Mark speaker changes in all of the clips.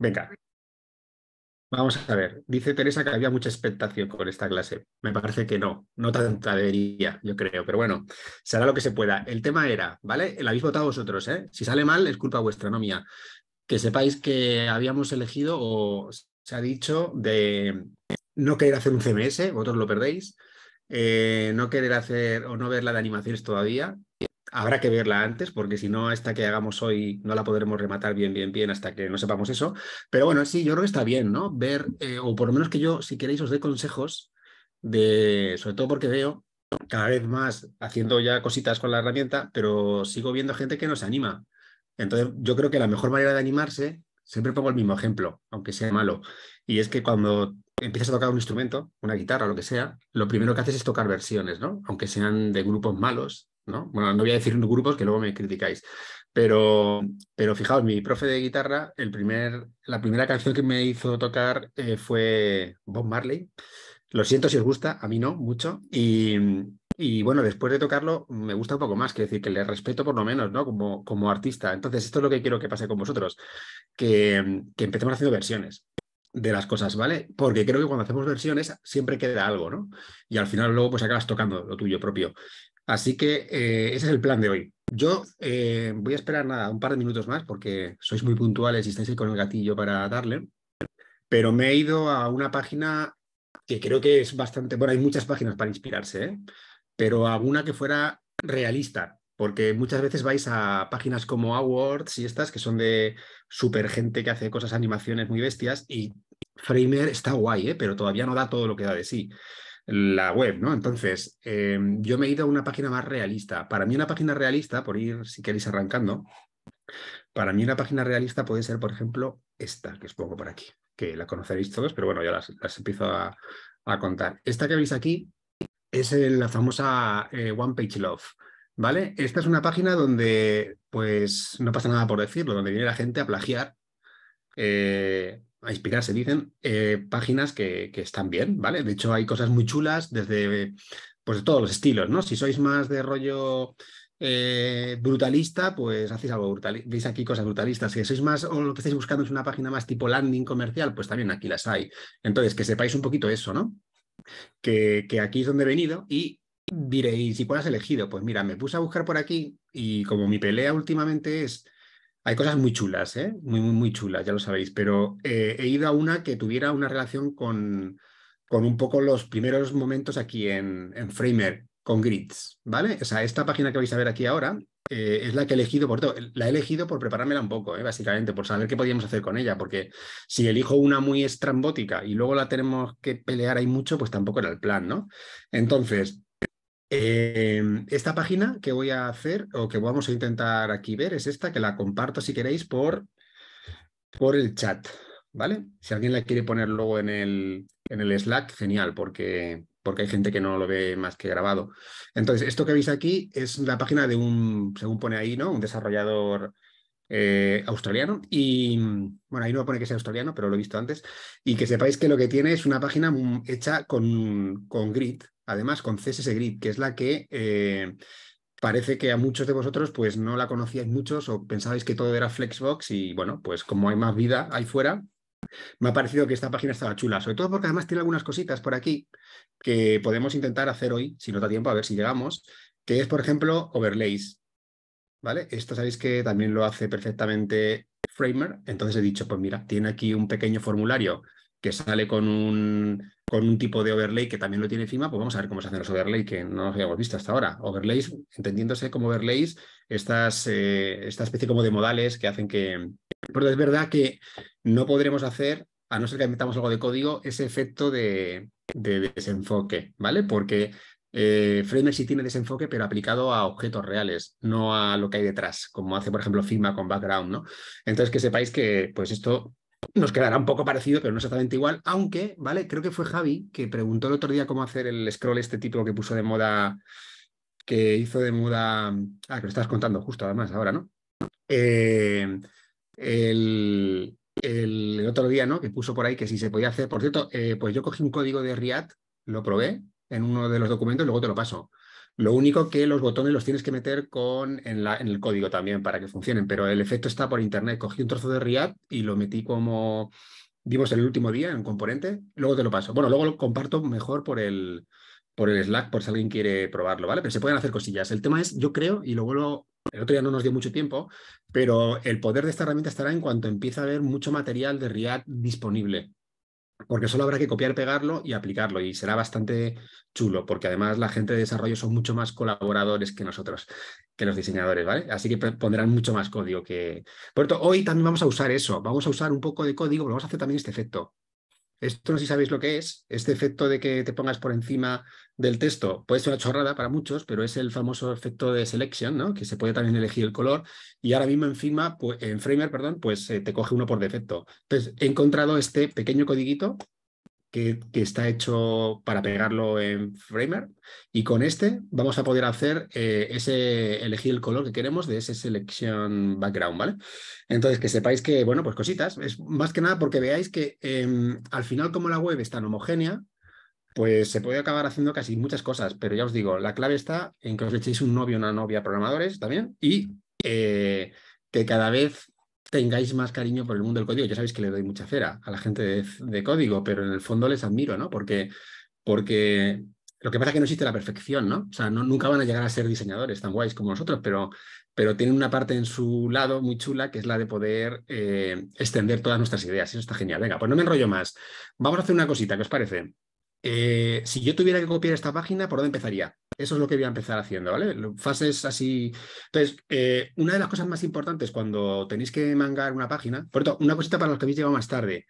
Speaker 1: Venga. Vamos a ver. Dice Teresa que había mucha expectación con esta clase. Me parece que no. No tanta debería, yo creo. Pero bueno, se hará lo que se pueda. El tema era, ¿vale? Lo habéis votado vosotros, ¿eh? Si sale mal, es culpa vuestra, no mía. Que sepáis que habíamos elegido o se ha dicho de no querer hacer un CMS, vosotros lo perdéis. Eh, no querer hacer o no ver la de animaciones todavía, Habrá que verla antes, porque si no, esta que hagamos hoy no la podremos rematar bien, bien, bien hasta que no sepamos eso. Pero bueno, sí, yo creo que está bien, ¿no? Ver, eh, o por lo menos que yo, si queréis, os dé consejos de, sobre todo porque veo cada vez más haciendo ya cositas con la herramienta, pero sigo viendo gente que no se anima. Entonces, yo creo que la mejor manera de animarse, siempre pongo el mismo ejemplo, aunque sea malo, y es que cuando empiezas a tocar un instrumento, una guitarra, lo que sea, lo primero que haces es tocar versiones, ¿no? Aunque sean de grupos malos, ¿no? Bueno, no voy a decir grupos que luego me criticáis, pero, pero fijaos, mi profe de guitarra, el primer, la primera canción que me hizo tocar eh, fue Bob Marley. Lo siento si os gusta, a mí no, mucho. Y, bueno, después de tocarlo me gusta un poco más, que decir que le respeto por lo menos, ¿no? Como, como artista. Entonces, esto es lo que quiero que pase con vosotros, que, que empecemos haciendo versiones de las cosas, ¿vale? Porque creo que cuando hacemos versiones siempre queda algo, ¿no? Y al final luego pues acabas tocando lo tuyo propio. Así que eh, ese es el plan de hoy. Yo eh, voy a esperar nada, un par de minutos más porque sois muy puntuales y estáis ahí con el gatillo para darle, pero me he ido a una página que creo que es bastante, bueno, hay muchas páginas para inspirarse, ¿eh? pero alguna que fuera realista, porque muchas veces vais a páginas como Awards y estas que son de super gente que hace cosas, animaciones muy bestias y Framer está guay, ¿eh? pero todavía no da todo lo que da de sí la web, ¿no? Entonces, em, yo me he ido a una página más realista. Para mí una página realista, por ir, si queréis, arrancando, para mí una página realista puede ser, por ejemplo, esta que os pongo por aquí, que la conoceréis todos, pero bueno, ya las, empiezo a, contar. Esta que veis aquí es la famosa eh, One Page Love. ¿Vale? Esta es una página donde, pues, no pasa nada por decirlo, donde viene la gente a plagiar eh, a inspirarse, dicen, eh, páginas que, están bien, ¿vale? De hecho, hay cosas muy chulas desde, pues, todos los estilos, ¿no? Si sois más de rollo eh, brutalista, pues hacéis algo brutal. Veis aquí cosas brutalistas. Si sois más, o lo que estáis buscando es una página más tipo landing comercial, pues también aquí las hay. Entonces, que sepáis un poquito eso, ¿no? Que, que aquí es donde he venido y diréis, ¿y cuál has elegido? Pues mira, me puse a buscar por aquí y como mi pelea últimamente es hay cosas muy chulas, ¿eh? muy, muy, muy chulas, ya lo sabéis, pero eh, he ido a una que tuviera una relación con, con un poco los primeros momentos aquí en, en Framer, con grids, ¿vale? O sea, esta página que vais a ver aquí ahora eh, es la que he elegido, por todo, la he elegido por preparármela un poco, ¿eh? básicamente, por saber qué podíamos hacer con ella, porque si elijo una muy estrambótica y luego la tenemos que pelear ahí mucho, pues tampoco era el plan, ¿no? Entonces, Em, esta página que voy a hacer o que vamos a intentar aquí ver es esta que la comparto si queréis por, por el chat, ¿vale? Si alguien la quiere poner luego en el, en el Slack, genial, porque, porque hay gente que no lo ve más que grabado. Entonces, esto que veis aquí es la página de un, según pone ahí, ¿no? Un desarrollador eh, australiano y bueno, ahí no pone que sea australiano, pero lo he visto antes y que sepáis que lo que tiene es una página mm, hecha con, con grid, además con CSS Grid, que es la que eh, parece que a muchos de vosotros pues no la conocíais muchos o pensabais que todo era Flexbox y bueno, pues como hay más vida ahí fuera, me ha parecido que esta página estaba chula, sobre todo porque además tiene algunas cositas por aquí que podemos intentar hacer hoy, si no da tiempo, a ver si llegamos, que es, por ejemplo, overlays. ¿Vale? Esto sabéis que también lo hace perfectamente Framer. Entonces he dicho, pues mira, tiene aquí un pequeño formulario que sale con un con un tipo de overlay que también lo tiene FIMA, pues vamos a ver cómo se hacen los overlays que no habíamos visto hasta ahora. Overlays, entendiéndose como overlays, estas, eh, esta especie como de modales que hacen que... Pero es verdad que no podremos hacer, a no ser que metamos algo de código, ese efecto de, desenfoque, ¿vale? Porque eh, Framer sí tiene desenfoque, pero aplicado a objetos reales, no a lo que hay detrás, como hace, por ejemplo, FIMA con background, ¿no? Entonces, que sepáis que pues esto nos quedará un poco parecido, pero no exactamente igual, aunque, ¿vale? Creo que fue Javi que preguntó el otro día cómo hacer el scroll este tipo que puso de moda, que hizo de moda, ah, que lo estás contando justo además ahora, ¿no? Eh, el, otro día, ¿no? Que puso por ahí que si se podía hacer, por cierto, eh, pues yo cogí un código de RIAD, lo probé en uno de los documentos, luego te lo paso. Lo único que los botones los tienes que meter con, en, la, en, el código también para que funcionen, pero el efecto está por internet. Cogí un trozo de React y lo metí como vimos el último día en un componente. Luego te lo paso. Bueno, luego lo comparto mejor por el, por el Slack por si alguien quiere probarlo, ¿vale? Pero se pueden hacer cosillas. El tema es, yo creo, y lo vuelvo, el otro día no nos dio mucho tiempo, pero el poder de esta herramienta estará en cuanto empiece a haber mucho material de React disponible porque solo habrá que copiar, pegarlo y aplicarlo y será bastante chulo, porque además la gente de desarrollo son mucho más colaboradores que nosotros, que los diseñadores, ¿vale? Así que pondrán mucho más código que... Por tanto, hoy también vamos a usar eso, vamos a usar un poco de código, pero vamos a hacer también este efecto. Esto no sé si sabéis lo que es, este efecto de que te pongas por encima del texto puede ser una chorrada para muchos, pero es el famoso efecto de selection, ¿no? que se puede también elegir el color y ahora mismo en, pues, en Framer perdón, pues, eh, te coge uno por defecto. Entonces he encontrado este pequeño codiguito que, está hecho para pegarlo en Framer. Y con este vamos a poder hacer eh, ese, elegir el color que queremos de ese selection background, ¿vale? Entonces, que sepáis que, bueno, pues cositas. Es más que nada porque veáis que em, al final, como la web es tan homogénea, pues se puede acabar haciendo casi muchas cosas, pero ya os digo, la clave está en que os echéis un novio o una novia programadores también y eh, que cada vez tengáis más cariño por el mundo del código. Ya sabéis que le doy mucha cera a la gente de, código, pero en el fondo les admiro, ¿no? Porque, porque lo que pasa es que no existe la perfección, ¿no? O sea, nunca van a llegar a ser diseñadores tan guays como nosotros, pero, pero tienen una parte en su lado muy chula que es la de poder eh, extender todas nuestras ideas. Eso está genial. Venga, pues no me enrollo más. Vamos a hacer una cosita, ¿qué os parece? Eh, si yo tuviera que copiar esta página, ¿por dónde empezaría? Eso es lo que voy a empezar haciendo, ¿vale? Fases así. Entonces, eh, una de las cosas más importantes cuando tenéis que mangar una página, por cierto, una cosita para los que habéis llegado más tarde.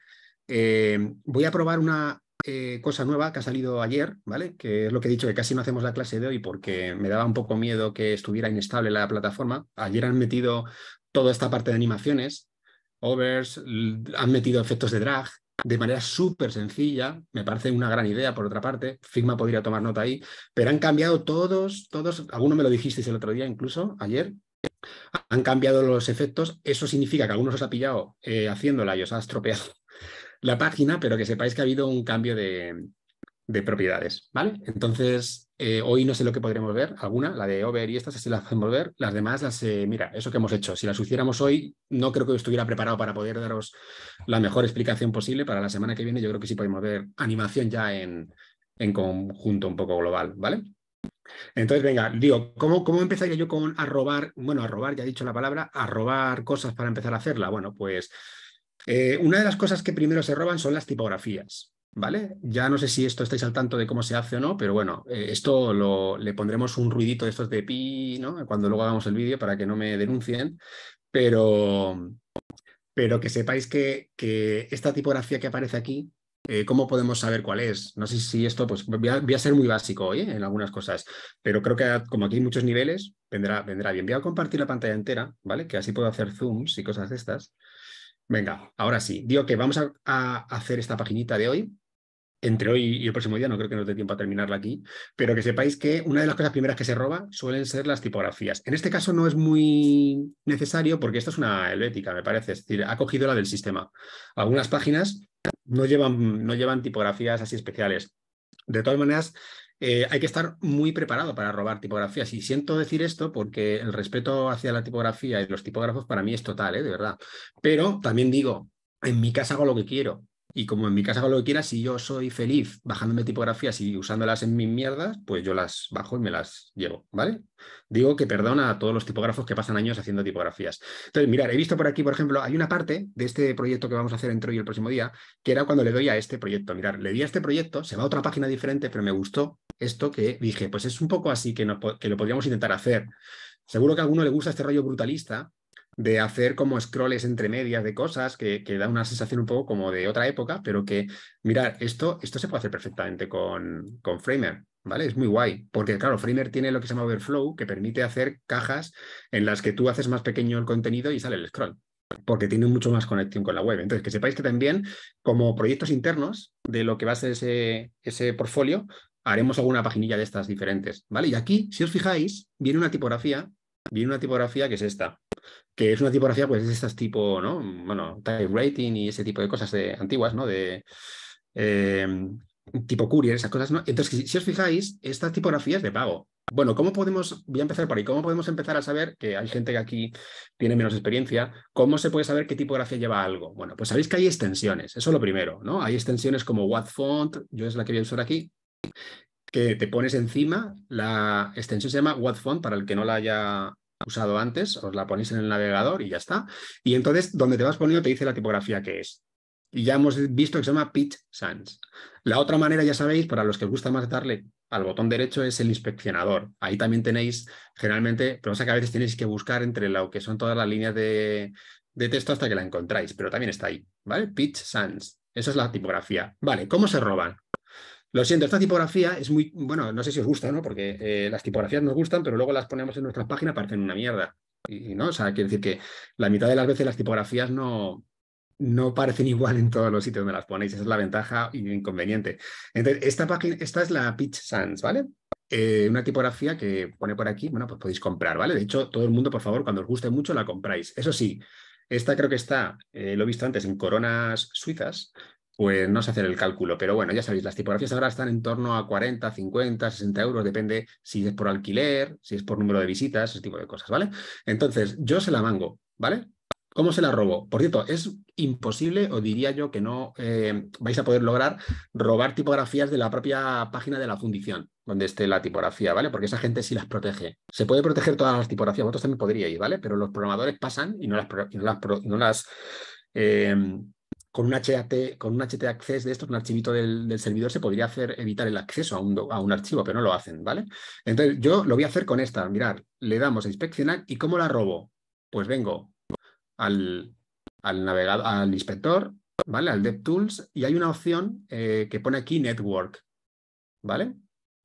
Speaker 1: Eh, voy a probar una cosa nueva que ha salido ayer, ¿vale? Que es lo que he dicho, que casi no hacemos la clase de hoy porque me daba un poco miedo que estuviera inestable la plataforma. Ayer han metido toda esta parte de animaciones, overs, han metido efectos de drag, de manera súper sencilla. Me parece una gran idea, por otra parte. Figma podría tomar nota ahí, pero han cambiado todos, todos, alguno me lo dijisteis el otro día, incluso ayer, han cambiado los efectos. Eso significa que algunos os ha pillado eh, haciéndola y os ha estropeado la página, pero que sepáis que ha habido un cambio de, de propiedades, ¿vale? Entonces, eh, hoy no sé lo que podremos ver, alguna, la de Over y estas, se las hacemos ver, las demás, las, eh, mira, eso que hemos hecho, si las hiciéramos hoy, no creo que estuviera preparado para poder daros la mejor explicación posible, para la semana que viene yo creo que sí podemos ver animación ya en, en conjunto un poco global, ¿vale? Entonces, venga, digo, ¿cómo, ¿cómo empezaría yo con a robar? Bueno, a robar, ya he dicho la palabra, a robar cosas para empezar a hacerla. Bueno, pues eh, una de las cosas que primero se roban son las tipografías. ¿Vale? Ya no sé si esto estáis al tanto de cómo se hace o no, pero bueno, eh, esto lo, le pondremos un ruidito de estos de pi, ¿no? Cuando luego hagamos el vídeo para que no me denuncien, pero, pero que sepáis que, esta tipografía que aparece aquí, eh, ¿cómo podemos saber cuál es? No sé si esto, pues voy a, ser muy básico hoy ¿eh? en algunas cosas, pero creo que como aquí hay muchos niveles, vendrá, vendrá bien. Voy a compartir la pantalla entera, ¿vale? Que así puedo hacer zooms y cosas de estas. Venga, ahora sí. Digo que vamos a, a hacer esta paginita de hoy entre hoy y el próximo día, no creo que nos dé tiempo a terminarla aquí, pero que sepáis que una de las cosas primeras que se roba suelen ser las tipografías. En este caso no es muy necesario porque esta es una helvética, me parece, es decir, ha cogido la del sistema. Algunas páginas no llevan, no llevan tipografías así especiales. De todas maneras, eh, hay que estar muy preparado para robar tipografías. Y siento decir esto porque el respeto hacia la tipografía y los tipógrafos para mí es total, eh, de verdad. Pero también digo, en mi casa hago lo que quiero. Y como en mi casa hago lo que quiera, si yo soy feliz bajándome tipografías y usándolas en mis mierdas, pues yo las bajo y me las llevo, ¿vale? Digo que perdona a todos los tipógrafos que pasan años haciendo tipografías. Entonces, mirar, he visto por aquí, por ejemplo, hay una parte de este proyecto que vamos a hacer entre hoy y el próximo día, que era cuando le doy a este proyecto. Mirar, le di a este proyecto, se va a otra página diferente, pero me gustó esto que dije, pues es un poco así que, que lo podríamos intentar hacer. Seguro que a alguno le gusta este rollo brutalista, de hacer como scrolls entre medias de cosas que, que, da una sensación un poco como de otra época, pero que, mirar, esto, esto se puede hacer perfectamente con, con Framer. ¿Vale? Es muy guay, porque claro, Framer tiene lo que se llama overflow, que permite hacer cajas en las que tú haces más pequeño el contenido y sale el scroll porque tiene mucho más conexión con la web. Entonces, que sepáis que también, como proyectos internos de lo que va a ser ese, ese portfolio, haremos alguna paginilla de estas diferentes, ¿vale? Y aquí, si os fijáis, viene una tipografía, viene una tipografía que es esta, que es una tipografía, pues es estas tipo, ¿no? Bueno, rating y ese tipo de cosas de, antiguas, ¿no? De em, tipo courier, esas cosas, ¿no? Entonces, si, os fijáis, esta tipografía es de pago. Bueno, ¿cómo podemos, voy a empezar por ahí, cómo podemos empezar a saber que hay gente que aquí tiene menos experiencia? ¿Cómo se puede saber qué tipografía lleva algo? Bueno, pues sabéis que hay extensiones, eso es lo primero, ¿no? Hay extensiones como WhatFont, yo es la que voy a usar aquí, que te pones encima, la extensión se llama WhatFont, para el que no la haya usado antes, os la ponéis en el navegador y ya está. Y entonces, donde te vas poniendo, te dice la tipografía que es. Y ya hemos visto que se llama Pitch Sans. La otra manera, ya sabéis, para los que os gusta más darle al botón derecho es el inspeccionador. Ahí también tenéis, generalmente, pero pasa que a veces tenéis que buscar entre lo que son todas las líneas de, texto hasta que la encontráis, pero también está ahí, ¿vale? Pitch Sans. Esa es la tipografía. Vale, ¿cómo se roban? Lo siento, esta tipografía es muy, bueno, no sé si os gusta, ¿no? Porque eh, las tipografías nos gustan, pero luego las ponemos en nuestras páginas, parecen una mierda. Y, ¿no? O sea, quiere decir que la mitad de las veces las tipografías no, no parecen igual en todos los sitios donde las ponéis. Esa es la ventaja y el inconveniente. Entonces, esta página, esta es la Pitch Sans, ¿vale? Eh, una tipografía que pone por aquí, bueno, pues podéis comprar, ¿vale? De hecho, todo el mundo, por favor, cuando os guste mucho, la compráis. Eso sí, esta creo que está, eh, lo he visto antes, en coronas suizas, pues no sé hacer el cálculo, pero bueno, ya sabéis, las tipografías ahora están en torno a 40, 50, 60 euros, depende si es por alquiler, si es por número de visitas, ese tipo de cosas, ¿vale? Entonces, yo se la mango, ¿vale? ¿Cómo se la robo? Por cierto, es imposible, o diría yo que no eh, vais a poder lograr robar tipografías de la propia página de la fundición, donde esté la tipografía, ¿vale? Porque esa gente sí las protege. Se puede proteger todas las tipografías, vosotros también podríais, ¿vale? Pero los programadores pasan y no las, no las, eh, con un HT, con un access de esto, un archivito del, servidor, se podría hacer evitar el acceso a un, archivo, pero no lo hacen, ¿vale? Entonces, yo lo voy a hacer con esta. Mirar, le damos a inspeccionar y ¿cómo la robo? Pues vengo al, al al inspector, ¿vale? Al DevTools y hay una opción eh, que pone aquí Network, ¿vale?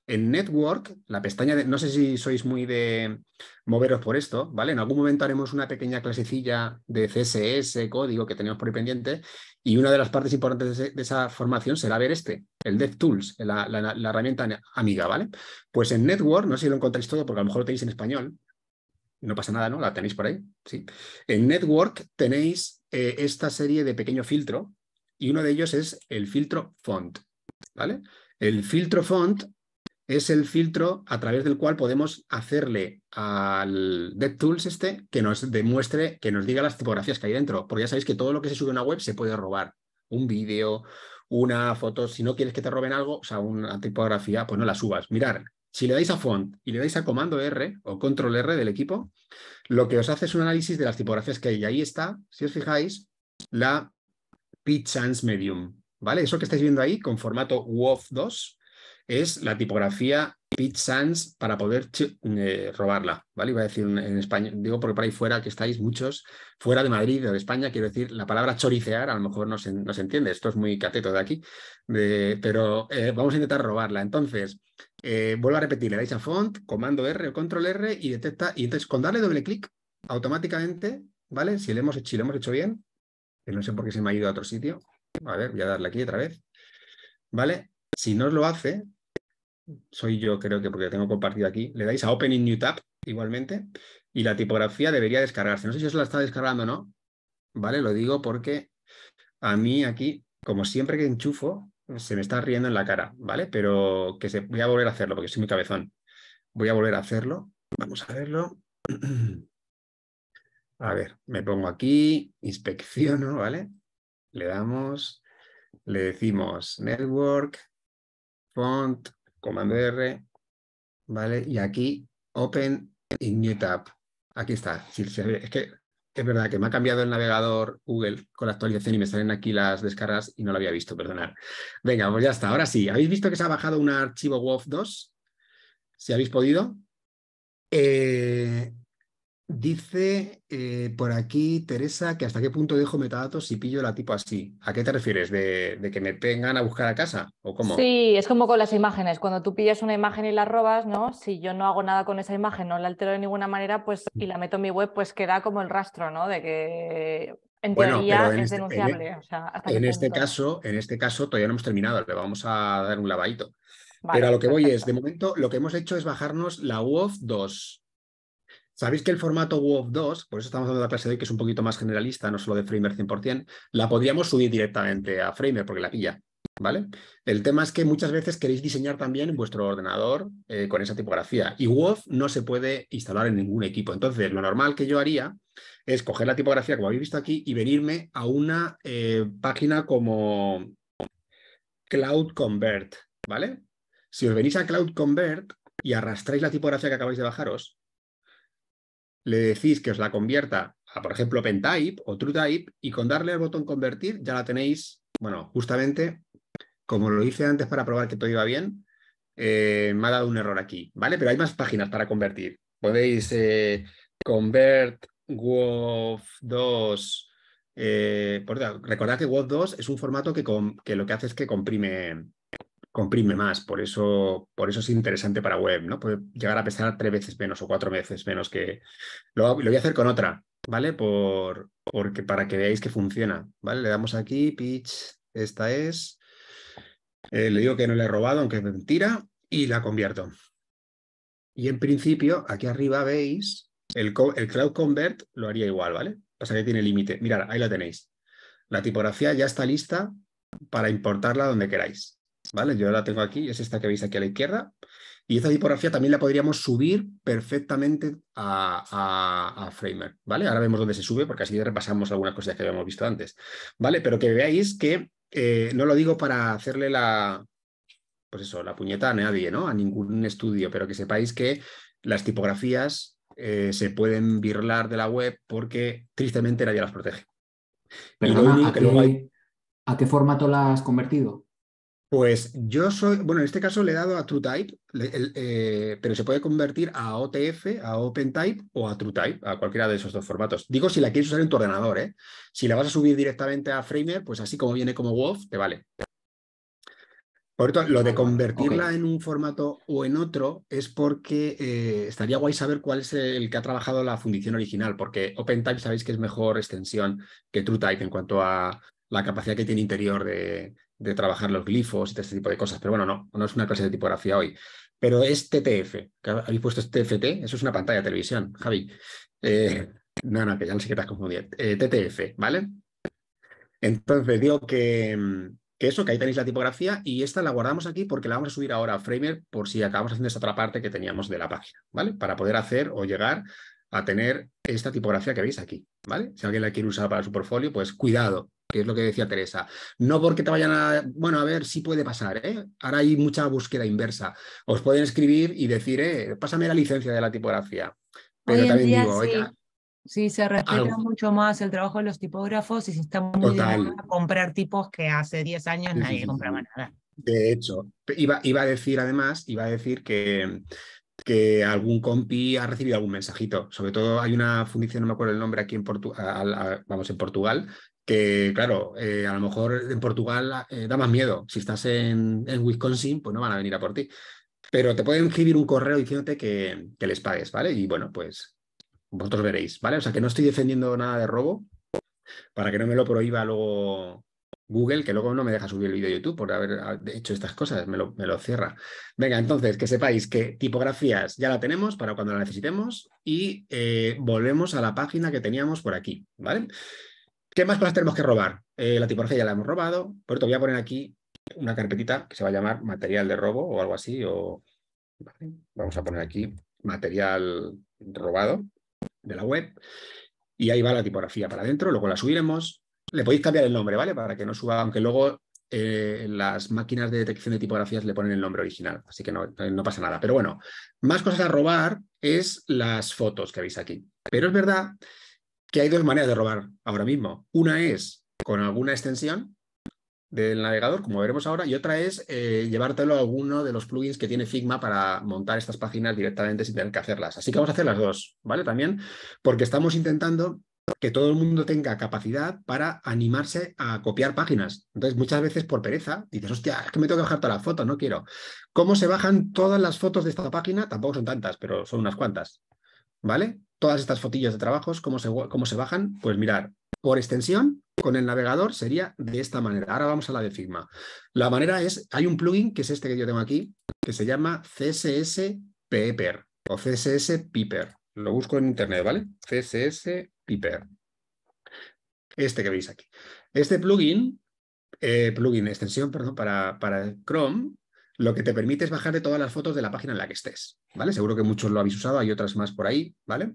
Speaker 1: en Network, la pestaña de, no sé si sois muy de moveros por esto, ¿vale? En algún momento haremos una pequeña clasecilla de CSS, código que tenemos por ahí pendiente, y una de las partes importantes de, esa formación será ver este, el DevTools, la, herramienta amiga, ¿vale? Pues en Network, no sé si lo encontráis todo, porque a lo mejor lo tenéis en español, no pasa nada, ¿no? La tenéis por ahí, sí. En Network tenéis eh, esta serie de pequeño filtro y uno de ellos es el filtro font, ¿vale? El filtro font es el filtro a través del cual podemos hacerle al DevTools este que nos demuestre, que nos diga las tipografías que hay dentro. Porque ya sabéis que todo lo que se sube a una web se puede robar. Un vídeo, una foto, si no quieres que te roben algo, o sea, una tipografía, pues no la subas. Mirar, si le dais a font y le dais a comando R o control R del equipo, lo que os hace es un análisis de las tipografías que hay. Y ahí está, si os fijáis, la pitch medium. ¿Vale? Eso que estáis viendo ahí con formato WOF 2 es la tipografía Pitch Sans para poder eh, robarla, ¿vale? Iba a decir en español, digo porque por ahí fuera que estáis muchos, fuera de Madrid o de España, quiero decir, la palabra choricear a lo mejor no se, entiende, esto es muy cateto de aquí, pero eh, vamos a intentar robarla. Entonces, eh, vuelvo a repetir, le dais a font, comando R o control R y detecta, y entonces con darle doble clic, automáticamente, ¿vale? Si le hemos hecho, lo hemos hecho bien, que no sé por qué se me ha ido a otro sitio, a ver, voy a darle aquí otra vez, ¿vale? Si no lo hace, soy yo creo que porque lo tengo compartido aquí, le dais a opening New Tab igualmente y la tipografía debería descargarse. No sé si os la está descargando o no, ¿vale? Lo digo porque a mí aquí, como siempre que enchufo, se me está riendo en la cara, ¿vale? Pero que se, voy a volver a hacerlo porque soy mi cabezón. Voy a volver a hacerlo. Vamos a verlo. A ver, me pongo aquí, inspecciono, ¿vale? Le damos, le decimos network, font, comando R, ¿vale? Y aquí, Open in New Aquí está. es que es verdad que me ha cambiado el navegador Google con la actualización y me salen aquí las descargas y no lo había visto, perdonad. Venga, pues ya está. Ahora sí, ¿habéis visto que se ha bajado un archivo WOF 2? Si habéis podido. Eh, Dice eh, por aquí Teresa que hasta qué punto dejo metadatos si pillo la tipo así. ¿A qué te refieres? ¿De, que me vengan a buscar a casa? ¿O cómo? Sí, es como con las imágenes. Cuando tú pillas una imagen y la robas, ¿no? Si yo no hago nada con esa imagen, no la altero de ninguna manera, pues y la meto en mi web, pues queda como el rastro, ¿no? De que en teoría es este, denunciable. E en, este caso, en este caso todavía no hemos terminado, le vamos a dar un lavadito. pero a lo que voy es, de momento, lo que hemos hecho es bajarnos la UOF 2 Sabéis que el formato wof 2, por eso estamos dando la clase de hoy, que es un poquito más generalista, no solo de Framer 100%, la podríamos subir directamente a Framer porque la pilla. ¿Vale? El tema es que muchas veces queréis diseñar también en vuestro ordenador eh, con esa tipografía y WoW no se puede instalar en ningún equipo. Entonces, lo normal que yo haría es coger la tipografía, como habéis visto aquí, y venirme a una eh, página como Cloud Convert, ¿vale? Si os venís a Cloud Convert y arrastráis la tipografía que acabáis de bajaros, le decís que os la convierta a, por ejemplo, Pentype o TrueType y con darle al botón convertir ya la tenéis, bueno, justamente como lo hice antes para probar que todo iba bien, eh, me ha dado un error aquí, ¿vale? Pero hay más páginas para convertir. Podéis eh, convert WOF 2. Eh, recordad que WOF 2 es un formato que, que, lo que hace es que comprime, comprime más, por eso, por eso es interesante para web, ¿no? Puede llegar a pesar tres veces menos o cuatro veces menos que... Lo, voy a hacer con otra, ¿vale? Por, porque para que veáis que funciona, ¿vale? Le damos aquí, pitch, esta es... Eh, le digo que no le he robado, aunque es mentira, y la convierto. Y en principio, aquí arriba veis, el, el Cloud Convert lo haría igual, ¿vale? Pasa que tiene límite. Mirad, ahí la tenéis. La tipografía ya está lista para importarla donde queráis. ¿vale? Yo la tengo aquí, es esta que veis aquí a la izquierda. Y esta tipografía también la podríamos subir perfectamente a, a, a, Framer, ¿vale? Ahora vemos dónde se sube porque así repasamos algunas cosas que habíamos visto antes, ¿vale? Pero que veáis que eh, no lo digo para hacerle la, pues eso, la puñeta a nadie, ¿no? A ningún estudio, pero que sepáis que las tipografías eh, se pueden virlar de la web porque tristemente nadie las protege. ¿a, hay... ¿A qué formato la has convertido? Pues yo soy, bueno, en este caso le he dado a TrueType, eh, pero se puede convertir a OTF, a OpenType o a TrueType, a cualquiera de esos dos formatos. Digo si la quieres usar en tu ordenador, ¿eh? Si la vas a subir directamente a Framer, pues así como viene como Wolf te vale. Por lo de ah, convertirla en un formato o en otro es porque eh, estaría guay saber cuál es el que ha trabajado la fundición original, porque OpenType sabéis que es mejor extensión que TrueType en cuanto a la capacidad que tiene interior de, de trabajar los glifos y este tipo de cosas, pero bueno, no, no es una clase de tipografía hoy. Pero es TTF, habéis puesto TFT, eso es una pantalla de televisión, Javi. Eh, no, no, que ya no sé que te has confundido. Eh, TTF, ¿vale? Entonces digo que, que, eso, que ahí tenéis la tipografía y esta la guardamos aquí porque la vamos a subir ahora a Framer por si acabamos haciendo esta otra parte que teníamos de la página, ¿vale? Para poder hacer o llegar a tener esta tipografía que veis aquí, ¿vale? Si alguien la quiere usar para su portfolio, pues cuidado, que es lo que decía Teresa. No porque te vayan a... Bueno, a ver, sí puede pasar, ¿eh? Ahora hay mucha búsqueda inversa. Os pueden escribir y decir, eh, pásame la licencia de la tipografía.
Speaker 2: Pero también sí.
Speaker 1: sí. se respeta mucho más el trabajo de los tipógrafos y si está muy a comprar tipos que hace 10 años nadie compraba nada. De hecho, iba, a decir además, iba a decir que, que algún compi ha recibido algún mensajito. Sobre todo hay una fundición, no me acuerdo el nombre, aquí en, Portu vamos, en Portugal, que claro, eh, a lo mejor en Portugal ah, eh, da más miedo. Si estás en, Wisconsin, pues no van a venir a por ti. Pero te pueden escribir un correo diciéndote que, les pagues, ¿vale? Y bueno, pues vosotros veréis, ¿vale? O sea que no estoy defendiendo nada de robo para que no me lo prohíba luego Google, que luego no me deja subir el vídeo de YouTube por haber ah, hecho estas cosas, me lo, cierra. Venga, entonces, que sepáis que tipografías ya la tenemos para cuando la necesitemos y eh, volvemos a la página que teníamos por aquí, ¿vale? ¿Qué más cosas tenemos que robar? Eh, la tipografía ya la hemos robado, Por esto voy a poner aquí una carpetita que se va a llamar material de robo o algo así. O... vamos a poner aquí material robado de la web. Y ahí va la tipografía para adentro, luego la subiremos. Le podéis cambiar el nombre, ¿vale? Para que no suba, aunque luego eh, las máquinas de detección de tipografías le ponen el nombre original, así que no, eh, no, pasa nada. Pero bueno, más cosas a robar es las fotos que veis aquí. Pero es verdad que hay dos maneras de robar ahora mismo. Una es con alguna extensión del navegador, como veremos ahora, y otra es eh, llevártelo a alguno de los plugins que tiene Figma para montar estas páginas directamente sin tener que hacerlas. Así que vamos a hacer las dos, ¿vale? También porque estamos intentando que todo el mundo tenga capacidad para animarse a copiar páginas. Entonces, muchas veces por pereza dices, hostia, es que me tengo que bajar toda la foto, no quiero. ¿Cómo se bajan todas las fotos de esta página? Tampoco son tantas, pero son unas cuantas. ¿Vale? todas estas fotillas de trabajos, cómo se, cómo se bajan, pues mirar, por extensión, con el navegador sería de esta manera. Ahora vamos a la de Figma. La manera es, hay un plugin que es este que yo tengo aquí, que se llama CSS o CSS Piper. Lo busco en internet, ¿vale? CSS Piper. Este que veis aquí. Este plugin, eh, plugin, extensión, perdón, para, para Chrome, lo que te permite es bajar de todas las fotos de la página en la que estés, ¿vale? Seguro que muchos lo habéis usado, hay otras más por ahí, ¿vale?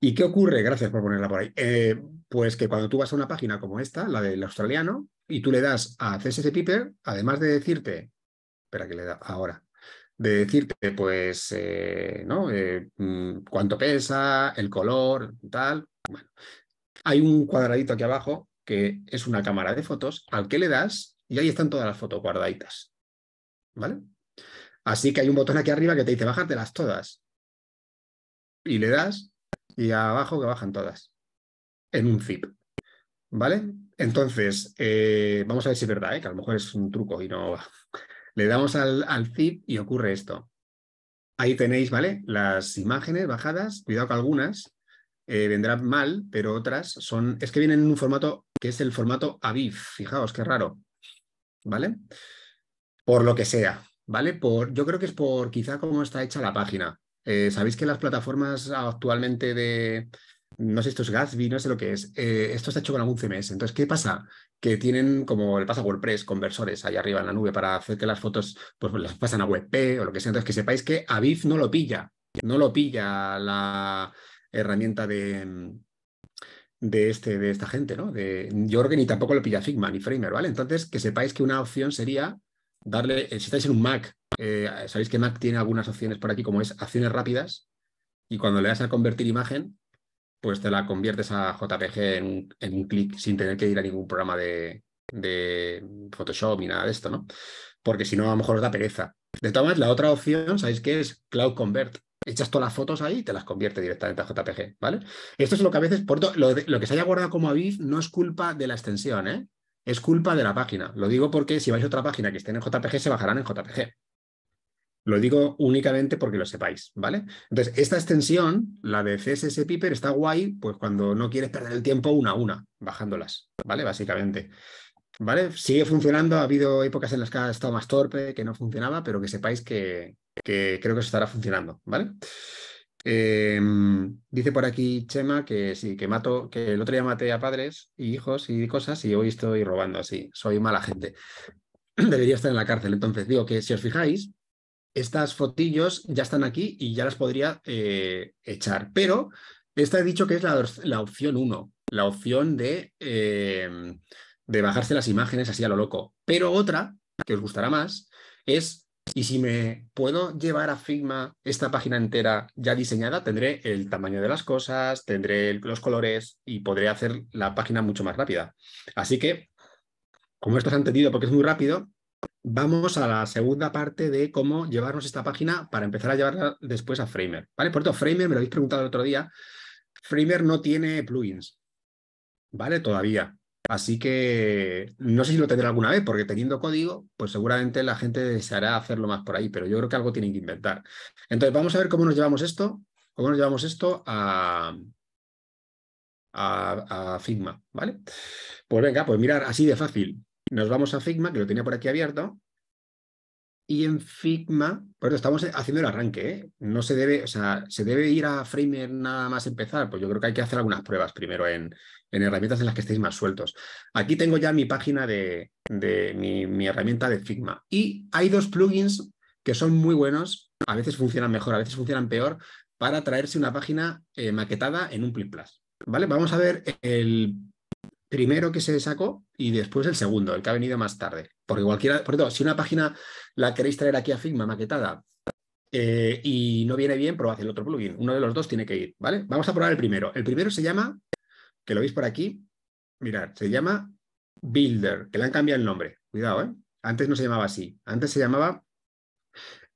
Speaker 1: ¿Y qué ocurre? Gracias por ponerla por ahí. Eh, pues que cuando tú vas a una página como esta, la del australiano, y tú le das a CSS Piper, además de decirte, espera que le da ahora, de decirte, pues, eh, ¿no? Eh, mm, cuánto pesa, el color, tal. Bueno, hay un cuadradito aquí abajo que es una cámara de fotos al que le das y ahí están todas las fotos guardaditas. ¿Vale? Así que hay un botón aquí arriba que te dice las todas. Y le das y abajo que bajan todas en un zip. ¿Vale? Entonces, eh, vamos a ver si es verdad, ¿eh? que a lo mejor es un truco y no Le damos al, zip y ocurre esto. Ahí tenéis, ¿vale? Las imágenes bajadas. Cuidado que algunas eh, vendrán mal, pero otras son. Es que vienen en un formato que es el formato AVIF. Fijaos, qué raro. ¿Vale? Por lo que sea, ¿vale? Por, yo creo que es por quizá cómo está hecha la página. Eh, Sabéis que las plataformas actualmente de, no sé, esto es Gatsby, no sé lo que es, eh, esto está hecho con algún CMS. Entonces, ¿qué pasa? Que tienen, como le pasa a WordPress, conversores ahí arriba en la nube para hacer que las fotos pues, las pasan a WebP o lo que sea. Entonces, que sepáis que Aviv no lo pilla, no lo pilla la herramienta de, de, este, de esta gente, ¿no? De, yo creo que ni tampoco lo pilla Figma ni Framer, ¿vale? Entonces, que sepáis que una opción sería darle, eh, si estáis en un Mac eh, Sabéis que Mac tiene algunas opciones por aquí, como es acciones rápidas, y cuando le das a convertir imagen, pues te la conviertes a JPG en, un clic sin tener que ir a ningún programa de, Photoshop ni nada de esto, ¿no? Porque si no, a lo mejor os da pereza. De todas maneras, la otra opción, ¿sabéis que es? Cloud Convert. Echas todas las fotos ahí y te las convierte directamente a JPG, ¿vale? Esto es lo que a veces, por lo, lo que se haya guardado como Avis no es culpa de la extensión, ¿eh? Es culpa de la página. Lo digo porque si vais a otra página que esté en JPG, se bajarán en JPG. Lo digo únicamente porque lo sepáis, ¿vale? Entonces, esta extensión, la de CSS Piper, está guay, pues cuando no quieres perder el tiempo una a una, bajándolas, ¿vale? Básicamente. ¿Vale? Sigue funcionando, ha habido épocas en las que ha estado más torpe, que no funcionaba, pero que sepáis que, creo que eso estará funcionando, ¿vale? Em, dice por aquí Chema que sí, que mato, que el otro día maté a padres y hijos y cosas y hoy estoy robando así, soy mala gente. Debería estar en la cárcel. Entonces, digo que si os fijáis, estas fotillos ya están aquí y ya las podría eh, echar. Pero esta he dicho que es la, opción 1, la opción de, eh, de bajarse las imágenes así a lo loco. Pero otra, que os gustará más, es, y si me puedo llevar a Figma esta página entera ya diseñada, tendré el tamaño de las cosas, tendré los colores y podré hacer la página mucho más rápida. Así que, como esto se ha entendido porque es muy rápido, vamos a la segunda parte de cómo llevarnos esta página para empezar a llevarla después a Framer. ¿vale? Por cierto, Framer, me lo habéis preguntado el otro día, Framer no tiene plugins, ¿vale? Todavía. Así que no sé si lo tendrá alguna vez, porque teniendo código, pues seguramente la gente deseará hacerlo más por ahí, pero yo creo que algo tienen que inventar. Entonces, vamos a ver cómo nos llevamos esto, cómo nos llevamos esto a, a, Figma, ¿vale? Pues venga, pues mirar, así de fácil. Nos vamos a Figma, que lo tenía por aquí abierto. Y en Figma, eso estamos haciendo el arranque, ¿eh? No se debe, o sea, se debe ir a Framer nada más empezar. Pues yo creo que hay que hacer algunas pruebas primero en, en herramientas en las que estéis más sueltos. Aquí tengo ya mi página de, mi, herramienta de Figma. Y hay dos plugins que son muy buenos. A veces funcionan mejor, a veces funcionan peor, para traerse una página eh, maquetada en un Plus. ¿Vale? Vamos a ver el primero que se sacó y después el segundo, el que ha venido más tarde. Porque cualquiera, por tanto si una página la queréis traer aquí a Figma maquetada eh, y no viene bien, probad el otro plugin. Uno de los dos tiene que ir, ¿vale? Vamos a probar el primero. El primero se llama, que lo veis por aquí, mirad, se llama Builder, que le han cambiado el nombre. Cuidado, ¿eh? Antes no se llamaba así. Antes se llamaba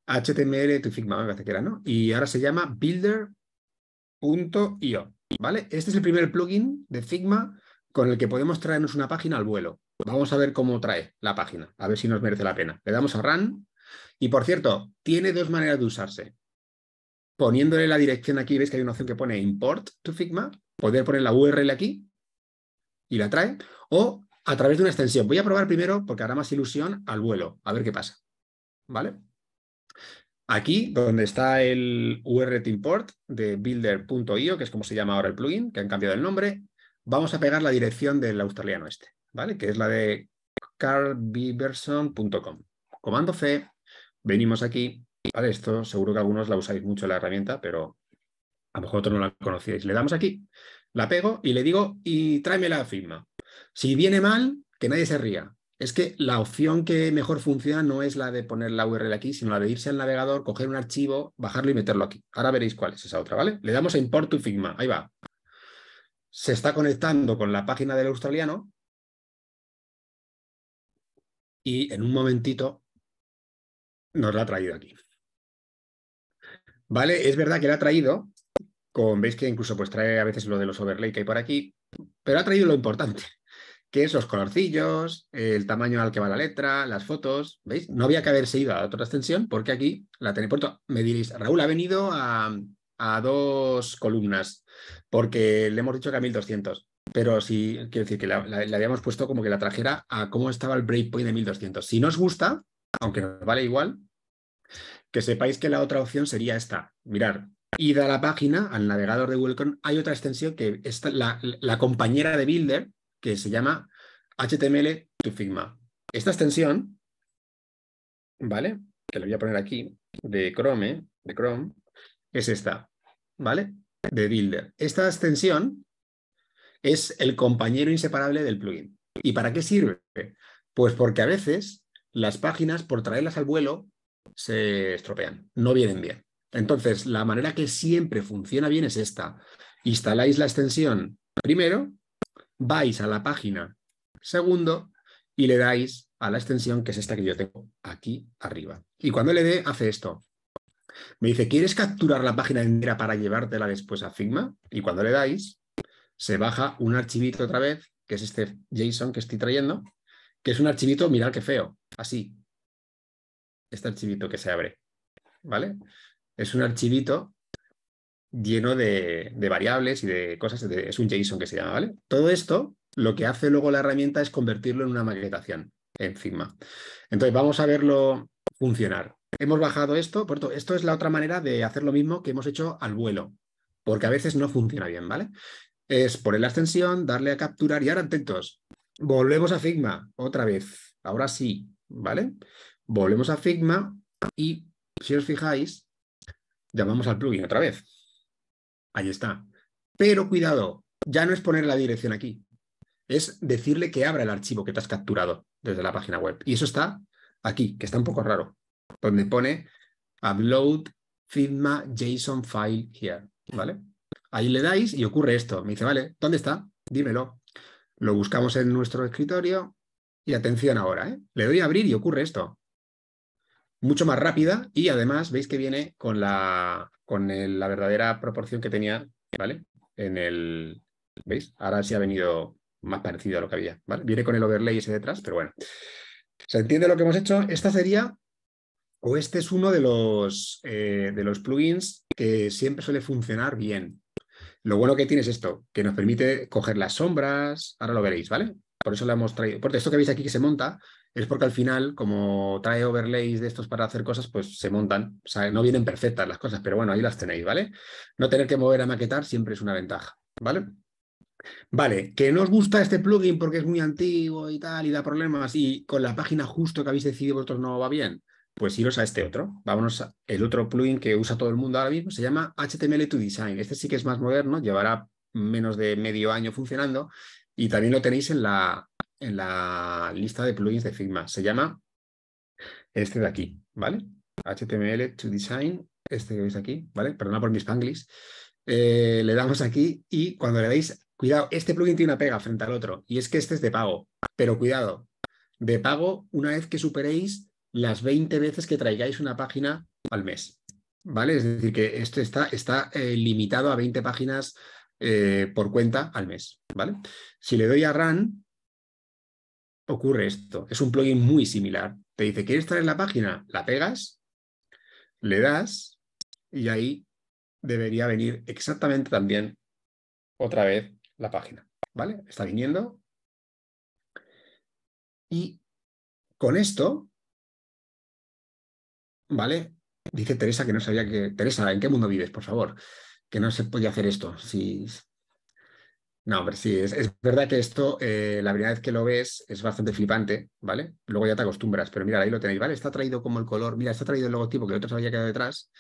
Speaker 1: HTML to Figma, me parece que era, ¿no? Y ahora se llama Builder.io, ¿vale? Este es el primer plugin de Figma con el que podemos traernos una página al vuelo. Vamos a ver cómo trae la página, a ver si nos merece la pena. Le damos a Run y, por cierto, tiene dos maneras de usarse. Poniéndole la dirección aquí, veis que hay una opción que pone Import to Figma, poder poner la URL aquí y la trae, o a través de una extensión. Voy a probar primero, porque hará más ilusión, al vuelo, a ver qué pasa. ¿Vale? Aquí, donde está el URL import de builder.io, que es como se llama ahora el plugin, que han cambiado el nombre, vamos a pegar la dirección del australiano este, ¿vale? Que es la de carlbiberson.com. Comando C, venimos aquí, ¿vale? Esto seguro que algunos la usáis mucho la herramienta, pero a lo mejor otros no la conocíais. Le damos aquí, la pego y le digo, y tráeme la firma. Si viene mal, que nadie se ría. Es que la opción que mejor funciona no es la de poner la URL aquí, sino la de irse al navegador, coger un archivo, bajarlo y meterlo aquí. Ahora veréis cuál es esa otra, ¿vale? Le damos a import to Figma. Ahí va se está conectando con la página del australiano y en un momentito nos la ha traído aquí. Vale, es verdad que la ha traído, veis que incluso pues trae a veces lo de los overlay que hay por aquí, pero ha traído lo importante, que es los colorcillos, el tamaño al que va la letra, las fotos, ¿veis? No había que haberse ido a otra extensión porque aquí la tenéis. me diréis, Raúl, ha venido a, a dos columnas, porque le hemos dicho que a 1200. Pero sí, quiero decir que la, habíamos puesto como que la trajera a cómo estaba el breakpoint de 1200. Si no os gusta, aunque nos vale igual, que sepáis que la otra opción sería esta. Mirar, id a la página, al navegador de Google hay otra extensión que es la, la, compañera de Builder, que se llama HTML to Figma. Esta extensión, ¿vale? Que la voy a poner aquí, de Chrome, ¿eh? de Chrome, es esta. ¿vale? De Builder. Esta extensión es el compañero inseparable del plugin. ¿Y para qué sirve? Pues porque a veces las páginas, por traerlas al vuelo, se estropean, no vienen bien. Entonces, la manera que siempre funciona bien es esta. Instaláis la extensión primero, vais a la página segundo y le dais a la extensión que es esta que yo tengo aquí arriba. Y cuando le dé, hace esto. Me dice, ¿quieres capturar la página entera para llevártela después a Figma? Y cuando le dais, se baja un archivito otra vez, que es este JSON que estoy trayendo, que es un archivito, mirad qué feo, así. Este archivito que se abre, ¿vale? Es un archivito lleno de, variables y de cosas, es un JSON que se llama, ¿vale? Todo esto, lo que hace luego la herramienta es convertirlo en una maquetación en Figma. Entonces, vamos a verlo funcionar hemos bajado esto, por esto, esto es la otra manera de hacer lo mismo que hemos hecho al vuelo, porque a veces no funciona bien, ¿vale? Es poner la extensión, darle a capturar y ahora atentos, volvemos a Figma otra vez, ahora sí, ¿vale? Volvemos a Figma y si os fijáis, llamamos al plugin otra vez. Ahí está. Pero cuidado, ya no es poner la dirección aquí, es decirle que abra el archivo que te has capturado desde la página web. Y eso está aquí, que está un poco raro donde pone upload Figma JSON file here, ¿vale? Ahí le dais y ocurre esto. Me dice, vale, ¿dónde está? Dímelo. Lo buscamos en nuestro escritorio y atención ahora, ¿eh? Le doy a abrir y ocurre esto. Mucho más rápida y además veis que viene con la, con la verdadera proporción que tenía, ¿vale? En el, ¿veis? Ahora sí ha venido más parecido a lo que había, Viene con el overlay ese detrás, pero bueno. ¿Se entiende lo que hemos hecho? Esta sería o este es uno de los, eh, de los plugins que siempre suele funcionar bien. Lo bueno que tiene es esto, que nos permite coger las sombras, ahora lo veréis, ¿vale? Por eso lo hemos traído. Porque esto que veis aquí que se monta es porque al final, como trae overlays de estos para hacer cosas, pues se montan. O sea, no vienen perfectas las cosas, pero bueno, ahí las tenéis, ¿vale? No tener que mover a maquetar siempre es una ventaja, ¿vale? Vale, que no os gusta este plugin porque es muy antiguo y tal y da problemas y con la página justo que habéis decidido vosotros no va bien pues iros a este otro. Vámonos, el otro plugin que usa todo el mundo ahora mismo se llama html to Design. Este sí que es más moderno, llevará menos de medio año funcionando y también lo tenéis en la, en la lista de plugins de Figma. Se llama este de aquí, ¿vale? to Design, este que veis aquí, ¿vale? Perdona por mis panglis. Eh, le damos aquí y cuando le dais, cuidado, este plugin tiene una pega frente al otro y es que este es de pago, pero cuidado, de pago, una vez que superéis las 20 veces que traigáis una página al mes. ¿Vale? Es decir, que esto está, está eh, limitado a 20 páginas eh, por cuenta al mes. ¿Vale? Si le doy a Run, ocurre esto. Es un plugin muy similar. Te dice, ¿quieres traer la página? La pegas, le das y ahí debería venir exactamente también otra vez la página. ¿Vale? Está viniendo. Y con esto ¿vale? Dice Teresa que no sabía que... Teresa, ¿en qué mundo vives, por favor? Que no se podía hacer esto. No, pero sí, es, es verdad que esto, eh, la primera vez que lo ves, es bastante flipante, ¿vale? Luego ya te acostumbras, pero mira, ahí lo tenéis, ¿vale? Está traído como el color, mira, está traído el logotipo que el otro se había quedado detrás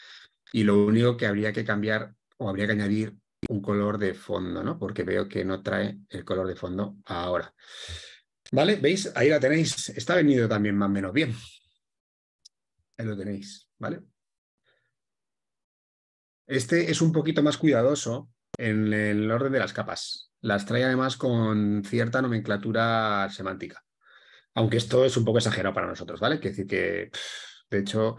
Speaker 1: y lo único que habría que cambiar o habría que añadir un color de fondo, ¿no? Porque veo que no trae el color de fondo ahora. ¿Vale? ¿Veis? Ahí la tenéis. Está venido también más o menos bien. Ahí lo tenéis, ¿vale? Este es un poquito más cuidadoso en el orden de las capas. Las trae además con cierta nomenclatura semántica. Aunque esto es un poco exagerado para nosotros, ¿vale? que decir que, de hecho,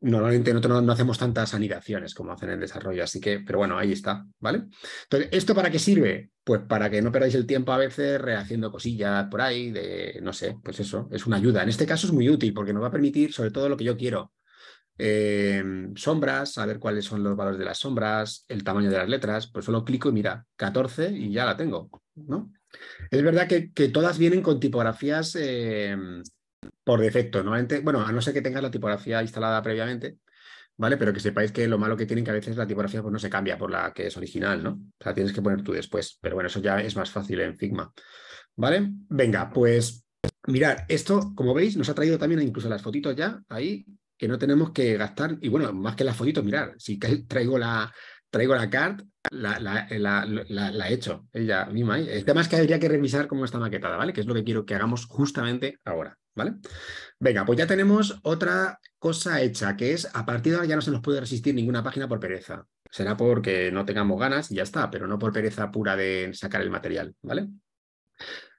Speaker 1: Normalmente nosotros no hacemos tantas anidaciones como hacen en desarrollo, así que, pero bueno, ahí está, ¿vale? Entonces, ¿esto para qué sirve? Pues para que no perdáis el tiempo a veces rehaciendo cosillas por ahí, de, no sé, pues eso, es una ayuda. En este caso es muy útil porque nos va a permitir, sobre todo, lo que yo quiero. sombras eh, sombras, saber cuáles son los valores de las sombras, el tamaño de las letras, pues solo clico y mira, 14 y ya la tengo, ¿no? Es verdad que, todas vienen con tipografías eh, por defecto. Normalmente, bueno, a no ser que tengas la tipografía instalada previamente, ¿vale? Pero que sepáis que lo malo que tienen que a veces la tipografía pues, no se cambia por la que es original, ¿no? O sea, tienes que poner tú después. Pero bueno, eso ya es más fácil en Figma. ¿Vale? Venga, pues mirad, esto, como veis, nos ha traído también incluso las fotitos ya ahí, que no tenemos que gastar. Y bueno, más que las fotitos, mirad, si traigo la, traigo la card, la, he hecho ella misma. ahí. El tema es que habría que revisar cómo está maquetada, ¿vale? Que es lo que quiero que hagamos justamente ahora. ¿vale? Venga, pues ya tenemos otra cosa hecha, que es a partir de ahora ya no se nos puede resistir ninguna página por pereza. Será porque no tengamos ganas y ya está, pero no por pereza pura de sacar el material, ¿vale?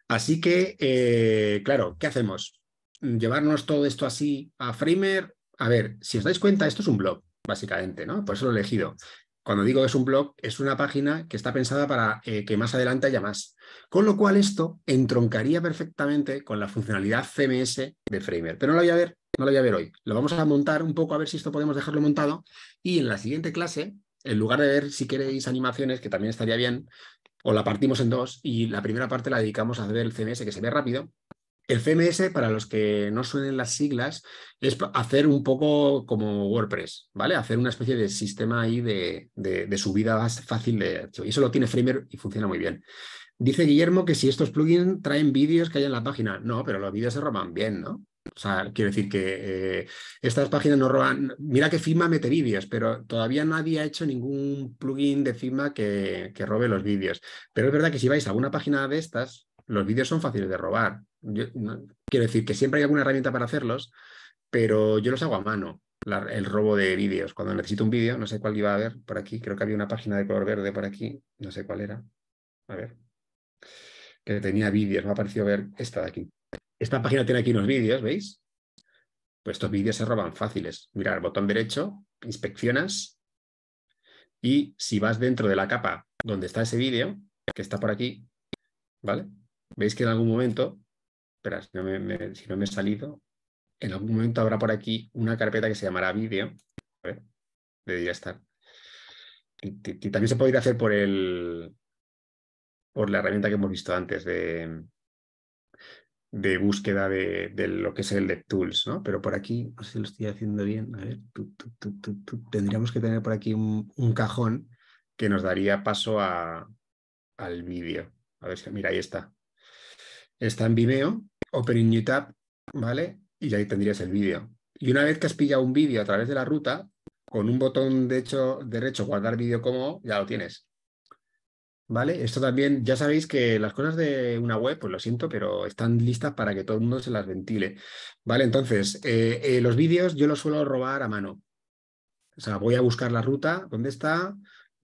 Speaker 1: Así que, eh, claro, ¿qué hacemos? Llevarnos todo esto así a Framer. A ver, si os dais cuenta, esto es un blog, básicamente, ¿no? Por eso lo he elegido. Cuando digo que es un blog, es una página que está pensada para eh, que más adelante haya más. Con lo cual esto entroncaría perfectamente con la funcionalidad CMS de Framer. Pero no lo voy a ver, no lo voy a ver hoy. Lo vamos a montar un poco a ver si esto podemos dejarlo montado. Y en la siguiente clase, en lugar de ver si queréis animaciones, que también estaría bien, o la partimos en dos y la primera parte la dedicamos a hacer el CMS que se ve rápido el CMS, para los que no suenen las siglas, es hacer un poco como WordPress, ¿vale? Hacer una especie de sistema ahí de, de, subida más fácil de hecho Y eso lo tiene Framer y funciona muy bien. Dice Guillermo que si estos plugins traen vídeos que hay en la página. No, pero los vídeos se roban bien, ¿no? O sea, quiero decir que eh, estas páginas no roban. Mira que Figma mete vídeos, pero todavía nadie ha hecho ningún plugin de Figma que, que robe los vídeos. Pero es verdad que si vais a alguna página de estas, los vídeos son fáciles de robar quiero decir que siempre hay alguna herramienta para hacerlos, pero yo los hago a mano. el robo de vídeos. Cuando necesito un vídeo, no sé cuál iba a haber por aquí. Creo que había una página de color verde por aquí. No sé cuál era. A ver. Que tenía vídeos. Me ha parecido ver esta de aquí. Esta página tiene aquí unos vídeos, ¿veis? Pues estos vídeos se roban fáciles. Mirar, botón derecho, inspeccionas. Y si vas dentro de la capa donde está ese vídeo, que está por aquí, ¿vale? Veis que en algún momento espera, si no me, he salido, en algún momento habrá por aquí una carpeta que se llamará vídeo. ver, Debería estar. Y, también se podría hacer por el por la herramienta que hemos visto antes de, de búsqueda de, lo que es el tools ¿no? Pero por aquí, no sé si lo estoy haciendo bien, a ver, tendríamos que tener por aquí un, cajón que nos daría paso al vídeo. A ver si, mira, ahí está está en Vimeo, Open in New Tab, ¿vale? Y ahí tendrías el vídeo. Y una vez que has pillado un vídeo a través de la ruta, con un botón de hecho, derecho, guardar vídeo como, ya lo tienes. ¿Vale? Esto también, ya sabéis que las cosas de una web, pues lo siento, pero están listas para que todo el mundo se las ventile. ¿Vale? Entonces, eh, eh, los vídeos yo los suelo robar a mano. O sea, voy a buscar la ruta, ¿dónde está?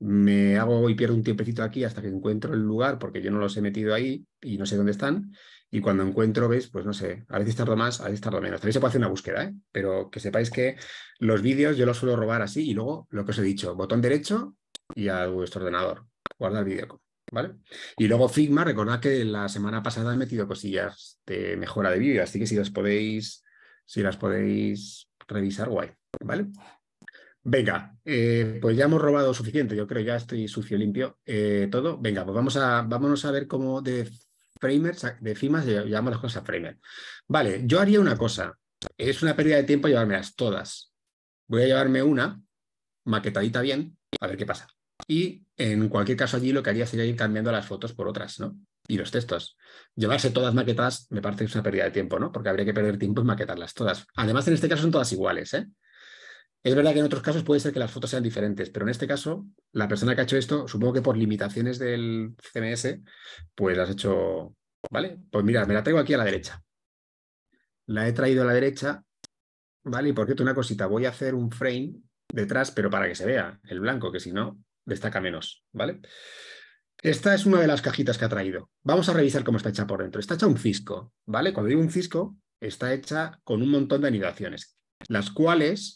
Speaker 1: me hago y pierdo un tiempecito aquí hasta que encuentro el lugar porque yo no los he metido ahí y no sé dónde están. Y cuando encuentro, ¿ves? pues no sé, a veces tardo más, a veces tardo menos. También se puede hacer una búsqueda, ¿eh? pero que sepáis que los vídeos yo los suelo robar así y luego lo que os he dicho, botón derecho y a vuestro ordenador, guardar vídeo. ¿Vale? Y luego Figma, recordad que la semana pasada he metido cosillas de mejora de vídeo, así que si las podéis, si las podéis revisar, guay, ¿vale? Venga, eh, pues ya hemos robado suficiente, yo creo, ya estoy sucio limpio eh, todo. Venga, pues vamos a, vámonos a ver cómo de framers, de llamamos las cosas framer. Vale, yo haría una cosa, es una pérdida de tiempo llevármelas todas. Voy a llevarme una, maquetadita bien, a ver qué pasa. Y en cualquier caso allí lo que haría sería ir cambiando las fotos por otras, ¿no? Y los textos. Llevarse todas maquetadas me parece que es una pérdida de tiempo, ¿no? Porque habría que perder tiempo en maquetarlas todas. Además, en este caso son todas iguales, ¿eh? Es verdad que en otros casos puede ser que las fotos sean diferentes, pero en este caso, la persona que ha hecho esto, supongo que por limitaciones del CMS, pues las ha hecho, ¿vale? Pues mira, me la traigo aquí a la derecha. La he traído a la derecha, ¿vale? Y por cierto, una cosita, voy a hacer un frame detrás, pero para que se vea el blanco, que si no, destaca menos, ¿vale? Esta es una de las cajitas que ha traído. Vamos a revisar cómo está hecha por dentro. Está hecha un cisco, ¿vale? Cuando digo un cisco, está hecha con un montón de anidaciones, las cuales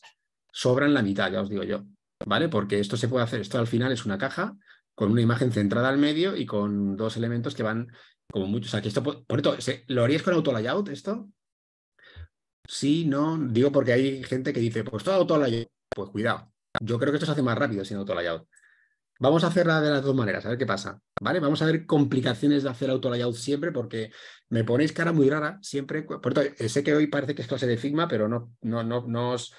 Speaker 1: sobran la mitad, ya os digo yo, ¿vale? Porque esto se puede hacer, esto al final es una caja con una imagen centrada al medio y con dos elementos que van como muchos. O sea, que esto, por esto, ¿lo harías con auto layout esto? Sí, no, digo porque hay gente que dice, pues todo auto layout, pues cuidado. Yo creo que esto se hace más rápido sin auto layout. Vamos a hacerla de las dos maneras, a ver qué pasa. ¿Vale? Vamos a ver complicaciones de hacer auto layout siempre porque me ponéis cara muy rara siempre. Por esto, eh, sé que hoy parece que es clase de Figma, pero no, no, no, no os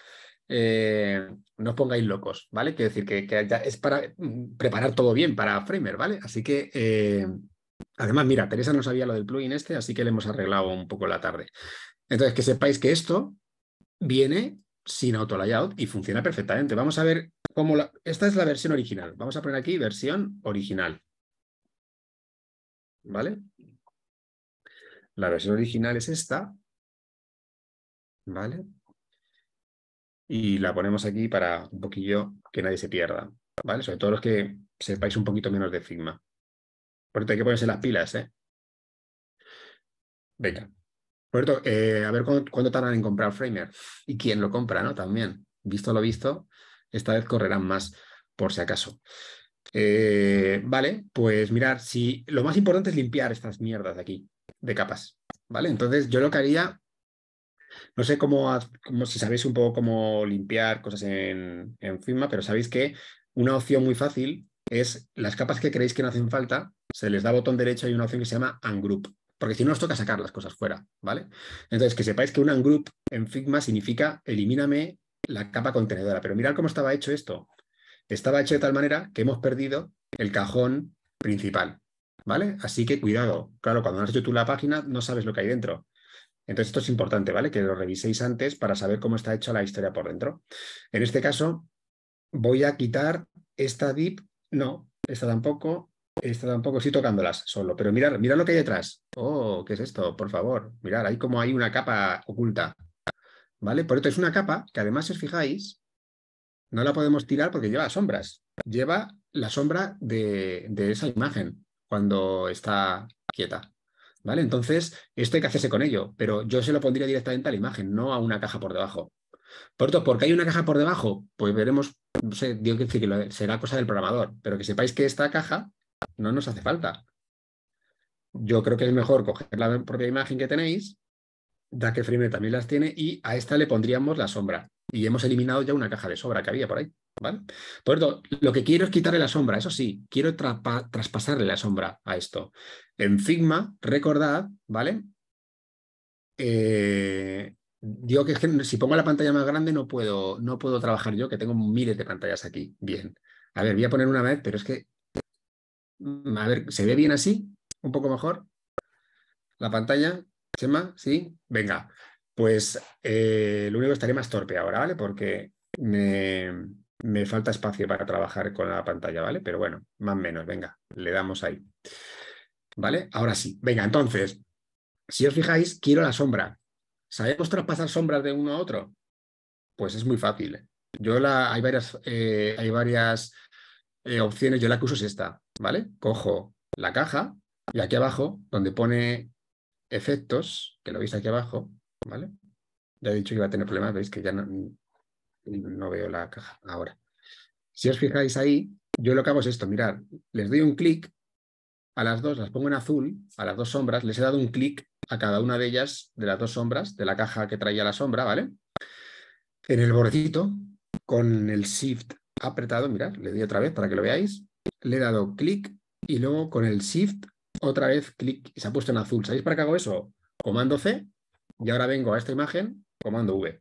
Speaker 1: eh, no os pongáis locos, ¿vale? Quiero decir que, es para mm, preparar todo bien para Framer, ¿vale? Así que, eh, además, mira, Teresa no sabía lo del plugin este, así que le hemos arreglado un poco la tarde. Entonces, que sepáis que esto viene sin auto layout y funciona perfectamente. Vamos a ver cómo la... Esta es la versión original. Vamos a poner aquí versión original. ¿Vale? La versión original es esta. ¿Vale? y la ponemos aquí para un poquillo que nadie se pierda, ¿vale? Sobre todo los que sepáis un poquito menos de Figma. Por eso hay que ponerse las pilas, ¿eh? Venga. Por eh, a ver cuánto, tardan en comprar Framer y quién lo compra, ¿no? También, visto lo visto, esta vez correrán más, por si acaso. Eh, vale, pues mirar, si lo más importante es limpiar estas mierdas de aquí, de capas, ¿vale? Entonces yo lo que haría no sé cómo, si sabéis un poco cómo limpiar cosas en, Figma, pero sabéis que una opción muy fácil es las capas que creéis que no hacen falta, se les da botón derecho y una opción que se llama ungroup, porque si no os toca sacar las cosas fuera, ¿vale? Entonces, que sepáis que un ungroup en Figma significa elimíname la capa contenedora, pero mirad cómo estaba hecho esto. Estaba hecho de tal manera que hemos perdido el cajón principal, ¿vale? Así que cuidado. Claro, cuando has hecho tú la página no sabes lo que hay dentro. Entonces, esto es importante, ¿vale? Que lo reviséis antes para saber cómo está hecha la historia por dentro. En este caso, voy a quitar esta dip. no, esta tampoco, esta tampoco, estoy tocándolas solo, pero mirad, mirad lo que hay detrás. Oh, ¿qué es esto? Por favor, mirad, Ahí como hay una capa oculta, ¿vale? Por esto es una capa que además, si os fijáis, no la podemos tirar porque lleva sombras, lleva la sombra de esa imagen cuando está quieta. Entonces, esto hay que hacerse con ello, pero yo se lo pondría directamente a la imagen, no a una caja por debajo. Por ¿por qué hay una caja por debajo, pues veremos, no sé, digo que será cosa del programador, pero que sepáis que esta caja no nos hace falta. Yo creo que es mejor coger la propia imagen que tenéis, ya que Frame también las tiene, y a esta le pondríamos la sombra. Y hemos eliminado ya una caja de sobra que había por ahí. ¿Vale? Por tanto, lo que quiero es quitarle la sombra, eso sí, quiero traspasarle la sombra a esto. En Figma, recordad, ¿vale? digo eh, que, es que si pongo la pantalla más grande no puedo, no puedo trabajar yo, que tengo miles de pantallas aquí. Bien. A ver, voy a poner una vez, pero es que... Mm, a ver, ¿se ve bien así? ¿Un poco mejor? ¿La pantalla? sema ¿Sí? Venga. Pues eh, lo único que estaré más torpe ahora, ¿vale? Porque me me falta espacio para trabajar con la pantalla, ¿vale? Pero bueno, más o menos, venga, le damos ahí. ¿Vale? Ahora sí. Venga, entonces, si os fijáis, quiero la sombra. ¿Sabemos traspasar sombras de uno a otro? Pues es muy fácil. Yo la, hay varias, eh, hay varias eh, opciones. Yo la que uso es esta, ¿vale? Cojo la caja y aquí abajo, donde pone efectos, que lo veis aquí abajo, ¿vale? Ya he dicho que iba a tener problemas, veis que ya no, no veo la caja ahora. Si os fijáis ahí, yo lo que hago es esto, mirar, les doy un clic a las dos, las pongo en azul, a las dos sombras, les he dado un clic a cada una de ellas, de las dos sombras, de la caja que traía la sombra, ¿vale? En el bordecito, con el shift apretado, mirad, le doy otra vez para que lo veáis, le he dado clic y luego con el shift otra vez clic y se ha puesto en azul. ¿Sabéis para qué hago eso? Comando C y ahora vengo a esta imagen, comando V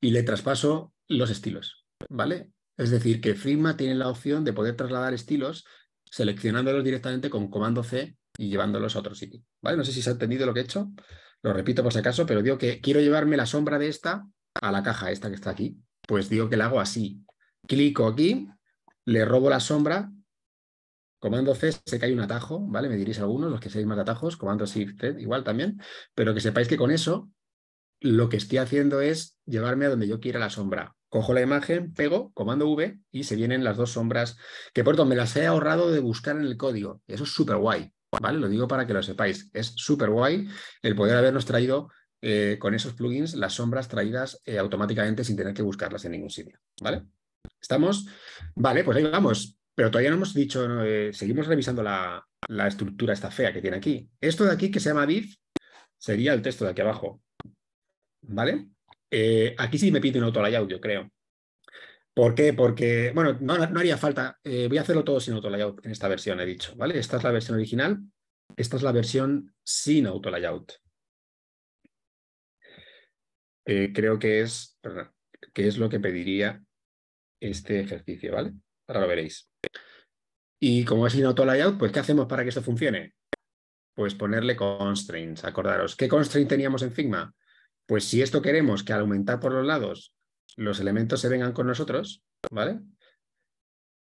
Speaker 1: y le traspaso los estilos, ¿vale? Es decir, que Figma tiene la opción de poder trasladar estilos seleccionándolos directamente con comando C y llevándolos a otro sitio, ¿vale? No sé si se ha entendido lo que he hecho, lo repito por si acaso, pero digo que quiero llevarme la sombra de esta a la caja esta que está aquí, pues digo que la hago así. Clico aquí, le robo la sombra, comando C, sé que hay un atajo, ¿vale? Me diréis algunos, los que seáis más atajos, comando Shift igual también, pero que sepáis que con eso lo que estoy haciendo es llevarme a donde yo quiera la sombra. Cojo la imagen, pego, comando V y se vienen las dos sombras, que por tanto me las he ahorrado de buscar en el código. Eso es súper guay, ¿vale? Lo digo para que lo sepáis. Es súper guay el poder habernos traído eh, con esos plugins las sombras traídas eh, automáticamente sin tener que buscarlas en ningún sitio, ¿vale? ¿Estamos? Vale, pues ahí vamos. Pero todavía no hemos dicho, eh, seguimos revisando la, la estructura esta fea que tiene aquí. Esto de aquí que se llama div sería el texto de aquí abajo ¿vale? Eh, aquí sí me pide un autolayout, yo creo. ¿Por qué? Porque, bueno, no, haría falta, eh, voy a hacerlo todo sin autolayout en esta versión, he dicho, ¿vale? Esta es la versión original, esta es la versión sin autolayout. Eh, creo que es, es lo que pediría este ejercicio, ¿vale? Ahora lo veréis. Y como es sin autolayout, pues ¿qué hacemos para que esto funcione? Pues ponerle constraints, acordaros. ¿Qué constraint teníamos en Figma? Pues si esto queremos que al aumentar por los lados los elementos se vengan con nosotros, ¿vale?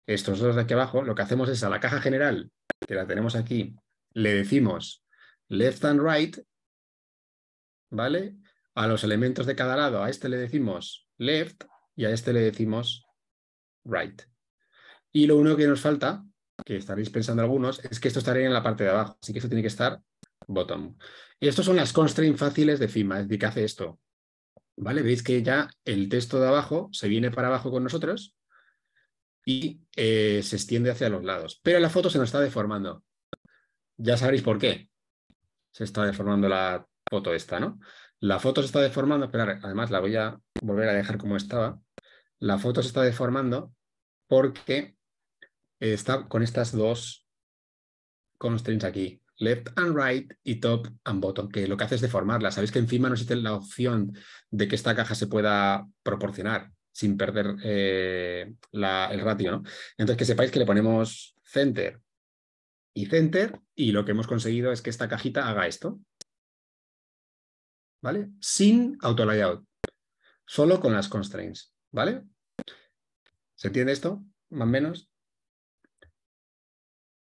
Speaker 1: Estos dos de aquí abajo, lo que hacemos es a la caja general, que la tenemos aquí, le decimos left and right, ¿vale? A los elementos de cada lado, a este le decimos left y a este le decimos right. Y lo único que nos falta, que estaréis pensando algunos, es que esto estaría en la parte de abajo, así que esto tiene que estar bottom. Y estas son las constraints fáciles de FIMA, es decir, que hace esto. ¿Vale? Veis que ya el texto de abajo se viene para abajo con nosotros y eh, se extiende hacia los lados. Pero la foto se nos está deformando. Ya sabréis por qué se está deformando la foto esta, ¿no? La foto se está deformando, pero además la voy a volver a dejar como estaba. La foto se está deformando porque está con estas dos constraints aquí left and right y top and bottom, que lo que hace es deformarla. Sabéis que encima no existe la opción de que esta caja se pueda proporcionar sin perder eh, el ratio. ¿no? Entonces, que sepáis que le ponemos center y center y lo que hemos conseguido es que esta cajita haga esto. ¿Vale? Sin auto layout, solo con las constraints. ¿Vale? ¿Se entiende esto? Más o menos.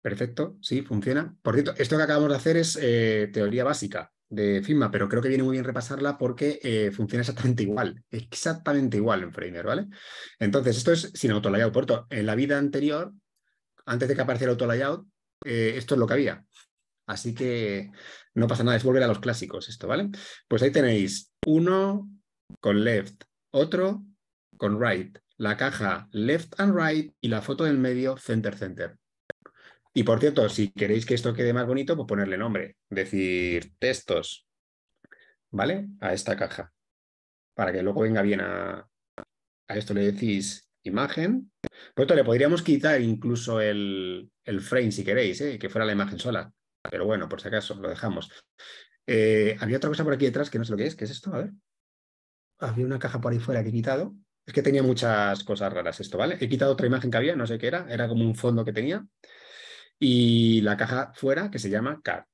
Speaker 1: Perfecto, sí, funciona. Por cierto, esto que acabamos de hacer es eh, teoría básica de FIMA, pero creo que viene muy bien repasarla porque eh, funciona exactamente igual, exactamente igual en Framer, ¿vale? Entonces, esto es sin autolayout. Por cierto, en la vida anterior, antes de que apareciera autolayout, eh, esto es lo que había. Así que no pasa nada, es volver a los clásicos esto, ¿vale? Pues ahí tenéis uno con left, otro con right, la caja left and right y la foto del medio center center. Y por cierto, si queréis que esto quede más bonito, pues ponerle nombre, decir textos, ¿vale? A esta caja, para que luego venga bien a, esto le decís imagen. Por esto le podríamos quitar incluso el, el frame si queréis, ¿eh? que fuera la imagen sola. Pero bueno, por si acaso, lo dejamos. Eh, había otra cosa por aquí detrás que no sé lo que es. ¿Qué es esto? A ver. Había una caja por ahí fuera que he quitado. Es que tenía muchas cosas raras esto, ¿vale? He quitado otra imagen que había, no sé qué era. Era como un fondo que tenía y la caja fuera que se llama CART.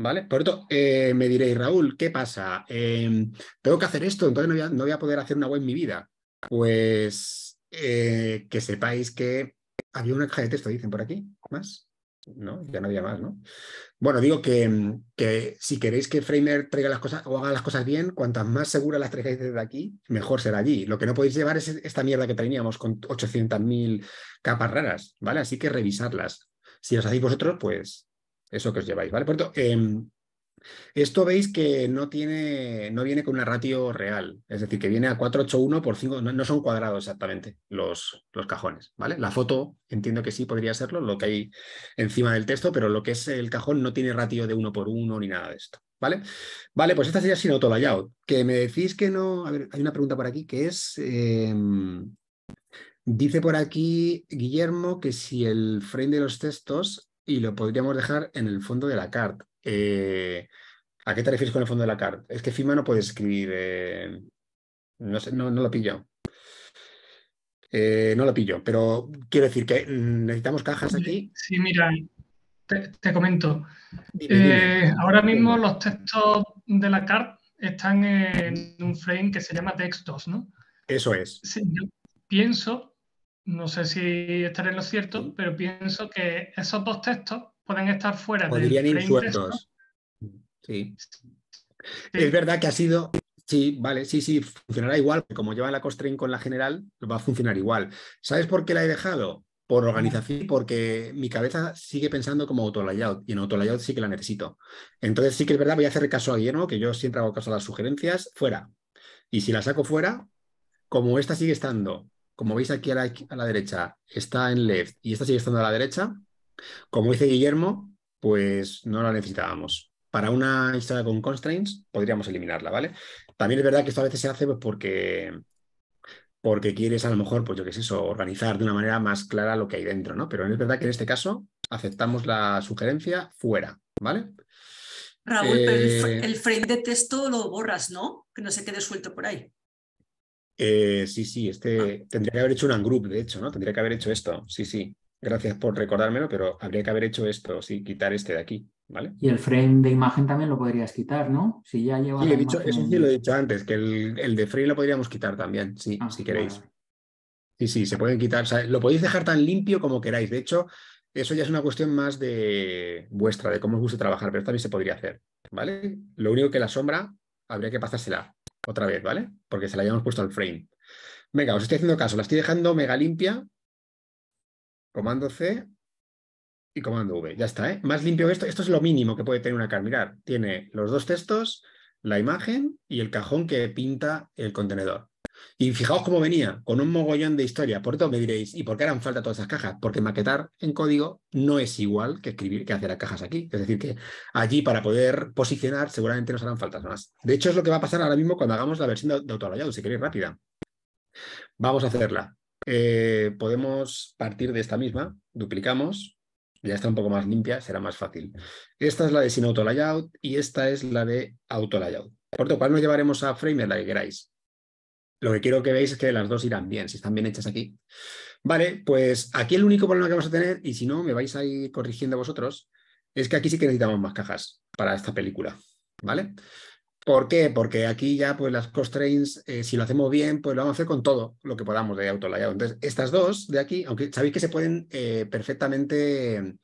Speaker 1: ¿Vale? Por esto eh, me diréis, Raúl, ¿qué pasa? Em, ¿Tengo que hacer esto? Entonces no voy, a, no voy, poder hacer una web en mi vida. Pues eh, que sepáis que había una caja de texto, dicen por aquí, más. No, ya no había más, ¿no? Bueno, digo que, em, que si queréis que Framer traiga las cosas o haga las cosas bien, cuantas más seguras las traigáis desde aquí, mejor será allí. Lo que no podéis llevar es esta mierda que traíamos con 800.000 capas raras, ¿vale? Así que revisarlas. Si las hacéis vosotros, pues eso que os lleváis, ¿vale? Por tanto, em, esto veis que no, tiene, no viene con una ratio real, es decir, que viene a 481 por 5, no, son cuadrados exactamente los, los, cajones, ¿vale? La foto entiendo que sí podría serlo, lo que hay encima del texto, pero lo que es el cajón no tiene ratio de 1 por 1 ni nada de esto, ¿vale? Vale, pues esta sería sin auto layout, que me decís que no, a ver, hay una pregunta por aquí que es, em, Dice por aquí Guillermo que si el frame de los textos y lo podríamos dejar en el fondo de la carta. Eh, ¿A qué te refieres con el fondo de la carta? Es que FIMA no puede escribir. Eh, no, lo pillo. Eh, no lo pillo, pero quiero decir que mm, necesitamos cajas aquí. Sí, mira, te, comento. ahora mismo los textos de la carta están en un frame que se llama textos, ¿no? Eso es. Sí, yo pienso no sé si estaré en lo cierto, pero pienso que esos dos textos pueden estar fuera Podrían Podrían ir sueltos. Sí. Es verdad que ha sido. Sí, vale, sí, sí, funcionará igual. Como lleva la constraint con la general, va a funcionar igual. ¿Sabes por qué la he dejado? Por organización, porque mi cabeza sigue pensando como auto-layout y en auto-layout sí que la necesito. Entonces, sí que es verdad, voy a hacer caso a ¿no? que yo siempre hago caso a las sugerencias, fuera. Y si la saco fuera, como esta sigue estando como veis aquí a la, derecha, está en left y esta sigue estando a la derecha, como dice Guillermo, pues no la necesitábamos. Para una instalada con constraints podríamos eliminarla, ¿vale? También es verdad que esto a veces se hace pues, porque, porque quieres a lo mejor, pues yo qué sé, eso, organizar de una manera más clara lo que hay dentro, ¿no? Pero es verdad que en este caso aceptamos la sugerencia fuera, ¿vale?
Speaker 2: Raúl, eh, el
Speaker 1: frame de texto lo borras, ¿no? Que no se quede suelto por ahí. Eh, sí, sí, este ah. tendría que haber hecho un ungroup, de hecho, ¿no? Tendría que haber hecho esto. Sí, sí. Gracias por recordármelo, pero habría que haber hecho esto, sí, quitar este de aquí, ¿vale? Y el frame de imagen también lo podrías quitar, ¿no? Si ya lleva. Sí, dicho, sí lo he dicho antes, que el, el, de frame lo podríamos quitar también, sí, ah, si queréis. Sí, sí, se pueden quitar. lo podéis dejar tan limpio como queráis. De hecho, eso ya es una cuestión más de vuestra, de cómo os gusta trabajar, pero también se podría hacer, ¿vale? Lo único que la sombra habría que pasársela otra vez, ¿vale? Porque se la habíamos puesto al frame. Venga, os estoy haciendo caso, la estoy dejando mega limpia. Comando C y comando V. Ya está, ¿eh? Más limpio que esto. Esto es lo mínimo que puede tener una car. Mirad, tiene los dos textos, la imagen y el cajón que pinta el contenedor. Y fijaos cómo venía, con un mogollón de historia. Por tanto, me diréis, ¿y por qué harán falta todas esas cajas? Porque maquetar en código no es igual que escribir, que hacer las cajas aquí. Es decir, que allí para poder posicionar seguramente nos harán faltas más. De hecho, es lo que va a pasar ahora mismo cuando hagamos la versión de auto-layout, si queréis rápida. Vamos a hacerla. Eh, podemos partir de esta misma, duplicamos, ya está un poco más limpia, será más fácil. Esta es la de sin auto layout y esta es la de auto layout. Por lo cual nos llevaremos a Framer la que queráis. Lo que quiero que veáis es que las dos irán bien, si están bien hechas aquí. Vale, pues aquí el único problema que vamos a tener, y si no, me vais a ir corrigiendo vosotros, es que aquí sí que necesitamos más cajas para esta película. ¿Vale? ¿Por qué? Porque aquí ya pues las constraints, eh, si lo hacemos bien, pues lo vamos a hacer con todo lo que podamos de auto layout. Entonces, estas dos de aquí, aunque sabéis que se pueden eh, perfectamente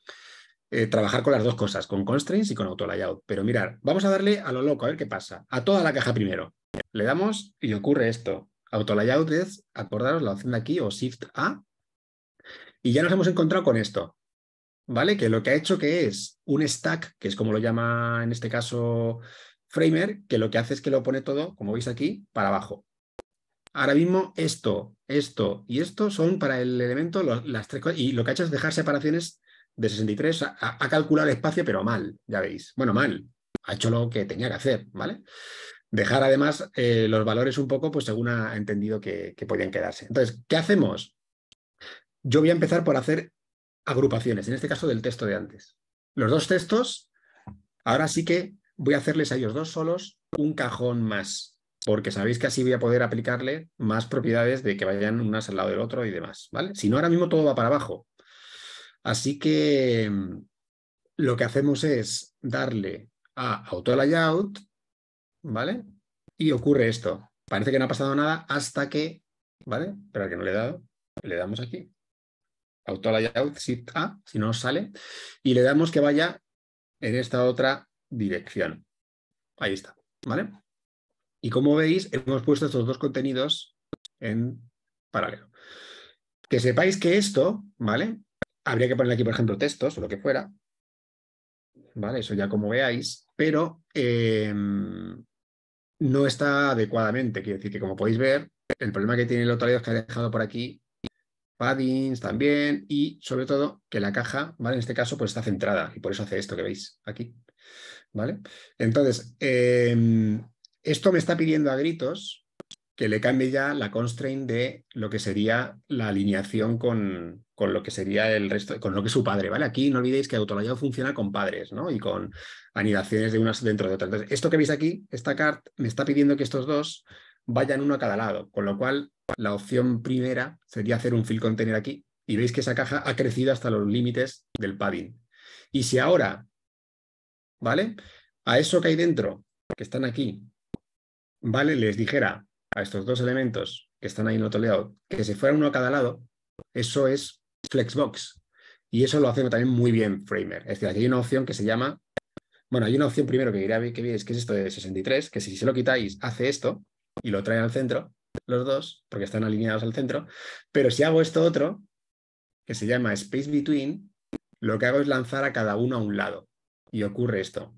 Speaker 1: eh, trabajar con las dos cosas, con constraints y con auto layout. Pero mirar, vamos a darle a lo loco, a ver qué pasa. A toda la caja primero. Le damos y ocurre esto. Autolayout es, acordaros la opción de aquí o Shift A. Y ya nos hemos encontrado con esto. ¿Vale? Que lo que ha hecho que es un stack, que es como lo llama en este caso Framer, que lo que hace es que lo pone todo, como veis aquí, para abajo. Ahora mismo esto, esto y esto son para el elemento las tres cosas. Y lo que ha hecho es dejar separaciones de 63. a ha calculado el espacio, pero mal, ya veis. Bueno, mal. Ha hecho lo que tenía que hacer, ¿vale? dejar además eh, los valores un poco, pues según ha entendido que, que podían quedarse. Entonces, ¿qué hacemos? Yo voy a empezar por hacer agrupaciones, en este caso del texto de antes. Los dos textos, ahora sí que voy a hacerles a ellos dos solos un cajón más, porque sabéis que así voy a poder aplicarle más propiedades de que vayan unas al lado del otro y demás, ¿vale? Si no, ahora mismo todo va para abajo. Así que mm, lo que hacemos es darle a auto layout ¿vale? Y ocurre esto. Parece que no ha pasado nada hasta que, ¿vale? Pero que no le he dado, le damos aquí. Autolayout, Shift A, si no sale. Y le damos que vaya en esta otra dirección. Ahí está, ¿vale? Y como veis, hemos puesto estos dos contenidos en paralelo. Que sepáis que esto, ¿vale? Habría que poner aquí, por ejemplo, textos o lo que fuera. ¿Vale? Eso ya como veáis. Pero eh, no está adecuadamente. Quiero decir que, como podéis ver, el problema que tiene el otro lado es que ha dejado por aquí paddings también y, sobre todo, que la caja, ¿vale? En este caso, pues está centrada y por eso hace esto que veis aquí, ¿vale? Entonces, em, esto me está pidiendo a gritos que le cambie ya la constraint de lo que sería la alineación con, con, lo que sería el resto, con lo que es su padre, ¿vale? Aquí no olvidéis que autolayado funciona con padres, ¿no? Y con anidaciones de unas dentro de otras. Entonces, esto que veis aquí, esta cart, me está pidiendo que estos dos vayan uno a cada lado, con lo cual la opción primera sería hacer un fill container aquí y veis que esa caja ha crecido hasta los límites del padding. Y si ahora, ¿vale? A eso que hay dentro, que están aquí, ¿vale? Les dijera, a estos dos elementos que están ahí en el otro lado, que se fuera uno a cada lado, eso es Flexbox. Y eso lo hace también muy bien Framer. Es decir, aquí hay una opción que se llama, bueno, hay una opción primero que dirá que veis, que es esto de 63, que si se lo quitáis hace esto y lo trae al centro, los dos, porque están alineados al centro, pero si hago esto otro, que se llama Space Between, lo que hago es lanzar a cada uno a un lado. Y ocurre esto,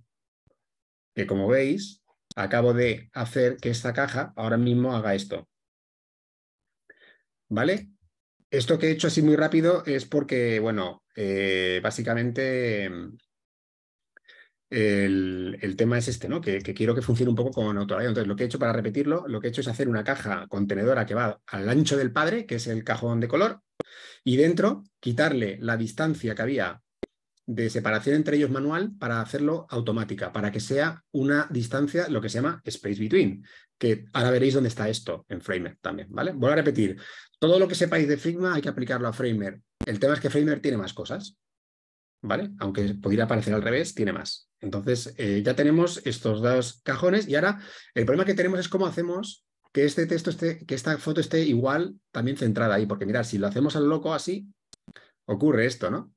Speaker 1: que como veis, acabo de hacer que esta caja ahora mismo haga esto. ¿Vale? Esto que he hecho así muy rápido es porque, bueno, eh, básicamente el, tema es este, ¿no? Que, quiero que funcione un poco con autoridad. Entonces, lo que he hecho para repetirlo, lo que he hecho es hacer una caja contenedora que va al ancho del padre, que es el cajón de color, y dentro quitarle la distancia que había de separación entre ellos manual para hacerlo automática, para que sea una distancia, lo que se llama space between, que ahora veréis dónde está esto en Framer también, ¿vale? Vuelvo a repetir, todo lo que sepáis de Figma hay que aplicarlo a Framer. El tema es que Framer tiene más cosas, ¿vale? Aunque pudiera parecer al revés, tiene más. Entonces, eh, ya tenemos estos dos cajones y ahora el problema que tenemos es cómo hacemos que este texto esté, que esta foto esté igual también centrada ahí, porque mirad, si lo hacemos al loco así, ocurre esto, ¿no?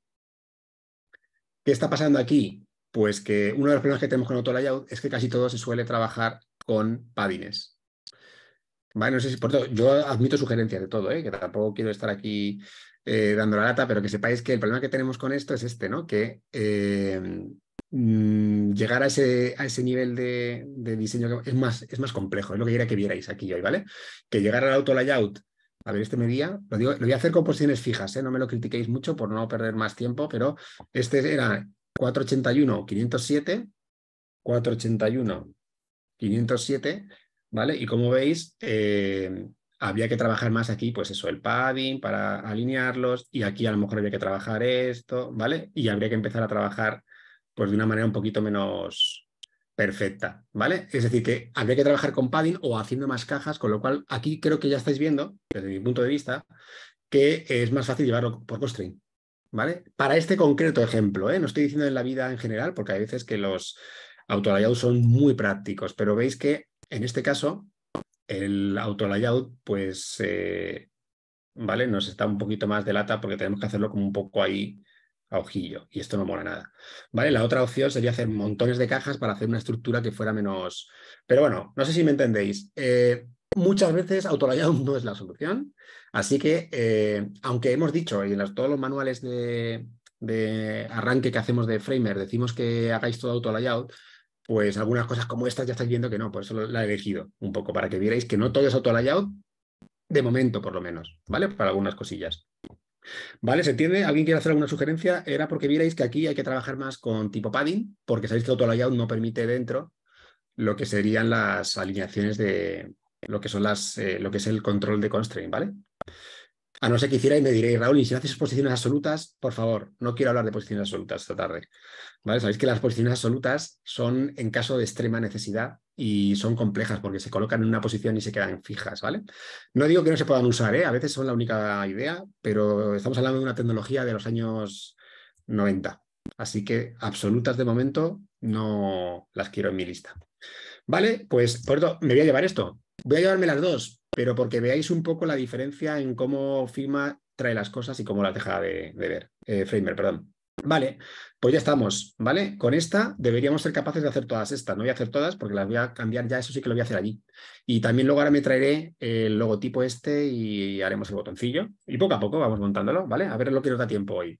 Speaker 1: está pasando aquí? Pues que uno de los problemas que tenemos con Autolayout es que casi todo se suele trabajar con padines. Vale, no sé si, por todo, yo admito sugerencias de todo, ¿eh? que tampoco quiero estar aquí eh, dando la lata, pero que sepáis que el problema que tenemos con esto es este, ¿no? Que eh, mm, llegar a ese, a ese nivel de, diseño es más, es más complejo, es lo que quería que vierais aquí hoy, ¿vale? Que llegar al auto layout a ver, este me Lo, voy a hacer con posiciones fijas, ¿eh? no me lo critiquéis mucho por no perder más tiempo, pero este era 481, 507, 481, 507, ¿vale? Y como veis, eh, había que trabajar más aquí, pues eso, el padding para alinearlos, y aquí a lo mejor había que trabajar esto, ¿vale? Y habría que empezar a trabajar pues de una manera un poquito menos, perfecta, ¿vale? Es decir, que habría que trabajar con padding o haciendo más cajas, con lo cual aquí creo que ya estáis viendo, desde mi punto de vista, que es más fácil llevarlo por constraint, ¿vale? Para este concreto ejemplo, ¿eh? no estoy diciendo en la vida en general, porque hay veces que los auto auto-layouts son muy prácticos, pero veis que en este caso el auto-layout, pues, eh, ¿vale? Nos está un poquito más de lata porque tenemos que hacerlo como un poco ahí a ojillo y esto no mola nada. ¿Vale? La otra opción sería hacer montones de cajas para hacer una estructura que fuera menos... Pero bueno, no sé si me entendéis. Eh, muchas veces autolayout no es la solución, así que eh, aunque hemos dicho y en todos los manuales de, arranque que hacemos de Framer decimos que hagáis todo autolayout, pues algunas cosas como estas ya estáis viendo que no, por eso la he elegido un poco, para que vierais que no todo es autolayout, de momento por lo menos, ¿vale? Para algunas cosillas. ¿Vale? ¿Se entiende? ¿Alguien quiere hacer alguna sugerencia? Era porque vierais que aquí hay que trabajar más con tipo padding, porque sabéis que AutoLayout no permite dentro lo que serían las alineaciones de lo que son las, eh, lo que es el control de constraint, ¿vale? A no ser que hiciera y me diréis, Raúl, y si no haces posiciones absolutas, por favor, no quiero hablar de posiciones absolutas esta tarde. ¿Vale? Sabéis que las posiciones absolutas son en caso de extrema necesidad y son complejas porque se colocan en una posición y se quedan fijas, ¿vale? No digo que no se puedan usar, ¿eh? a veces son la única idea, pero estamos hablando de una tecnología de los años 90. Así que absolutas de momento no las quiero en mi lista. Vale, pues por eso me voy a llevar esto. Voy a llevarme las dos, pero porque veáis un poco la diferencia en cómo firma trae las cosas y cómo las deja de, ver. Eh, Framer, perdón. Vale, pues ya estamos, ¿vale? Con esta deberíamos ser capaces de hacer todas estas. No voy a hacer todas porque las voy a cambiar ya, eso sí que lo voy a hacer allí. Y también luego ahora me traeré el logotipo este y haremos el botoncillo. Y poco a poco vamos montándolo, ¿vale? A ver lo que nos da tiempo hoy.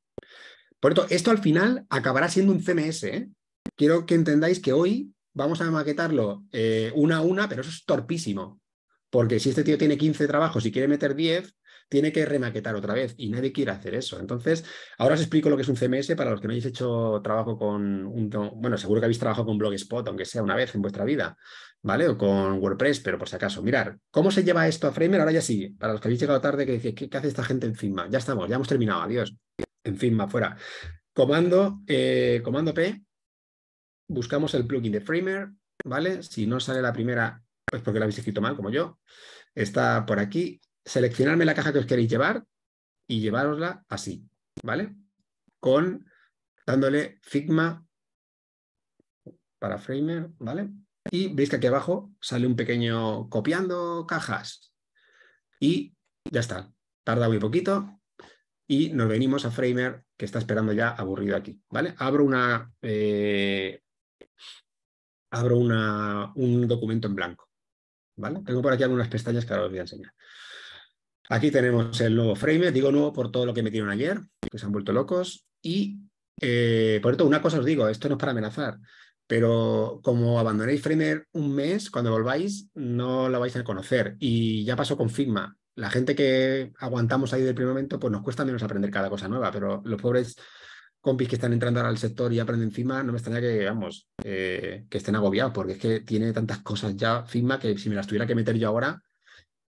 Speaker 1: Por esto, esto al final acabará siendo un CMS. ¿eh? Quiero que entendáis que hoy vamos a maquetarlo eh, una a una, pero eso es torpísimo. Porque si este tío tiene 15 trabajos y quiere meter 10, tiene que remaquetar otra vez y nadie quiere hacer eso. Entonces, ahora os explico lo que es un CMS para los que no hayáis hecho trabajo con un... Bueno, seguro que habéis trabajado con Blogspot, aunque sea una vez en vuestra vida, ¿vale? O con WordPress, pero por si acaso. Mirar, ¿cómo se lleva esto a Framer? Ahora ya sí, para los que habéis llegado tarde, que decís, ¿qué, hace esta gente en Ya estamos, ya hemos terminado, adiós. En Figma, fuera. Comando, eh, comando P, buscamos el plugin de Framer, ¿vale? Si no sale la primera pues porque la habéis escrito mal, como yo. Está por aquí. Seleccionarme la caja que os queréis llevar y llevarosla así, ¿vale? Con, dándole Figma para Framer, ¿vale? Y veis que aquí abajo sale un pequeño copiando cajas. Y ya está. Tarda muy poquito, y nos venimos a Framer, que está esperando ya aburrido aquí. ¿vale? Abro, una, eh, abro una, un documento en blanco. Tengo por aquí algunas pestañas que ahora os voy a enseñar. Aquí tenemos el nuevo Framer, digo nuevo por todo lo que metieron ayer, que se han vuelto locos. Y eh, por esto, una cosa os digo, esto no es para amenazar, pero como abandonéis Framer un mes, cuando volváis no lo vais a conocer. Y ya pasó con Figma. La gente que aguantamos ahí del primer momento, pues nos cuesta menos aprender cada cosa nueva, pero los pobres compis que están entrando ahora al sector y aprenden encima no me extraña que, vamos, eh, que estén agobiados, porque es que tiene tantas cosas ya FIMA que si me las tuviera que meter yo ahora,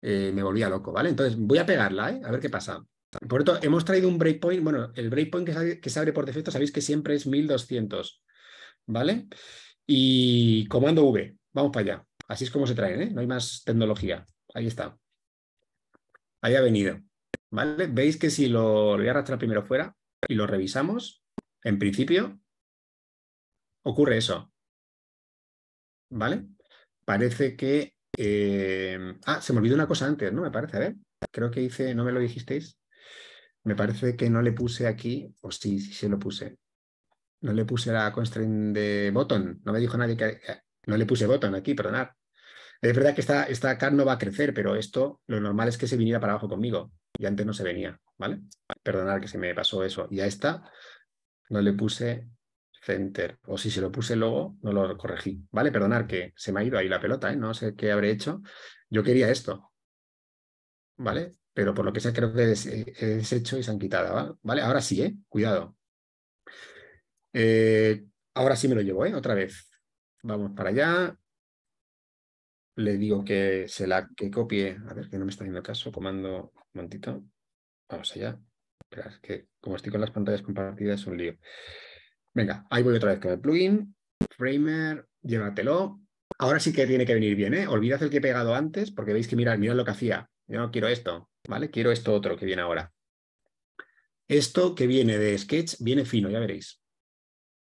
Speaker 1: eh, me volvía loco, ¿vale? Entonces voy a pegarla, ¿eh? A ver qué pasa. Por esto, hemos traído un breakpoint. Bueno, el breakpoint que, que se abre por defecto, sabéis que siempre es 1200, ¿vale? Y comando V, vamos para allá. Así es como se traen, ¿eh? No hay más tecnología. Ahí está. Ahí ha venido. ¿Vale? Veis que si lo voy a arrastrar primero fuera, y lo revisamos, en principio, ocurre eso. ¿Vale? Parece que... Eh, ah, se me olvidó una cosa antes, ¿no? Me parece, a ver. Creo que hice, no me lo dijisteis. Me parece que no le puse aquí, o sí, sí, se lo puse. No le puse la constraint de botón. No me dijo nadie que... No le puse botón aquí, perdonad. Es verdad que esta, esta no va a crecer, pero esto lo normal es que se viniera para abajo conmigo. Y antes no se venía, ¿vale? Perdonar que se me pasó eso. Y a esta no le puse center. O si se lo puse luego, no lo corregí, ¿vale? Perdonar que se me ha ido ahí la pelota, ¿eh? No sé qué habré hecho. Yo quería esto, ¿vale? Pero por lo que sé creo que he eh, hecho y se han quitado, ¿vale? Ahora sí, ¿eh? Cuidado. Eh, ahora sí me lo llevo, ¿eh? Otra vez. Vamos para allá le digo que se la que copie, a ver que no me está haciendo caso, comando un momentito, vamos allá. Espera, que como estoy con las pantallas compartidas es un lío. Venga, ahí voy otra vez con el plugin, Framer, llévatelo. Ahora sí que tiene que venir bien, ¿eh? Olvidad el que he pegado antes, porque veis que mirad, mirad lo que hacía. Yo no quiero esto, ¿vale? Quiero esto otro que viene ahora. Esto que viene de Sketch viene fino, ya veréis.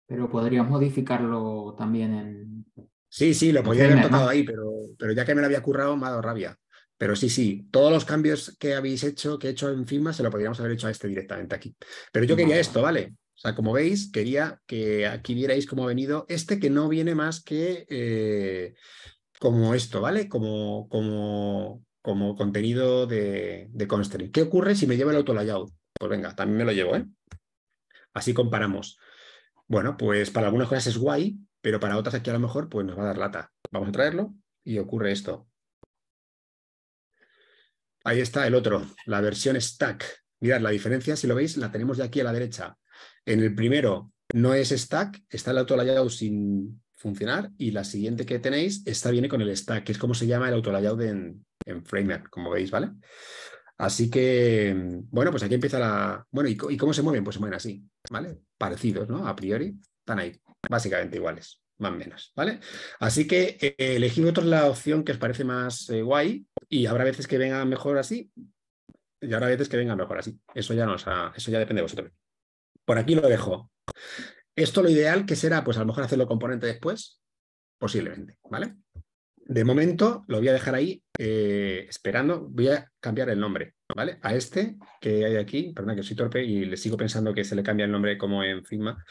Speaker 1: Pero podrías modificarlo también en, Sí, sí, lo podía haber tocado ahí, pero, pero ya que me lo había currado, me ha dado rabia. Pero sí, sí, todos los cambios que habéis hecho, que he hecho en FIMA, se lo podríamos haber hecho a este directamente aquí. Pero yo quería esto, ¿vale? O sea, como veis, quería que aquí vierais cómo ha venido este que no viene más que eh, como esto, ¿vale? Como, como, como contenido de, de Constraint. ¿Qué ocurre si me lleva el auto layout? Pues venga, también me lo llevo, ¿eh? Así comparamos. Bueno, pues para algunas cosas es guay, pero para otras aquí a lo mejor pues nos va a dar lata. Vamos a traerlo y ocurre esto. Ahí está el otro, la versión stack. Mirad, la diferencia, si lo veis, la tenemos ya aquí a la derecha. En el primero no es stack, está el auto layout sin funcionar y la siguiente que tenéis, esta viene con el stack, que es como se llama el auto layout en, en Framer, como veis, ¿vale? Así que, bueno, pues aquí empieza la... Bueno, ¿y, ¿y cómo se mueven? Pues se mueven así, ¿vale? Parecidos, ¿no? A priori, están ahí básicamente iguales, más o menos, ¿vale? Así que eh, la opción que os parece más eh, guay y habrá veces que venga mejor así y habrá veces que venga mejor así. Eso ya, nos eso ya depende de vosotros. Por aquí lo dejo. Esto lo ideal que será, pues a lo mejor hacerlo componente después, posiblemente, ¿vale? De momento lo voy a dejar ahí eh, esperando. Voy a cambiar el nombre, ¿vale? A este que hay aquí, Perdona que soy torpe y le sigo pensando que se le cambia el nombre como en Figma.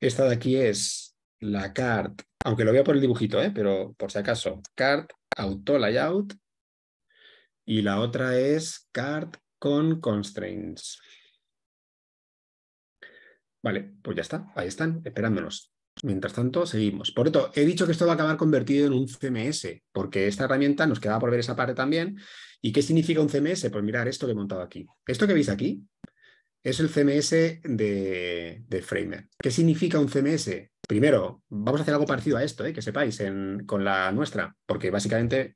Speaker 1: Esta de aquí es la cart, aunque lo veo por el dibujito, ¿eh? pero por si acaso, cart auto layout y la otra es cart con constraints. Vale, pues ya está, ahí están, esperándonos. Mientras tanto, seguimos. Por esto, he dicho que esto va a acabar convertido en un CMS, porque esta herramienta nos queda por ver esa parte también. ¿Y qué significa un CMS? Pues mirar esto que he montado aquí. Esto que veis aquí es el CMS de, Framer. ¿Qué significa un CMS? Primero, vamos a hacer algo parecido a esto, ¿eh? que sepáis, con la nuestra, porque básicamente,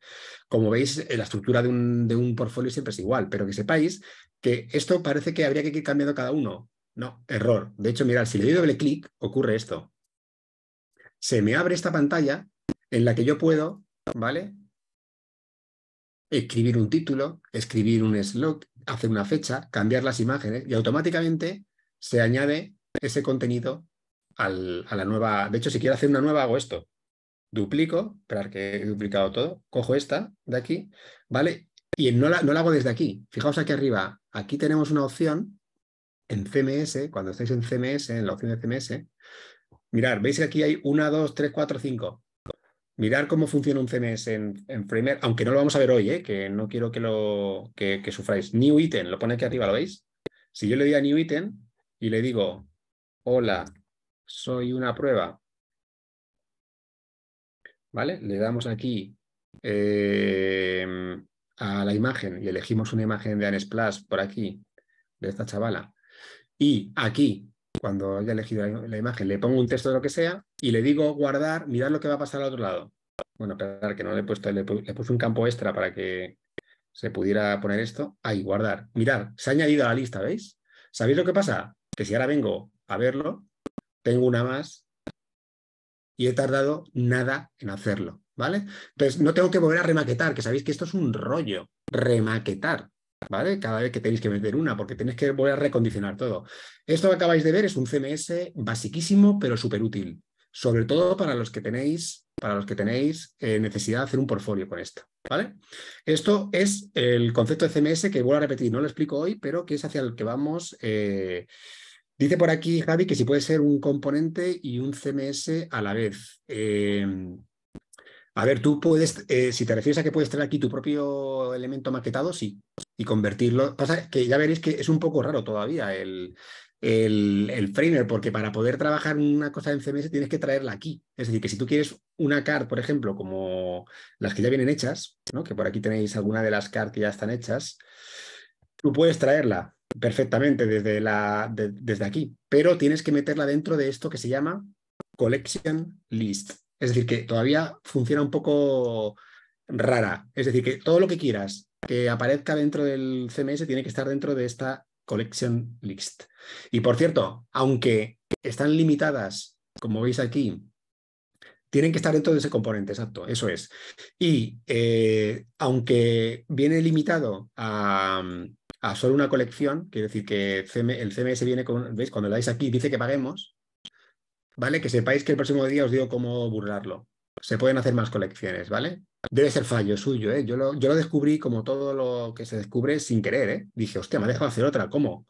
Speaker 1: como veis, la estructura de un, de un, portfolio siempre es igual, pero que sepáis que esto parece que habría que ir cambiando cada uno. No, error. De hecho, mirad, si le doy doble clic, ocurre esto. Se me abre esta pantalla en la que yo puedo, ¿vale? escribir un título, escribir un slot, hacer una fecha, cambiar las imágenes y automáticamente se añade ese contenido a la nueva. De hecho, si quiero hacer una nueva, hago esto. Duplico, esperar que he duplicado todo, cojo esta de aquí, ¿vale? Y no la, no la hago desde aquí. Fijaos aquí arriba, aquí tenemos una opción en CMS, cuando estáis en CMS, en la opción de CMS, mirad, veis que aquí hay una, dos, tres, cuatro, cinco mirar cómo funciona un CMS en, en Framer, aunque no lo vamos a ver hoy, ¿eh? que no quiero que lo que, sufráis. New item, lo pone aquí arriba, ¿lo veis? Si yo le doy a new item y le digo, hola, soy una prueba, ¿vale? Le damos aquí eh, a la imagen y elegimos una imagen de Unsplash por aquí, de esta chavala. Y aquí, cuando haya elegido la imagen, le pongo un texto de lo que sea y le digo guardar, mirad lo que va a pasar al otro lado. Bueno, esperar que no le he puesto, le, he puse un campo extra para que se pudiera poner esto. Ahí, guardar. Mirad, se ha añadido a la lista, ¿veis? ¿Sabéis lo que pasa? Que si ahora vengo a verlo, tengo una más y he tardado nada en hacerlo, ¿vale? Entonces, no tengo que volver a remaquetar, que sabéis que esto es un rollo, remaquetar, ¿vale? Cada vez que tenéis que meter una, porque tenéis que volver a recondicionar todo. Esto que acabáis de ver es un CMS basiquísimo, pero súper útil sobre todo para los que tenéis, para los que tenéis eh, necesidad de hacer un portfolio con esto. ¿vale? Esto es el concepto de CMS que vuelvo a repetir, no lo explico hoy, pero que es hacia el que vamos. Eh, dice por aquí Javi que si puede ser un componente y un CMS a la vez. Em, a ver, tú puedes, eh, si te refieres a que puedes tener aquí tu propio elemento maquetado, sí, y convertirlo. Pasa que ya veréis que es un poco raro todavía el, el, el, framer, porque para poder trabajar una cosa en CMS tienes que traerla aquí. Es decir, que si tú quieres una card, por ejemplo, como las que ya vienen hechas, ¿no? que por aquí tenéis alguna de las cards que ya están hechas, tú puedes traerla perfectamente desde, la, desde aquí, pero tienes que meterla dentro de esto que se llama collection list. Es decir, que todavía funciona un poco rara. Es decir, que todo lo que quieras que aparezca dentro del CMS tiene que estar dentro de esta Collection List. Y por cierto, aunque están limitadas, como veis aquí, tienen que estar dentro de ese componente, exacto, eso es. Y eh, aunque viene limitado a, solo una colección, quiere decir que el CMS viene con, ¿veis? Cuando le dais aquí, dice que paguemos, ¿vale? Que sepáis que el próximo día os digo cómo burlarlo se pueden hacer más colecciones, ¿vale? Debe ser fallo suyo, ¿eh? Yo lo, descubrí como todo lo que se descubre sin querer, ¿eh? Dije, hostia, me ha dejado hacer otra, ¿cómo?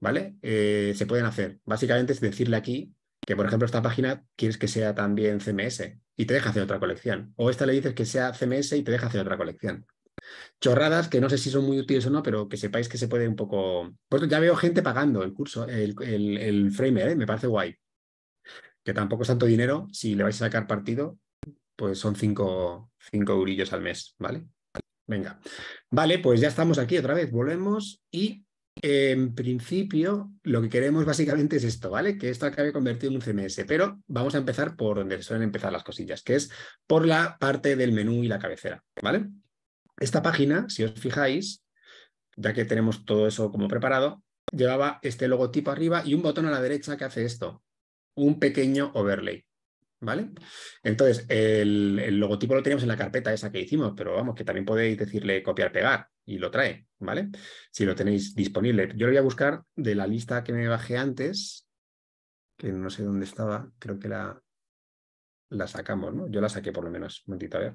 Speaker 1: ¿Vale? Eh, se pueden hacer. Básicamente es decirle aquí que, por ejemplo, esta página quieres que sea también CMS y te deja hacer otra colección. O esta le dices que sea CMS y te deja hacer otra colección. Chorradas que no sé si son muy útiles o no, pero que sepáis que se puede un poco. Pues ya veo gente pagando el curso, el, el, el framer, ¿eh? me parece guay. Que tampoco es tanto dinero, si le vais a sacar partido, pues son 5 eurillos al mes, ¿vale? Venga. Vale, pues ya estamos aquí otra vez, volvemos y en principio lo que queremos básicamente es esto, ¿vale? Que esto acabe convertido en un CMS, pero vamos a empezar por donde suelen empezar las cosillas, que es por la parte del menú y la cabecera, ¿vale? Esta página, si os fijáis, ya que tenemos todo eso como preparado, llevaba este logotipo arriba y un botón a la derecha que hace esto, un pequeño overlay. ¿Vale? Entonces, el, logotipo lo teníamos en la carpeta esa que hicimos, pero vamos, que también podéis decirle copiar, pegar y lo trae, ¿vale? Si lo tenéis disponible. Yo lo voy a buscar de la lista que me bajé antes, que no sé dónde estaba, creo que la, sacamos, ¿no? Yo la saqué por lo menos, un momentito, a ver.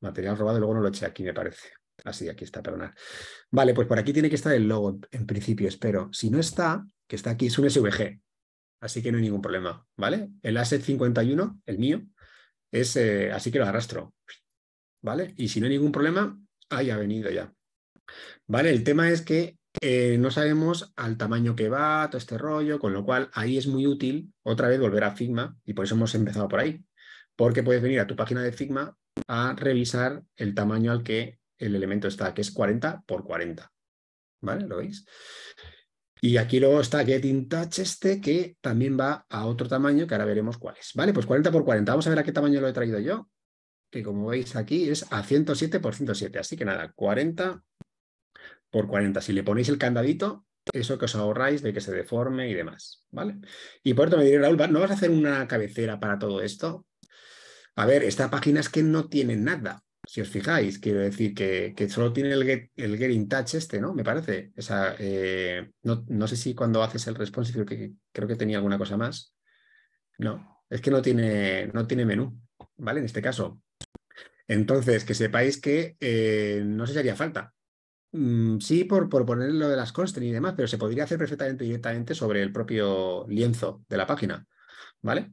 Speaker 1: Material robado, luego no lo eché aquí, me parece. Así, ah, aquí está, perdonad. Vale, pues por aquí tiene que estar el logo, en principio, espero. Si no está, que está aquí, es un SVG, así que no hay ningún problema, ¿vale? El asset 51, el mío, es, eh, así que lo arrastro, ¿vale? Y si no hay ningún problema, haya venido ya. ¿Vale? El tema es que eh, no sabemos al tamaño que va, todo este rollo, con lo cual ahí es muy útil otra vez volver a Figma y por eso hemos empezado por ahí, porque puedes venir a tu página de Figma a revisar el tamaño al que el elemento está, que es 40 por 40. ¿Vale? ¿Lo veis? Y aquí luego está Getting Touch este que también va a otro tamaño que ahora veremos cuál es. Vale, pues 40 por 40. Vamos a ver a qué tamaño lo he traído yo, que como veis aquí es a 107 por 107. Así que nada, 40 por 40. Si le ponéis el candadito, eso que os ahorráis de que se deforme y demás, ¿vale? Y por esto me diré, Raúl, ¿no vas a hacer una cabecera para todo esto? A ver, esta página es que no tiene nada. Si os fijáis, quiero decir que, solo tiene el, get, el touch este, ¿no? Me parece. Eh, no, sé si cuando haces el responsive, creo que, creo que tenía alguna cosa más. No, es que no tiene, no tiene menú, ¿vale? En este caso. Entonces, que sepáis que eh, no se haría falta. Mm, sí, por, por poner lo de las constraints y demás, pero se podría hacer perfectamente directamente sobre el propio lienzo de la página, ¿vale?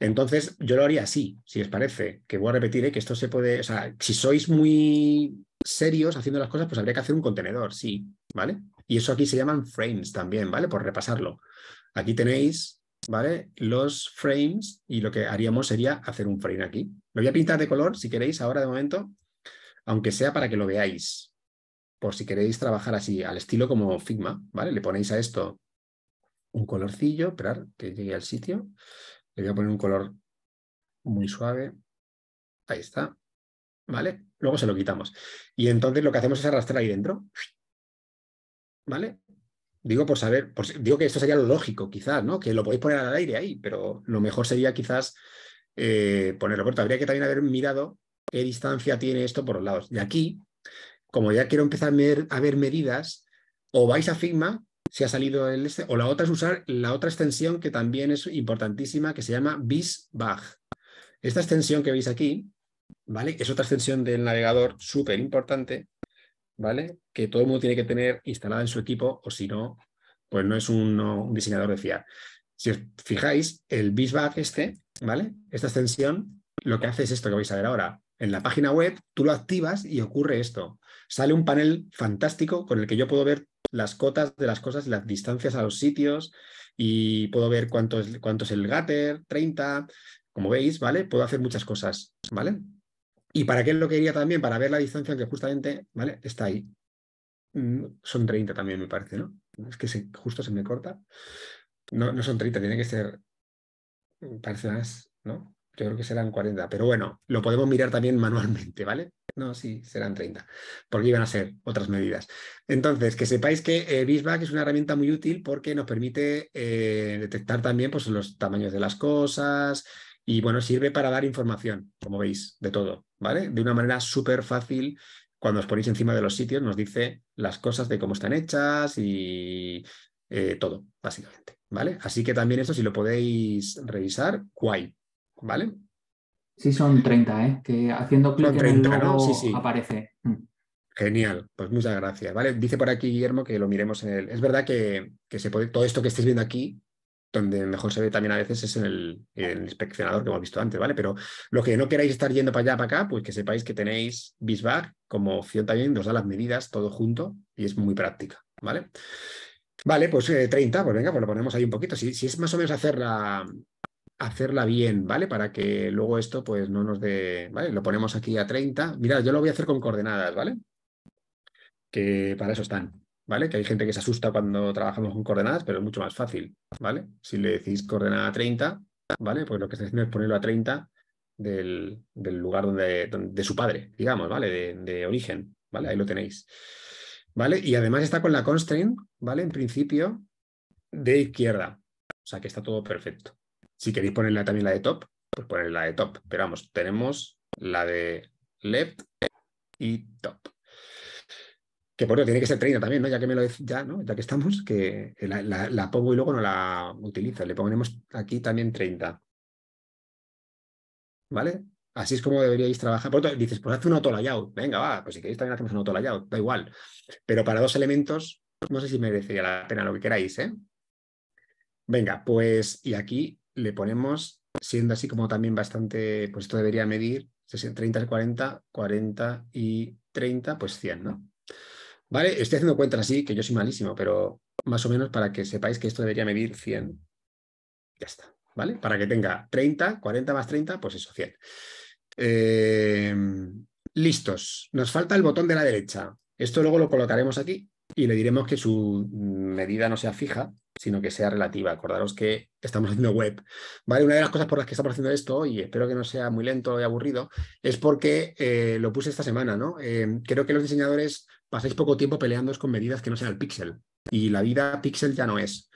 Speaker 1: Entonces, yo lo haría así, si os parece, que voy a repetir ¿eh? que esto se puede, o sea, si sois muy serios haciendo las cosas, pues habría que hacer un contenedor, sí, ¿vale? Y eso aquí se llaman frames también, ¿vale? Por repasarlo. Aquí tenéis, ¿vale? Los frames y lo que haríamos sería hacer un frame aquí. Lo voy a pintar de color, si queréis, ahora de momento, aunque sea para que lo veáis, por si queréis trabajar así, al estilo como Figma, ¿vale? Le ponéis a esto un colorcillo, esperar que llegue al sitio. Le voy a poner un color muy suave. Ahí está. ¿Vale? Luego se lo quitamos. Y entonces lo que hacemos es arrastrar ahí dentro. ¿Vale? Digo por saber, digo que esto sería lo lógico, quizás, ¿no? Que lo podéis poner al aire ahí, pero lo mejor sería quizás eh, ponerlo Habría que también haber mirado qué distancia tiene esto por los lados. Y aquí, como ya quiero empezar a, ver, a ver medidas, o vais a Figma si ha salido el este. O la otra es usar la otra extensión que también es importantísima, que se llama bisbag. Esta extensión que veis aquí, ¿vale? Es otra extensión del navegador súper importante, ¿vale? Que todo el mundo tiene que tener instalada en su equipo, o si no, pues no es un, diseñador de fiar. Si os fijáis, el bisbag este, ¿vale? Esta extensión lo que hace es esto que vais a ver ahora. En la página web tú lo activas y ocurre esto. Sale un panel fantástico con el que yo puedo ver las cotas de las cosas, las distancias a los sitios y puedo ver cuánto es, cuánto es el gutter, 30, como veis, ¿vale? Puedo hacer muchas cosas, ¿vale? ¿Y para qué lo quería también? Para ver la distancia que justamente, ¿vale? Está ahí. Mm, son 30 también, me parece, ¿no? Es que justo se me corta. No, no son 30, tiene que ser, mm, parece más, ¿no? Yo creo que serán 40, pero bueno, lo podemos mirar también manualmente, ¿vale? No, sí, serán 30, porque iban a ser otras medidas. Entonces, que sepáis que eh, es una herramienta muy útil porque nos permite eh, detectar también pues, los tamaños de las cosas y, bueno, sirve para dar información, como veis, de todo, ¿vale? De una manera súper fácil. Cuando os ponéis encima de los sitios, nos dice las cosas de cómo están hechas y eh, todo, básicamente, ¿vale? Así que también eso si lo podéis revisar, guay, ¿vale? Sí, son 30, ¿eh? Que haciendo clic en el logo aparece. Mm. Genial, pues muchas gracias, ¿vale? Dice por aquí Guillermo que lo miremos en el... Es verdad que, que se puede, todo esto que estáis viendo aquí donde mejor se ve también a veces es en el, inspeccionador que hemos visto antes, ¿vale? Pero lo que no queráis estar yendo para allá, para acá, pues que sepáis que tenéis BISBAC como opción también, nos da las medidas todo junto y es muy práctica, ¿vale? Vale, pues 30, eh, pues venga, pues lo ponemos ahí un poquito. Si, si es más o menos hacer la, hacerla bien, ¿vale? Para que luego esto pues no nos dé, ¿vale? Lo ponemos aquí a 30. Mirad, yo lo voy a hacer con coordenadas, ¿vale? Que para eso están, ¿vale? Que hay gente que se asusta cuando trabajamos con coordenadas, pero es mucho más fácil, ¿vale? Si le decís coordenada 30, ¿vale? Pues lo que está haciendo es ponerlo a 30 del, lugar donde, de su padre, digamos, ¿vale? De, de, origen, ¿vale? Ahí lo tenéis. ¿Vale? Y además está con la constraint, ¿vale? En principio, de izquierda. O sea que está todo perfecto. Si queréis ponerle también la de top, pues poner la de top. Pero vamos, tenemos la de left y top. Que por eso tiene que ser 30 también, ¿no? Ya que me lo ya, ¿no? Ya que estamos, que la, la, pongo y luego no la utilizo. Le ponemos aquí también 30. ¿Vale? Así es como deberíais trabajar. Por otro, dices, pues haz un auto layout. Venga, va, pues si queréis también hacemos un auto layout, da igual. Pero para dos elementos, no sé si merecería la pena lo que queráis, ¿eh? Venga, pues, y aquí le ponemos, siendo así como también bastante, pues esto debería medir 30, 40, 40 y 30, pues 100, ¿no? Vale, estoy haciendo cuentas así, que yo soy malísimo, pero más o menos para que sepáis que esto debería medir 100. Ya está, ¿vale? Para que tenga 30, 40 más 30, pues eso, 100. Em, listos. Nos falta el botón de la derecha. Esto luego lo colocaremos aquí y le diremos que su medida no sea fija, sino que sea relativa. Acordaros que estamos haciendo web. ¿vale? Una de las cosas por las que estamos haciendo esto, y espero que no sea muy lento y aburrido, es porque eh, lo puse esta semana. ¿no? Eh, creo que los diseñadores pasáis poco tiempo peleándoos con medidas que no sean el píxel. Y la vida píxel ya no es.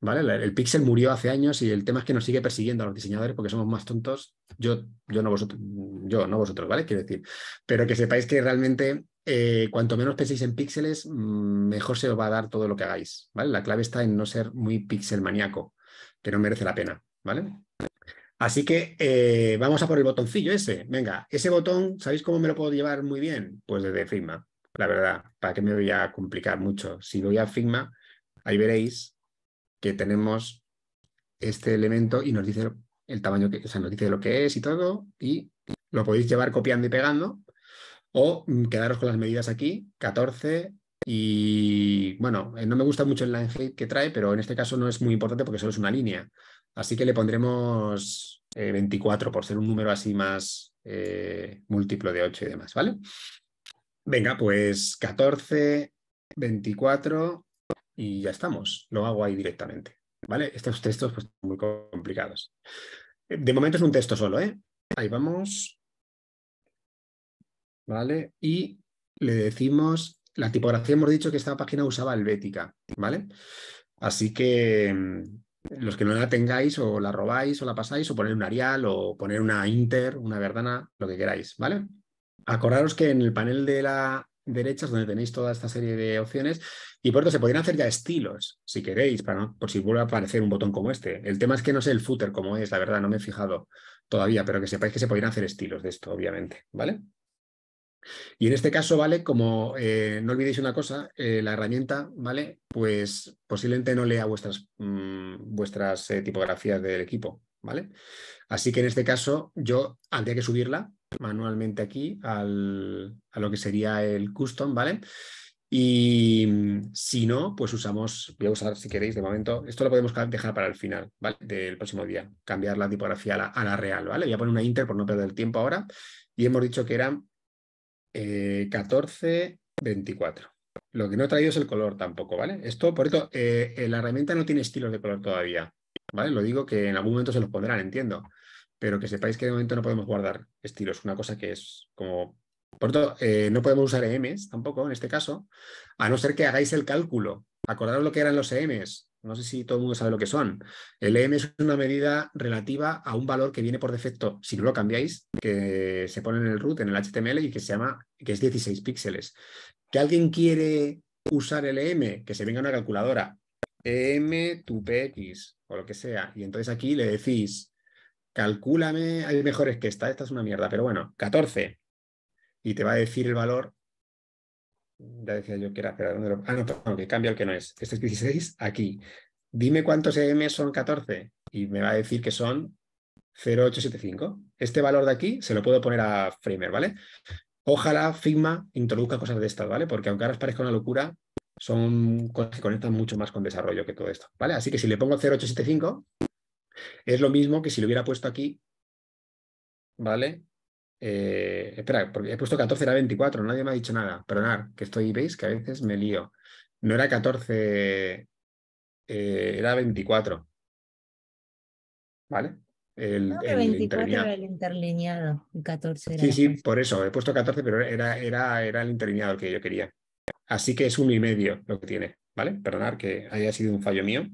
Speaker 1: ¿Vale? El, píxel pixel murió hace años y el tema es que nos sigue persiguiendo a los diseñadores porque somos más tontos. Yo, yo no vosotros, yo no vosotros, ¿vale? Quiero decir, pero que sepáis que realmente eh, cuanto menos penséis en píxeles, mm, mejor se os va a dar todo lo que hagáis. ¿vale? La clave está en no ser muy pixel maníaco, que no merece la pena. ¿vale? Así que eh, vamos a por el botoncillo ese. Venga, ese botón, ¿sabéis cómo me lo puedo llevar muy bien? Pues desde Figma, la verdad. ¿Para qué me voy a complicar mucho? Si voy a Figma, ahí veréis que tenemos este elemento y nos dice el tamaño que, o sea, nos dice lo que es y todo, y lo podéis llevar copiando y pegando o quedaros con las medidas aquí, 14, y bueno, eh, no me gusta mucho el line que trae, pero en este caso no es muy importante porque solo es una línea. Así que le pondremos 24 eh, por ser un número así más eh, múltiplo de 8 y demás, ¿vale? Venga, pues 14, 24 y ya estamos. Lo hago ahí directamente, ¿vale? Estos textos pues, son muy complicados. De momento es un texto solo, ¿eh? Ahí vamos. ¿vale? Y le decimos, la tipografía hemos dicho que esta página usaba helvética, ¿vale? Así que mm, los que no la tengáis o la robáis o la pasáis o poner un Arial o poner una Inter, una Verdana, lo que queráis, ¿vale? Acordaros que en el panel de la derecha es donde tenéis toda esta serie de opciones y por eso se podrían hacer ya estilos, si queréis, por si vuelve a aparecer un botón como este. El tema es que no sé el footer como es, la verdad, no me he fijado todavía, pero que sepáis que se podrían hacer estilos de esto, obviamente, ¿vale? Y en este caso, ¿vale? Como eh, no olvidéis una cosa, eh, la herramienta, ¿vale? Pues posiblemente no lea vuestras, mm, vuestras eh, tipografías del equipo, ¿vale? Así que en este caso, yo habría que subirla manualmente aquí a lo que sería el custom, ¿vale? Y mm, si no, pues usamos, voy a usar si queréis de momento, esto lo podemos dejar para el final, ¿vale? Del próximo día, cambiar la tipografía a la, a la real, ¿vale? Voy a poner una inter por no perder el tiempo ahora. Y hemos dicho que eran 14, eh, 24. Lo que no he traído es el color tampoco, ¿vale? Esto, por esto, eh, eh, la herramienta no tiene estilos de color todavía, ¿vale? Lo digo que en algún momento se los pondrán, entiendo, pero que sepáis que de momento no podemos guardar estilos, una cosa que es como... Por tanto, no podemos usar EMs tampoco en este caso, a no ser que hagáis el cálculo. Acordaros lo que eran los EMs, no sé si todo el mundo sabe lo que son. El EM es una medida relativa a un valor que viene por defecto, si no lo cambiáis, que se pone en el root, en el HTML y que se llama, que es 16 píxeles. ¿Que alguien quiere usar el EM? Que se venga una calculadora. EM tu PX o lo que sea. Y entonces aquí le decís, calcúlame, hay mejores que esta, esta es una mierda, pero bueno, 14. Y te va a decir el valor ya decía yo que era, Ah, no, perdón, que cambia el que no es. Este es 16, aquí. Dime cuántos EM son 14 y me va a decir que son 0,875. Este valor de aquí se lo puedo poner a Framer, ¿vale? Ojalá Figma introduzca cosas de estas, ¿vale? Porque aunque ahora os parezca una locura, son cosas que conectan mucho más con desarrollo que todo esto, ¿vale? Así que si le pongo 0,875, es lo mismo que si lo hubiera puesto aquí, ¿vale? Eh, espera, porque he puesto 14, era 24, nadie me ha dicho nada. Perdonad, que estoy, veis que a veces me lío. No era 14, eh, era 24. ¿Vale? El, no, 24 era el interlineado 14 Sí, sí, por eso. He puesto 14, pero era, era, era el interlineado que yo quería. Así que es uno y medio lo que tiene. ¿Vale? Perdonad que haya sido un fallo mío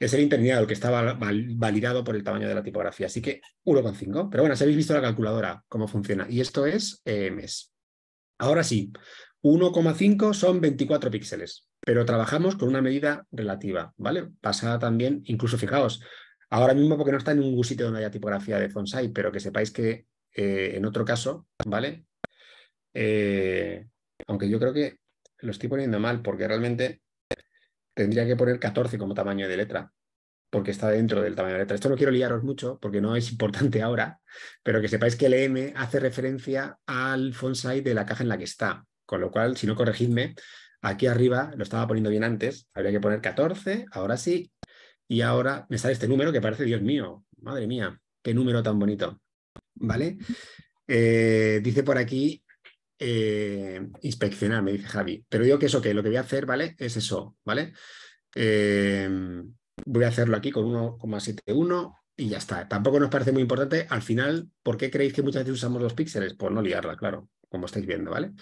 Speaker 1: es el el que estaba validado por el tamaño de la tipografía. Así que 1,5. Pero bueno, si habéis visto la calculadora, cómo funciona. Y esto es eh, mes. Ahora sí, 1,5 son 24 píxeles, pero trabajamos con una medida relativa, ¿vale? Pasada también, incluso fijaos, ahora mismo porque no está en un sitio donde haya tipografía de Fonsai, pero que sepáis que eh, en otro caso, ¿vale? Eh, aunque yo creo que lo estoy poniendo mal porque realmente tendría que poner 14 como tamaño de letra, porque está dentro del tamaño de letra. Esto no quiero liaros mucho porque no es importante ahora, pero que sepáis que el M hace referencia al font size de la caja en la que está. Con lo cual, si no corregidme, aquí arriba lo estaba poniendo bien antes, habría que poner 14, ahora sí, y ahora me sale este número que parece, Dios mío, madre mía, qué número tan bonito. ¿Vale? Eh, dice por aquí eh, inspeccionar, me dice Javi. Pero digo que eso, que lo que voy a hacer, ¿vale? Es eso, ¿vale? Eh, voy a hacerlo aquí con 1,71 y ya está. Tampoco nos parece muy importante. Al final, ¿por qué creéis que muchas veces usamos los píxeles? Por pues no liarla, claro, como estáis viendo, ¿vale?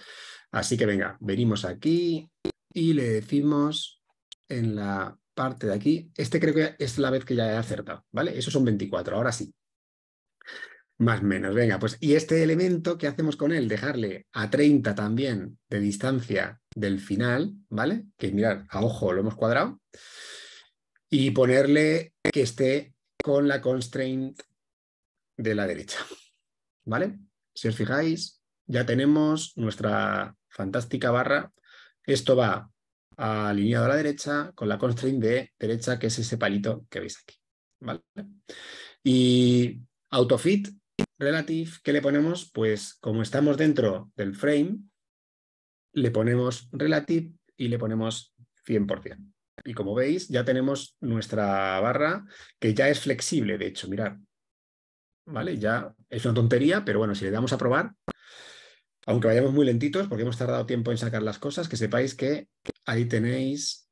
Speaker 1: Así que venga, venimos aquí y le decimos en la parte de aquí, este creo que es la vez que ya he acertado, ¿vale? esos son 24, ahora sí. Más menos, venga, pues y este elemento, ¿qué hacemos con él? Dejarle a 30 también de distancia del final, ¿vale? Que mirar, a ojo lo hemos cuadrado. Y ponerle que esté con la constraint de la derecha, ¿vale? Si os fijáis, ya tenemos nuestra fantástica barra. Esto va alineado a la derecha con la constraint de derecha, que es ese palito que veis aquí, ¿vale? Y autofit relative, ¿qué le ponemos? Pues como estamos dentro del frame, le ponemos relative y le ponemos 100%. Y como veis, ya tenemos nuestra barra que ya es flexible, de hecho, mirad. ¿Vale? Ya es una tontería, pero bueno, si le damos a probar, aunque vayamos muy lentitos porque hemos tardado tiempo en sacar las cosas, que sepáis que ahí tenéis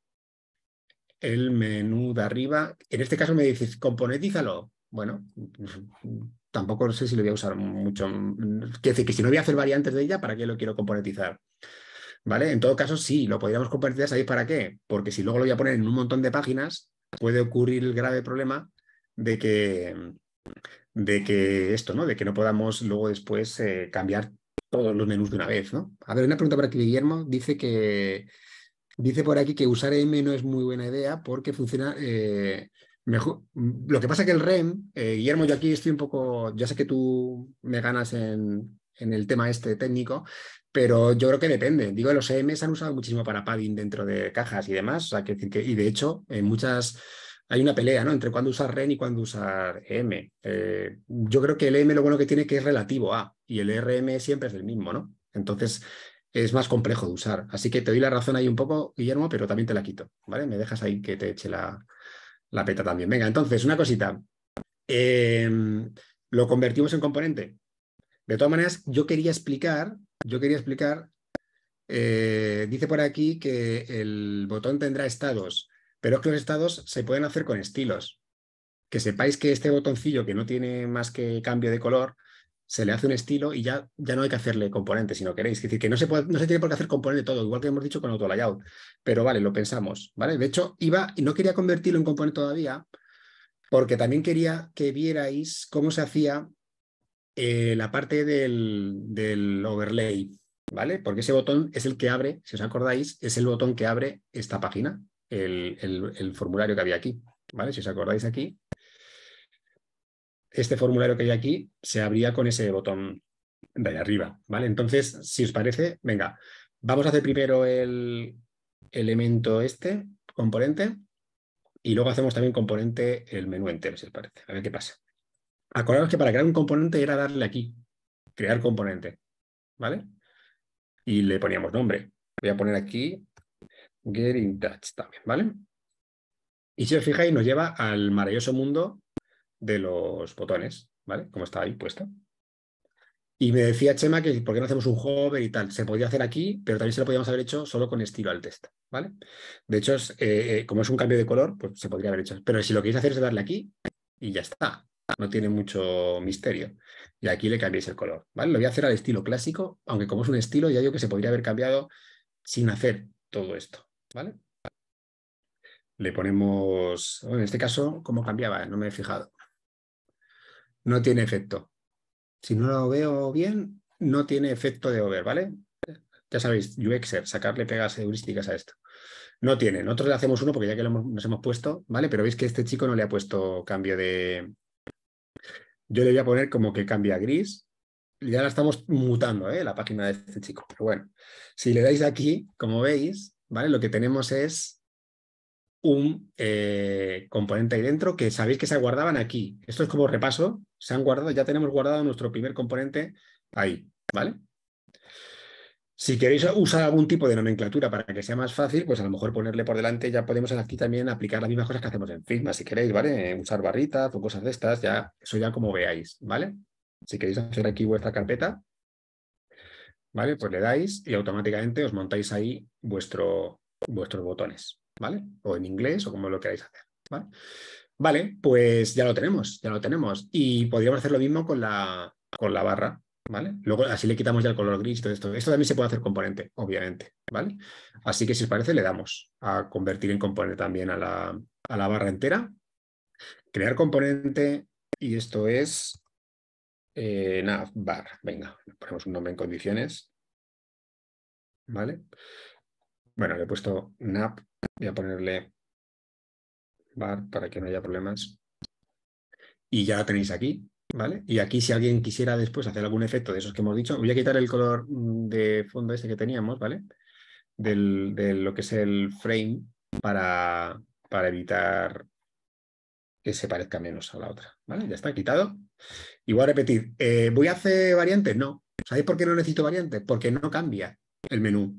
Speaker 1: el menú de arriba. En este caso me dices, componetízalo. Bueno, tampoco sé si lo voy a usar mucho. Mm, quiero decir que si no voy a hacer variantes de ella, ¿para qué lo quiero componentizar? ¿Vale? En todo caso, sí, lo podríamos componentizar, ¿sabéis para qué? Porque si luego lo voy a poner en un montón de páginas, puede ocurrir el grave problema de que, de que esto, ¿no? De que no podamos luego después eh, cambiar todos los menús de una vez, ¿no? A ver, una pregunta para aquí Guillermo. Dice que dice por aquí que usar M no es muy buena idea porque funciona, eh, Mm, lo que pasa es que el REM, eh, Guillermo, yo aquí estoy un poco, ya sé que tú me ganas en, el tema este técnico, pero yo creo que depende. Digo, los EM se han usado muchísimo para padding dentro de cajas y demás, o y de hecho, en muchas hay una pelea ¿no? entre cuándo usar REM y cuándo usar EM. yo creo que el EM lo bueno que tiene que es relativo a, y el e RM siempre es el mismo, ¿no? Entonces es más complejo de usar. Así que te doy la razón ahí un poco, Guillermo, pero también te la quito, ¿vale? Me dejas ahí que te eche la, la peta también. Venga, entonces, una cosita. Em, lo convertimos en componente. De todas maneras, yo quería explicar, yo quería explicar, eh, dice por aquí que el botón tendrá estados, pero es que los estados se pueden hacer con estilos. Que sepáis que este botoncillo que no tiene más que cambio de color, se le hace un estilo y ya, ya no hay que hacerle componente, si no queréis. Es decir, que no se, no se tiene por qué hacer componente todo, igual que hemos dicho con auto-layout. Pero vale, lo pensamos, ¿vale? De hecho, iba y no quería convertirlo en componente todavía porque también quería que vierais cómo se hacía eh, la parte del, overlay, ¿vale? Porque ese botón es el que abre, si os acordáis, es el botón que abre esta página, el, el, el formulario que había aquí, ¿vale? Si os acordáis aquí, este formulario que hay aquí se abría con ese botón de ahí arriba, ¿vale? Entonces, si os parece, venga, vamos a hacer primero el elemento este, componente, y luego hacemos también componente el menú entero, si os parece. A ver qué pasa. Acordaros que para crear un componente era darle aquí, crear componente, ¿vale? Y le poníamos nombre. Voy a poner aquí get in touch también, ¿vale? Y si os fijáis, nos lleva al maravilloso mundo de los botones, ¿vale? Como está ahí puesto Y me decía Chema que por qué no hacemos un hover y tal. Se podía hacer aquí, pero también se lo podíamos haber hecho solo con estilo al test, ¿vale? De hecho, eh, eh, como es un cambio de color, pues se podría haber hecho. Pero si lo queréis hacer es darle aquí y ya está. No tiene mucho misterio. Y aquí le cambiéis el color, ¿vale? Lo voy a hacer al estilo clásico, aunque como es un estilo, ya digo que se podría haber cambiado sin hacer todo esto, ¿vale? Le ponemos, en este caso, ¿cómo cambiaba? No me he fijado no tiene efecto. Si no lo veo bien, no tiene efecto de over, ¿vale? Ya sabéis, UXer, sacarle pegas heurísticas a esto. No tiene. Nosotros le hacemos uno porque ya que nos hemos puesto, ¿vale? Pero veis que este chico no le ha puesto cambio de... Yo le voy a poner como que cambia a gris. Ya la estamos mutando, ¿eh? La página de este chico. Pero bueno, si le dais aquí, como veis, ¿vale? Lo que tenemos es un eh, componente ahí dentro que sabéis que se guardaban aquí. Esto es como repaso se han guardado, ya tenemos guardado nuestro primer componente ahí, ¿vale? Si queréis usar algún tipo de nomenclatura para que sea más fácil, pues a lo mejor ponerle por delante, ya podemos aquí también aplicar las mismas cosas que hacemos en Figma, si queréis, ¿vale? Eh, usar barritas o cosas de estas, ya, eso ya como veáis, ¿vale? Si queréis hacer aquí vuestra carpeta, ¿vale? Pues le dais y automáticamente os montáis ahí vuestro, vuestros botones, ¿vale? O en inglés o como lo queráis hacer, ¿vale? Vale, pues ya lo tenemos, ya lo tenemos. Y podríamos hacer lo mismo con la, con la barra, ¿vale? Luego así le quitamos ya el color gris y todo esto. Esto también se puede hacer componente, obviamente, ¿vale? Así que si os parece, le damos a convertir en componente también a la, a la barra entera. Crear componente y esto es eh, nav Venga, ponemos un nombre en condiciones. ¿Vale? Bueno, le he puesto nav. Voy a ponerle para que no haya problemas. Y ya tenéis aquí, ¿vale? Y aquí si alguien quisiera después hacer algún efecto de esos que hemos dicho, voy a quitar el color mm, de fondo ese que teníamos, ¿vale? Del, de lo que es el frame para, para evitar que se parezca menos a la otra, ¿vale? Ya está quitado. Y voy a repetir, eh, ¿voy a hacer variantes? No. ¿Sabéis por qué no necesito variantes? Porque no cambia el menú.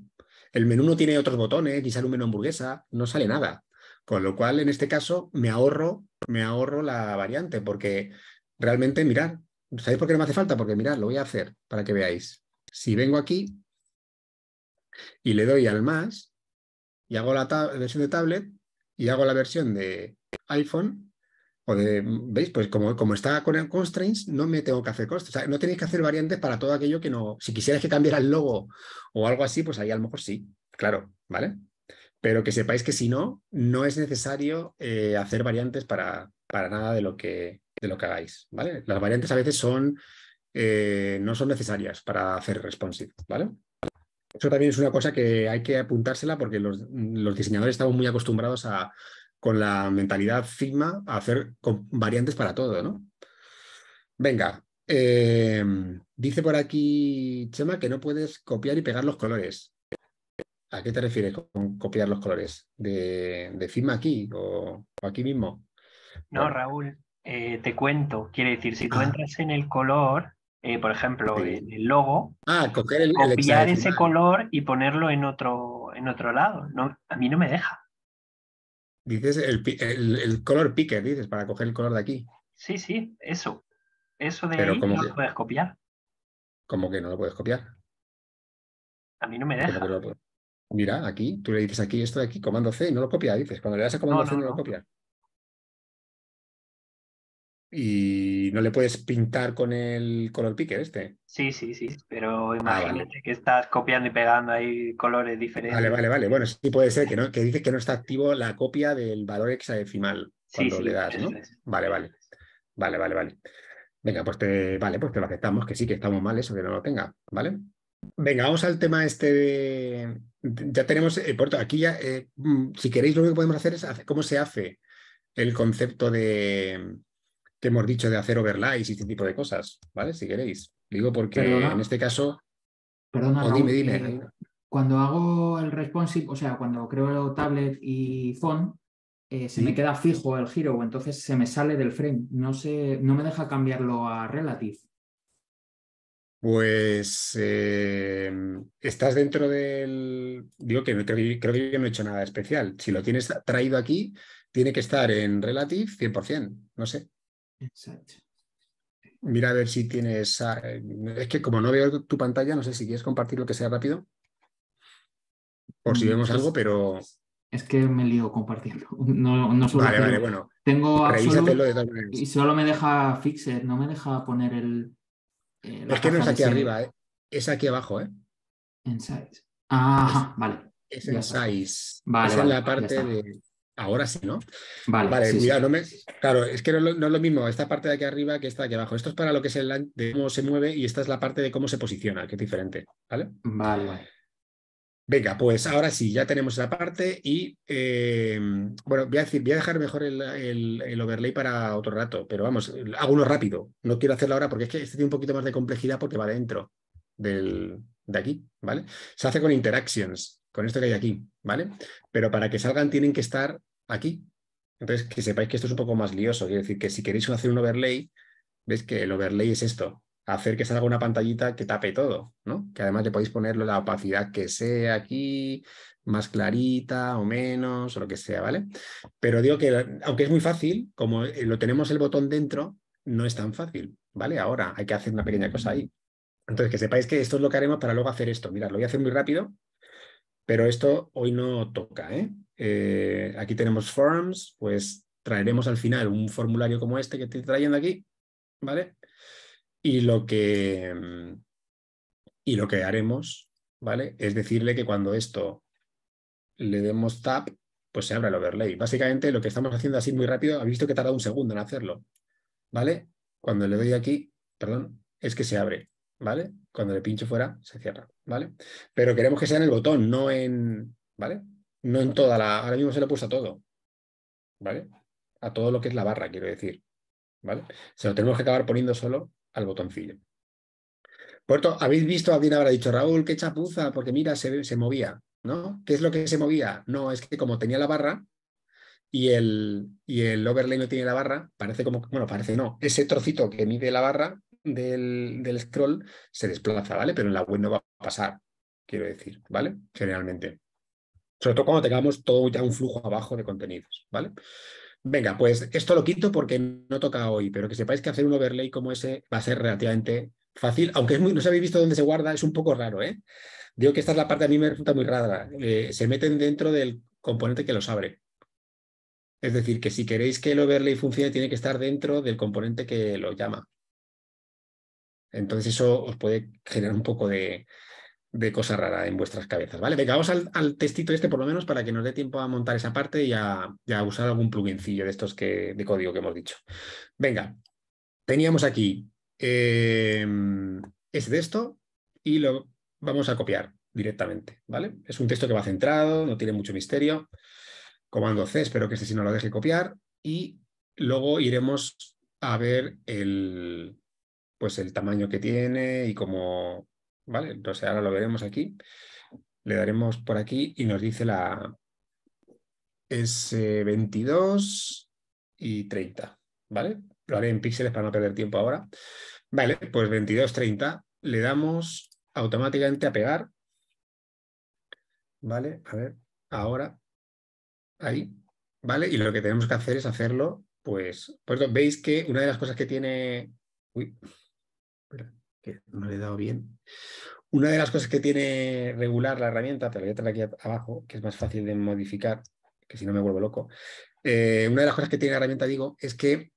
Speaker 1: El menú no tiene otros botones, sale un menú hamburguesa, no sale nada. Con lo cual, en este caso, me ahorro, me ahorro la variante, porque realmente, mirad, ¿sabéis por qué no me hace falta? Porque mirad, lo voy a hacer para que veáis. Si vengo aquí y le doy al más y hago la versión de tablet y hago la versión de iPhone, o de, ¿veis? Pues como, como está con el constraints, no me tengo que hacer costes. O sea, no tenéis que hacer variantes para todo aquello que no... Si quisierais que cambiara el logo o algo así, pues ahí a lo mejor sí, claro, ¿vale? pero que sepáis que si no, no es necesario eh, hacer variantes para, para nada de lo, que, lo hagáis, ¿vale? Las variantes a veces son, eh, no son necesarias para hacer responsive, ¿vale? Eso también es una cosa que hay que apuntársela porque los, diseñadores estamos muy acostumbrados a, con la mentalidad Figma, a hacer variantes para todo, ¿no? Venga, eh, dice por aquí Chema que no puedes copiar y pegar los colores. ¿A qué te refieres con copiar los colores? ¿De, de aquí o, aquí mismo? No, Raúl, eh, te cuento. Quiere decir, si tú ah. entras en el color, eh, por ejemplo, en el logo, ah, copiar ese color y ponerlo en otro, en otro lado. No, a mí no me deja. Dices el, color picker, dices, para coger el color de aquí. Sí, sí, eso. Eso de ahí no lo puedes copiar. ¿Cómo que no lo puedes copiar? A mí no me deja mira, aquí, tú le dices aquí, esto de aquí, comando C, no lo copia, dices, cuando le das a comando C no, lo copia. Y no le puedes pintar con el color picker este. Sí, sí, sí, pero ah, imagínate que estás copiando y pegando ahí colores diferentes. Vale, vale, vale. Bueno, sí puede ser que, no, que dice que no está activo la copia del valor hexadecimal cuando le das, ¿no? Vale, vale. Vale, vale, vale. Venga, pues te, vale, pues te lo aceptamos, que sí, que estamos mal eso, que no lo tenga, ¿vale? Venga, vamos al tema este de... Ya tenemos, por aquí ya, eh, mm, si queréis, lo que podemos hacer es hacer, cómo se hace el concepto de que hemos dicho de hacer overlays y este tipo de cosas, ¿vale? Si queréis. Digo porque en este caso... Perdona, dime, dime. Eh, cuando hago el responsive, o sea, cuando creo tablet y phone, eh, se me queda fijo el giro, o entonces se me sale del frame. No, sé, no me deja cambiarlo a relative pues em, estás dentro del... Digo que creo, que no he hecho nada especial. Si lo tienes traído aquí, tiene que estar en Relative 100%, no sé. Exacto. Mira a ver si tienes... Ah, es que como no veo tu pantalla, no sé si quieres compartir lo que sea rápido. Por si mm, vemos pues algo, pero... Es que me lío compartiendo. No, no vale, vale, bueno. Tengo y solo me deja Fixer, no me deja poner el, es que no es aquí arriba, eh. es aquí abajo. ¿eh? En size.
Speaker 2: Ah, es, vale. Es en size. Vale, es en la parte de.
Speaker 1: Ahora sí, ¿no? Vale, vale claro, es que no, es lo mismo esta parte de aquí arriba que esta de aquí abajo. Esto es para lo que es el de cómo se mueve y esta es la parte de cómo se posiciona, que es diferente, ¿vale? Vale, vale. Venga, pues ahora sí, ya tenemos la parte y eh, bueno, voy a decir, voy a dejar mejor el, overlay para otro rato, pero vamos, hago uno rápido. No quiero hacerlo ahora porque es que este tiene un poquito más de complejidad porque va dentro de aquí, ¿vale? Se hace con interactions, con esto que hay aquí, ¿vale? Pero para que salgan tienen que estar aquí. Entonces, que sepáis que esto es un poco más lioso. Quiero decir que si queréis hacer un overlay, veis que el overlay es esto, hacer que salga una pantallita que tape todo, ¿no? Que además le podéis poner la opacidad que sea aquí, más clarita o menos, o lo que sea, ¿vale? Pero digo que, aunque es muy fácil, como eh, lo tenemos el botón dentro, no es tan fácil, ¿vale? Ahora hay que hacer una pequeña cosa ahí. Entonces, que sepáis que esto es lo que haremos para luego hacer esto. Mirad, lo voy a hacer muy rápido, pero esto hoy no toca, ¿eh? eh aquí tenemos forms, pues traeremos al final un formulario como este que estoy trayendo aquí, ¿vale? Y lo que, mm, y lo que haremos, ¿vale? Es decirle que cuando esto le demos tap, pues se abre el overlay. Básicamente lo que estamos haciendo así muy rápido, habéis visto que tarda tardado un segundo en hacerlo, ¿vale? Cuando le doy aquí, perdón, es que se abre, ¿vale? Cuando le pincho fuera, se cierra, ¿vale? Pero queremos que sea en el botón, no en, ¿vale? No en toda la, ahora mismo se lo he puesto a todo, ¿vale? A todo lo que es la barra, quiero decir, ¿vale? Se lo tenemos que acabar poniendo solo al botoncillo. Por habéis visto, alguien habrá dicho, Raúl, qué chapuza, porque mira, se, se movía, ¿no? ¿Qué es lo que se movía? No, es que como tenía la barra, y el, y el, overlay no tiene la barra, parece como, bueno, parece no, ese trocito que mide la barra del, del, scroll se desplaza, ¿vale? Pero en la web no va a pasar, quiero decir, ¿vale? Generalmente. Sobre todo cuando tengamos todo ya un flujo abajo de contenidos, ¿vale? Venga, pues esto lo quito porque no toca hoy, pero que sepáis que hacer un overlay como ese va a ser relativamente fácil, aunque es muy, no habéis visto dónde se guarda, es un poco raro. ¿eh? Digo que esta es la parte a mí me resulta muy rara. Eh, se meten dentro del componente que los abre. Es decir, que si queréis que el overlay funcione, tiene que estar dentro del componente que lo llama. Entonces eso os puede generar un poco de, de cosa rara en vuestras cabezas, ¿vale? Venga, vamos al, al, textito este por lo menos para que nos dé tiempo a montar esa parte y a, usar algún plugincillo de estos que, de código que hemos dicho. Venga, teníamos aquí eh, este texto y lo vamos a copiar directamente, ¿vale? Es un texto que va centrado, no tiene mucho misterio. Comando C, espero que este sí no lo deje copiar y luego iremos a ver el, pues el tamaño que tiene y cómo, ¿vale? Entonces ahora lo veremos aquí. Le daremos por aquí y nos dice la S22 y 30, ¿vale? Lo haré en píxeles para no perder tiempo ahora. Vale, pues 22, 30. Le damos automáticamente a pegar. Vale, a ver, ahora. Ahí, ¿vale? Y lo que tenemos que hacer es hacerlo, pues, por veis que una de las cosas que tiene... Uy, no le he dado bien. Una de las cosas que tiene regular la herramienta, te la voy a traer aquí abajo, que es más fácil de modificar, que si no me vuelvo loco. Eh, una de las cosas que tiene la herramienta, digo, es que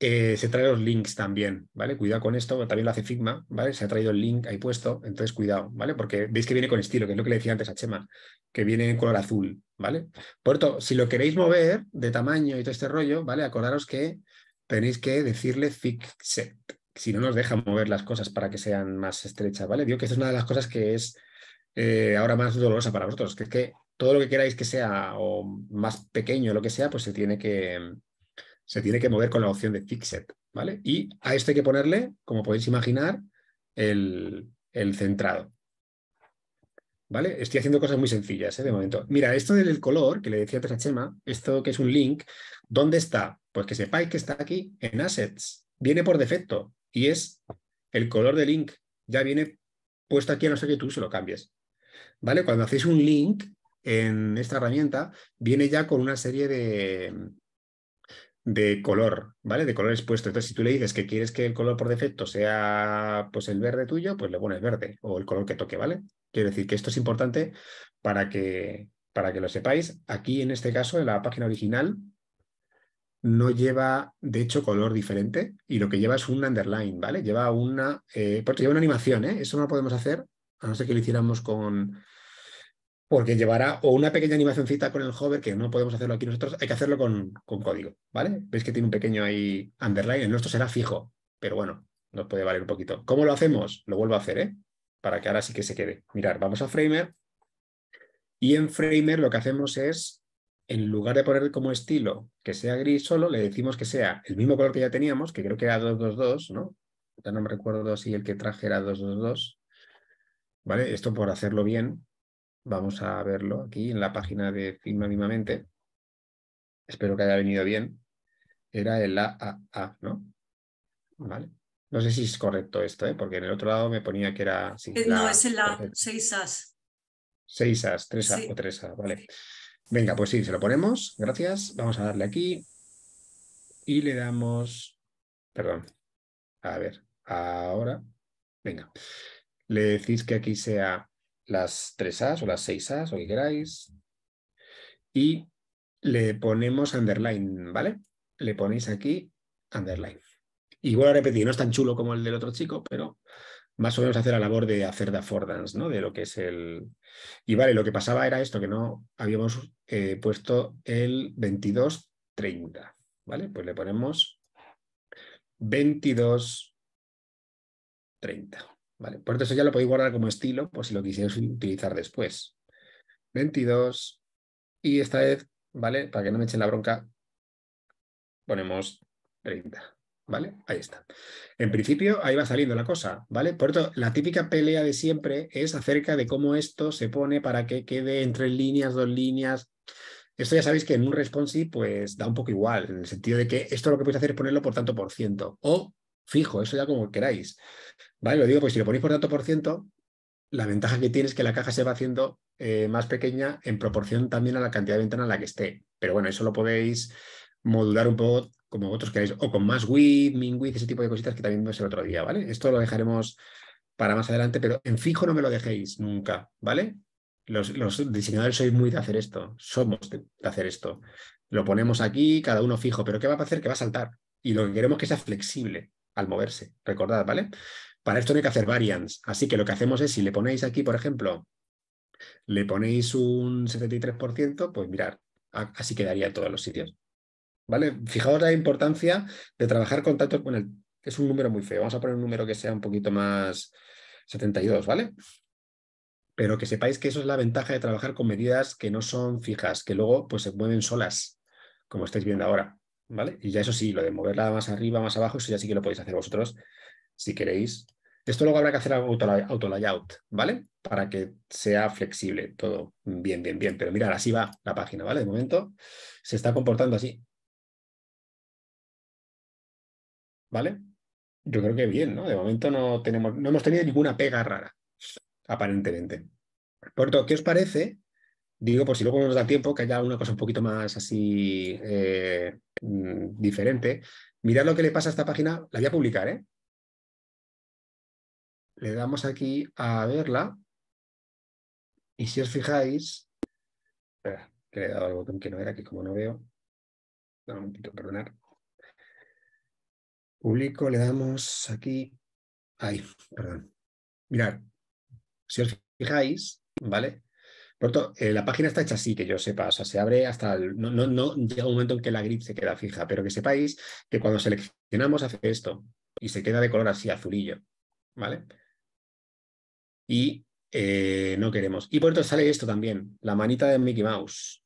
Speaker 1: eh, se trae los links también, ¿vale? Cuidado con esto, también lo hace Figma, ¿vale? Se ha traído el link ahí puesto, entonces cuidado, ¿vale? Porque veis que viene con estilo, que es lo que le decía antes a Chema, que viene en color azul, ¿vale? Por tanto, si lo queréis mover de tamaño y todo este rollo, ¿vale? Acordaros que tenéis que decirle fix Set si no nos deja mover las cosas para que sean más estrechas, ¿vale? Digo que esta es una de las cosas que es eh, ahora más dolorosa para vosotros, que es que todo lo que queráis que sea o más pequeño, o lo que sea, pues se tiene que, se tiene que mover con la opción de Fixed, ¿vale? Y a esto hay que ponerle, como podéis imaginar, el, el centrado. ¿Vale? Estoy haciendo cosas muy sencillas ¿eh? de momento. Mira, esto del color que le decía antes a Chema, esto que es un link, ¿dónde está? Pues que sepáis que está aquí en Assets. Viene por defecto y es el color del link. Ya viene puesto aquí a no ser que tú se lo cambies. ¿Vale? Cuando hacéis un link en esta herramienta, viene ya con una serie de, de color, ¿vale? De colores puestos, Entonces, si tú le dices que quieres que el color por defecto sea pues el verde tuyo, pues le pones verde o el color que toque, ¿vale? Quiero decir que esto es importante para que, para que lo sepáis. Aquí, en este caso, en la página original, no lleva, de hecho, color diferente y lo que lleva es un underline, ¿vale? Lleva una, eh, porque lleva una animación, ¿eh? Eso no lo podemos hacer, a no ser que lo hiciéramos con... Porque llevará o una pequeña animacióncita con el hover, que no podemos hacerlo aquí nosotros, hay que hacerlo con, código, ¿vale? Veis que tiene un pequeño ahí underline, el nuestro será fijo, pero bueno, nos puede valer un poquito. ¿Cómo lo hacemos? Lo vuelvo a hacer, ¿eh? Para que ahora sí que se quede. Mirar, vamos a Framer y en Framer lo que hacemos es en lugar de poner como estilo que sea gris solo, le decimos que sea el mismo color que ya teníamos, que creo que era 222, ¿no? Ya no me recuerdo si el que traje era 222. ¿Vale? Esto por hacerlo bien, vamos a verlo aquí en la página de Filma mínimamente Espero que haya venido bien. Era el AAA, ¿no? ¿Vale? No sé si es correcto esto, ¿eh? porque en el otro lado me ponía que era... Eh, no, es el A, 6 As. 6 As, 3 A o 3 A, vale. Venga, pues sí, se lo ponemos. Gracias. Vamos a darle aquí. Y le damos... Perdón. A ver, ahora. Venga. Le decís que aquí sea las 3As o las 6As, o que queráis. Y le ponemos underline, ¿vale? Le ponéis aquí underline. Igual a repetir, no es tan chulo como el del otro chico, pero más o menos hacer la labor de hacer de affordance, ¿no? De lo que es el... Y vale, lo que pasaba era esto, que no habíamos eh, puesto el 2230, ¿vale? Pues le ponemos 2230, ¿vale? Por eso ya lo podéis guardar como estilo, por si lo quisierais utilizar después. 22, y esta vez, ¿vale? Para que no me echen la bronca, ponemos 30. ¿vale? Ahí está. En principio, ahí va saliendo la cosa, ¿vale? Por tanto, la típica pelea de siempre es acerca de cómo esto se pone para que quede entre líneas, dos líneas. Esto ya sabéis que en un responsive pues da un poco igual, en el sentido de que esto lo que podéis hacer es ponerlo por tanto por ciento o fijo, eso ya como queráis. ¿Vale? Lo digo, pues si lo ponéis por tanto por ciento, la ventaja que tiene es que la caja se va haciendo eh, más pequeña en proporción también a la cantidad de ventana en la que esté. Pero bueno, eso lo podéis modular un poco como vosotros queráis, o con más width, min width, ese tipo de cositas que también vemos el otro día, ¿vale? Esto lo dejaremos para más adelante, pero en fijo no me lo dejéis nunca, ¿vale? Los, diseñadores sois muy de hacer esto, somos de, hacer esto. Lo ponemos aquí, cada uno fijo, pero ¿qué va a hacer? Que va a saltar. Y lo que queremos es que sea flexible al moverse, recordad, ¿vale? Para esto no hay que hacer variants, así que lo que hacemos es, si le ponéis aquí, por ejemplo, le ponéis un 73%, pues mirad, así quedaría en todos los sitios. ¿vale? Fijaos la importancia de trabajar con tanto... el, es un número muy feo, vamos a poner un número que sea un poquito más 72, ¿vale? Pero que sepáis que eso es la ventaja de trabajar con medidas que no son fijas, que luego pues se mueven solas, como estáis viendo ahora, ¿vale? Y ya eso sí, lo de moverla más arriba, más abajo, eso ya sí que lo podéis hacer vosotros si queréis. Esto luego habrá que hacer auto layout, ¿vale? Para que sea flexible todo. Bien, bien, bien. Pero mirad, así va la página, ¿vale? De momento se está comportando así. ¿vale? Yo creo que bien, ¿no? De momento no, tenemos, no hemos tenido ninguna pega rara, aparentemente. Por tanto, ¿qué os parece? Digo, por si luego nos da tiempo, que haya alguna cosa un poquito más así diferente. Mirad lo que le pasa a esta página, la voy a publicar, ¿eh? Le damos aquí a verla. Y si os fijáis, que le he dado al botón que no era, que como no veo, Un poquito perdonad. Publico, le damos aquí. Ahí, perdón. Mirad, si os fijáis, ¿vale? Por tanto, eh, la página está hecha así, que yo sepa, o sea, se abre hasta, el, no, no, no, llega un momento en que la grid se queda fija, pero que sepáis que cuando seleccionamos hace esto y se queda de color así azulillo, ¿vale? Y eh, no queremos. Y por otro sale esto también, la manita de Mickey Mouse,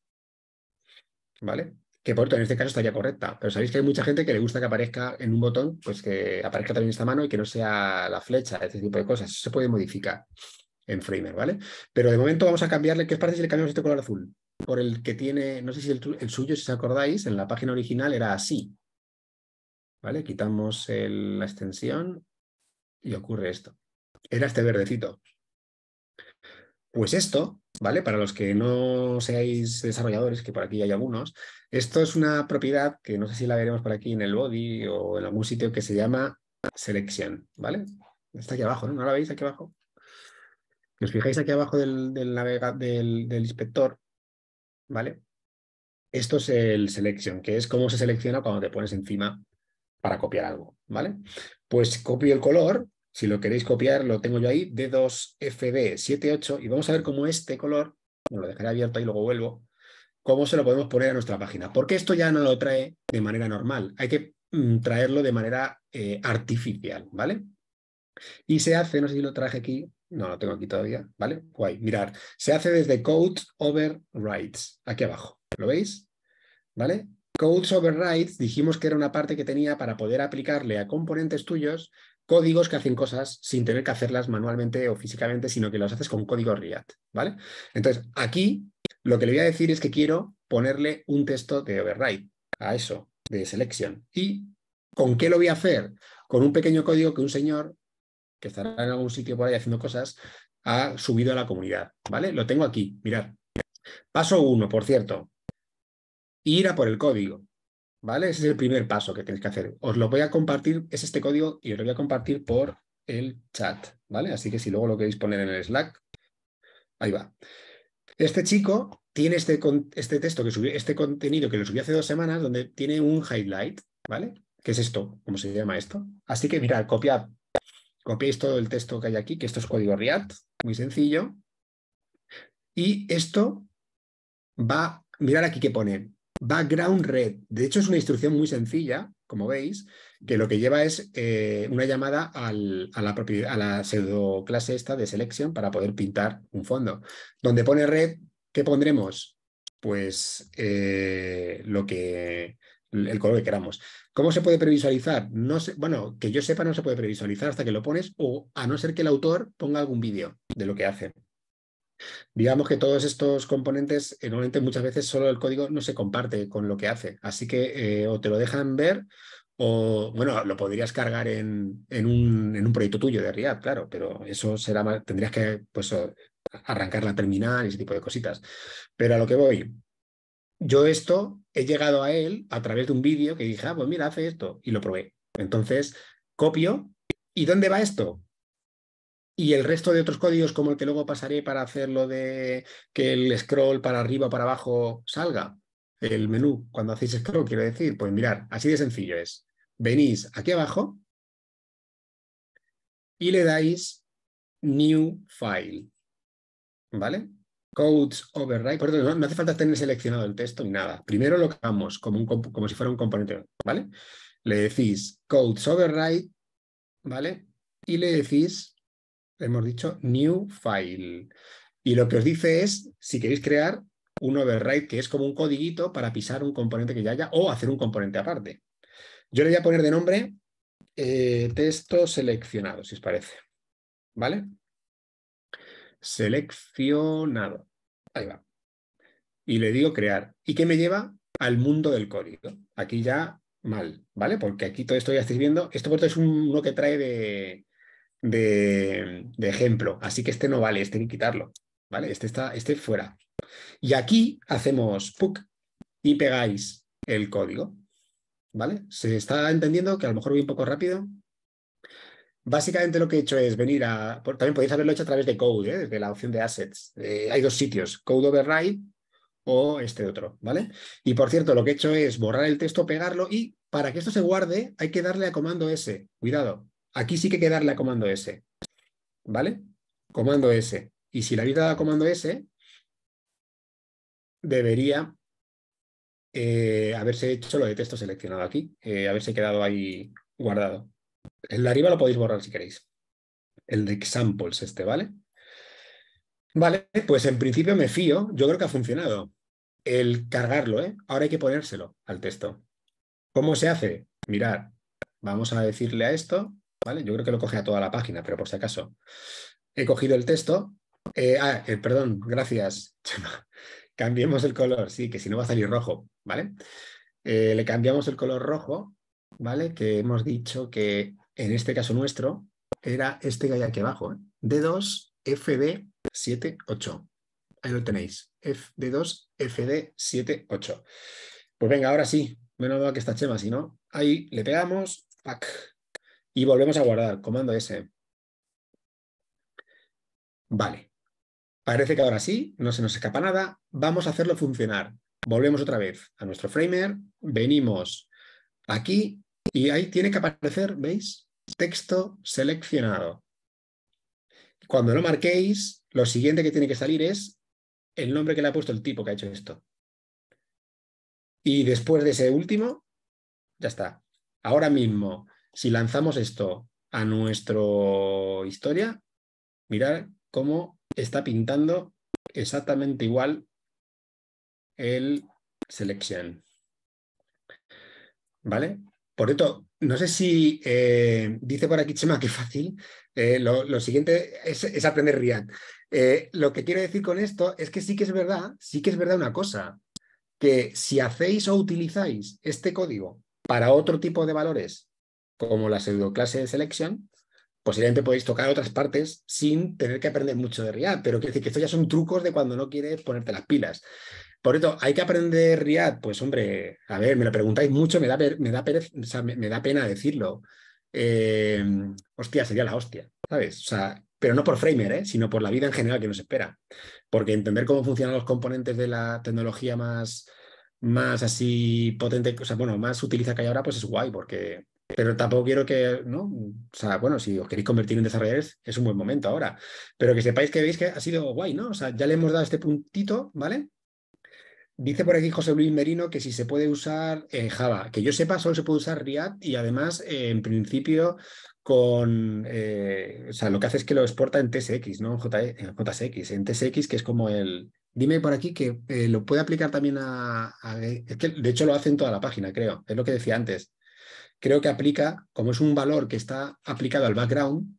Speaker 1: ¿vale? que por en este caso estaría correcta, pero sabéis que hay mucha gente que le gusta que aparezca en un botón, pues que aparezca también esta mano y que no sea la flecha, ese tipo de cosas. Eso se puede modificar en Framer, ¿vale? Pero de momento vamos a cambiarle, ¿qué os parece si le cambiamos este color azul? Por el que tiene, no sé si el, suyo, si os acordáis, en la página original era así, ¿vale? Quitamos la extensión y ocurre esto. Era este verdecito, pues esto, ¿vale? Para los que no seáis desarrolladores, que por aquí hay algunos, esto es una propiedad que no sé si la veremos por aquí en el body o en algún sitio que se llama Selection. ¿vale? Está aquí abajo, ¿no? ¿No la veis aquí abajo? Si os fijáis aquí abajo del, inspector, ¿vale? Esto es el selection, que es cómo se selecciona cuando te pones encima para copiar algo, ¿vale? Pues copio el color si lo queréis copiar, lo tengo yo ahí, d 2 fb 78 y vamos a ver cómo este color, me lo dejaré abierto y luego vuelvo, cómo se lo podemos poner a nuestra página. Porque esto ya no lo trae de manera normal, hay que mm, traerlo de manera eh, artificial, ¿vale? Y se hace, no sé si lo traje aquí, no lo tengo aquí todavía, ¿vale? Guay, mirar, se hace desde code Overrides, aquí abajo, ¿lo veis? ¿Vale? Codes Overrides dijimos que era una parte que tenía para poder aplicarle a componentes tuyos códigos que hacen cosas sin tener que hacerlas manualmente o físicamente, sino que los haces con código React, ¿vale? Entonces, aquí lo que le voy a decir es que quiero ponerle un texto de override a eso, de selection. ¿Y con qué lo voy a hacer? Con un pequeño código que un señor, que estará en algún sitio por ahí haciendo cosas, ha subido a la comunidad, ¿vale? Lo tengo aquí, mirad. Paso uno, por cierto, ir a por el código. ¿Vale? Ese es el primer paso que tenéis que hacer. Os lo voy a compartir, es este código y os lo voy a compartir por el chat, ¿vale? Así que si luego lo queréis poner en el Slack, ahí va. Este chico tiene este, este texto que subió este contenido que lo subí hace dos semanas, donde tiene un highlight, ¿vale? ¿Qué es esto? ¿Cómo se llama esto? Así que mirad, copia copiáis todo el texto que hay aquí, que esto es código React, muy sencillo. Y esto va, mirad aquí que pone, Background Red. De hecho, es una instrucción muy sencilla, como veis, que lo que lleva es eh, una llamada a, la a la pseudo clase esta de selection para poder pintar un fondo. Donde pone red, ¿qué pondremos? Pues eh, lo que el color que queramos. ¿Cómo se puede previsualizar? No sé, bueno, que yo sepa no se puede previsualizar hasta que lo pones o a no ser que el autor ponga algún vídeo de lo que hace. Digamos que todos estos componentes, normalmente muchas veces solo el código no se comparte con lo que hace, así que eh, o te lo dejan ver o, bueno, lo podrías cargar en, un, en un, proyecto tuyo de React, claro, pero eso será tendrías que pues, arrancar la terminal y ese tipo de cositas. Pero a lo que voy, yo esto he llegado a él a través de un vídeo que dije, ah, pues mira, hace esto y lo probé. Entonces, copio. ¿Y dónde va esto? y el resto de otros códigos, como el que luego pasaré para hacer lo de que el scroll para arriba o para abajo salga, el menú, cuando hacéis scroll, quiero decir, pues mirar, así de sencillo es. Venís aquí abajo y le dais New File, ¿vale? Codes Override, por tanto, no, hace falta tener seleccionado el texto ni nada. Primero lo que como, un, como si fuera un componente, ¿vale? Le decís Codes Override, ¿vale? Y le decís hemos dicho new file. Y lo que os dice es si queréis crear un override que es como un codiguito para pisar un componente que ya haya o hacer un componente aparte. Yo le voy a poner de nombre eh, texto seleccionado, si os parece. ¿Vale? Seleccionado. Ahí va. Y le digo crear. ¿Y qué me lleva? Al mundo del código. Aquí ya mal, ¿vale? Porque aquí todo esto ya estáis viendo. Esto, esto es uno que trae de, de, ejemplo. Así que este no vale, este hay que quitarlo. ¿Vale? Este está, este fuera. Y aquí hacemos PUC y pegáis el código. ¿Vale? ¿Se está entendiendo que a lo mejor voy un poco rápido? Básicamente lo que he hecho es venir a... También podéis haberlo hecho a través de Code, desde ¿eh? la opción de Assets. Eh, hay dos sitios, Code Override o este otro, ¿vale? Y por cierto, lo que he hecho es borrar el texto, pegarlo y para que esto se guarde hay que darle a comando S. Cuidado, Aquí sí que hay que darle a comando S. ¿Vale? Comando S. Y si le habéis dado a comando S, debería eh, haberse hecho lo de texto seleccionado aquí, eh, haberse quedado ahí guardado. El de arriba lo podéis borrar si queréis. El de examples este, ¿vale? Vale, pues en principio me fío. Yo creo que ha funcionado el cargarlo, ¿eh? Ahora hay que ponérselo al texto. ¿Cómo se hace? Mirad, vamos a decirle a esto ¿vale? Yo creo que lo coge a toda la página, pero por si acaso. He cogido el texto. Eh, ah, eh, perdón, gracias, Chema. Cambiemos el color, sí, que si no va a salir rojo, ¿vale? Eh, le cambiamos el color rojo, ¿vale? Que hemos dicho que en este caso nuestro era este que hay aquí abajo, D2 FD78. Ahí lo tenéis, D2 FD78. Pues venga, ahora sí, menos mal que está Chema, si no, ahí le pegamos, pack, y volvemos a guardar, comando S. Vale, parece que ahora sí, no se nos escapa nada, vamos a hacerlo funcionar. Volvemos otra vez a nuestro framer, venimos aquí y ahí tiene que aparecer, ¿veis? Texto seleccionado. Cuando lo marquéis, lo siguiente que tiene que salir es el nombre que le ha puesto el tipo que ha hecho esto. Y después de ese último, ya está. Ahora mismo, si lanzamos esto a nuestra historia, mirar cómo está pintando exactamente igual el selection. ¿Vale? Por esto, no sé si eh, dice por aquí Chema, que fácil. Eh, lo, siguiente es, aprender React. Eh, lo que quiero decir con esto es que sí que es verdad, sí que es verdad una cosa, que si hacéis o utilizáis este código para otro tipo de valores como la clase de selección, posiblemente podéis tocar otras partes sin tener que aprender mucho de React, pero quiero decir que esto ya son trucos de cuando no quieres ponerte las pilas. Por eso, ¿hay que aprender React? Pues hombre, a ver, me lo preguntáis mucho, me da, me da, me, da pena decirlo. Eh, hostia, sería la hostia, ¿sabes? O sea, pero no por Framer, ¿eh? sino por la vida en general que nos espera. Porque entender cómo funcionan los componentes de la tecnología más, más así potente, o sea, bueno, más utiliza que hay ahora, pues es guay, porque pero tampoco quiero que, ¿no? O sea, bueno, si os queréis convertir en desarrolladores, es un buen momento ahora. Pero que sepáis que veis que ha sido guay, ¿no? O sea, ya le hemos dado este puntito, ¿vale? Dice por aquí José Luis Merino que si se puede usar en Java, que yo sepa, solo se puede usar React y además, eh, en principio, con, eh, o sea, lo que hace es que lo exporta en TSX, ¿no? E, en JSX, en TSX, que es como el... Dime por aquí que eh, lo puede aplicar también a, a... es que de hecho lo hace en toda la página, creo, es lo que decía antes creo que aplica, como es un valor que está aplicado al background,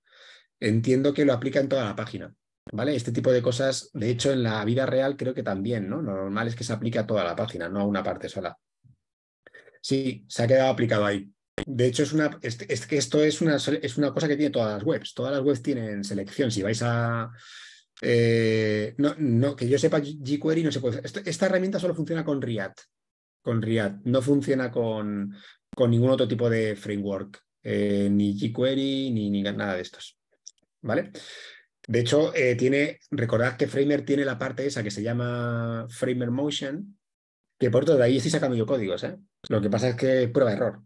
Speaker 1: entiendo que lo aplica en toda la página. ¿Vale? Este tipo de cosas, de hecho, en la vida real creo que también, ¿no? Lo normal es que se aplique a toda la página, no a una parte sola. Sí, se ha quedado aplicado ahí. De hecho, es una, es, que esto es una, es una cosa que tiene todas las webs. Todas las webs tienen selección. Si vais a. Eh, no, no, que yo sepa, jQuery no se puede. esta herramienta solo funciona con React. Con React. No funciona con, con ningún otro tipo de framework, eh, ni jQuery, ni, nada de estos. ¿Vale? De hecho, eh, tiene, recordad que Framer tiene la parte esa que se llama Framer Motion, que por todo de ahí estoy sacando yo códigos. ¿eh? Lo que pasa es que es prueba-error.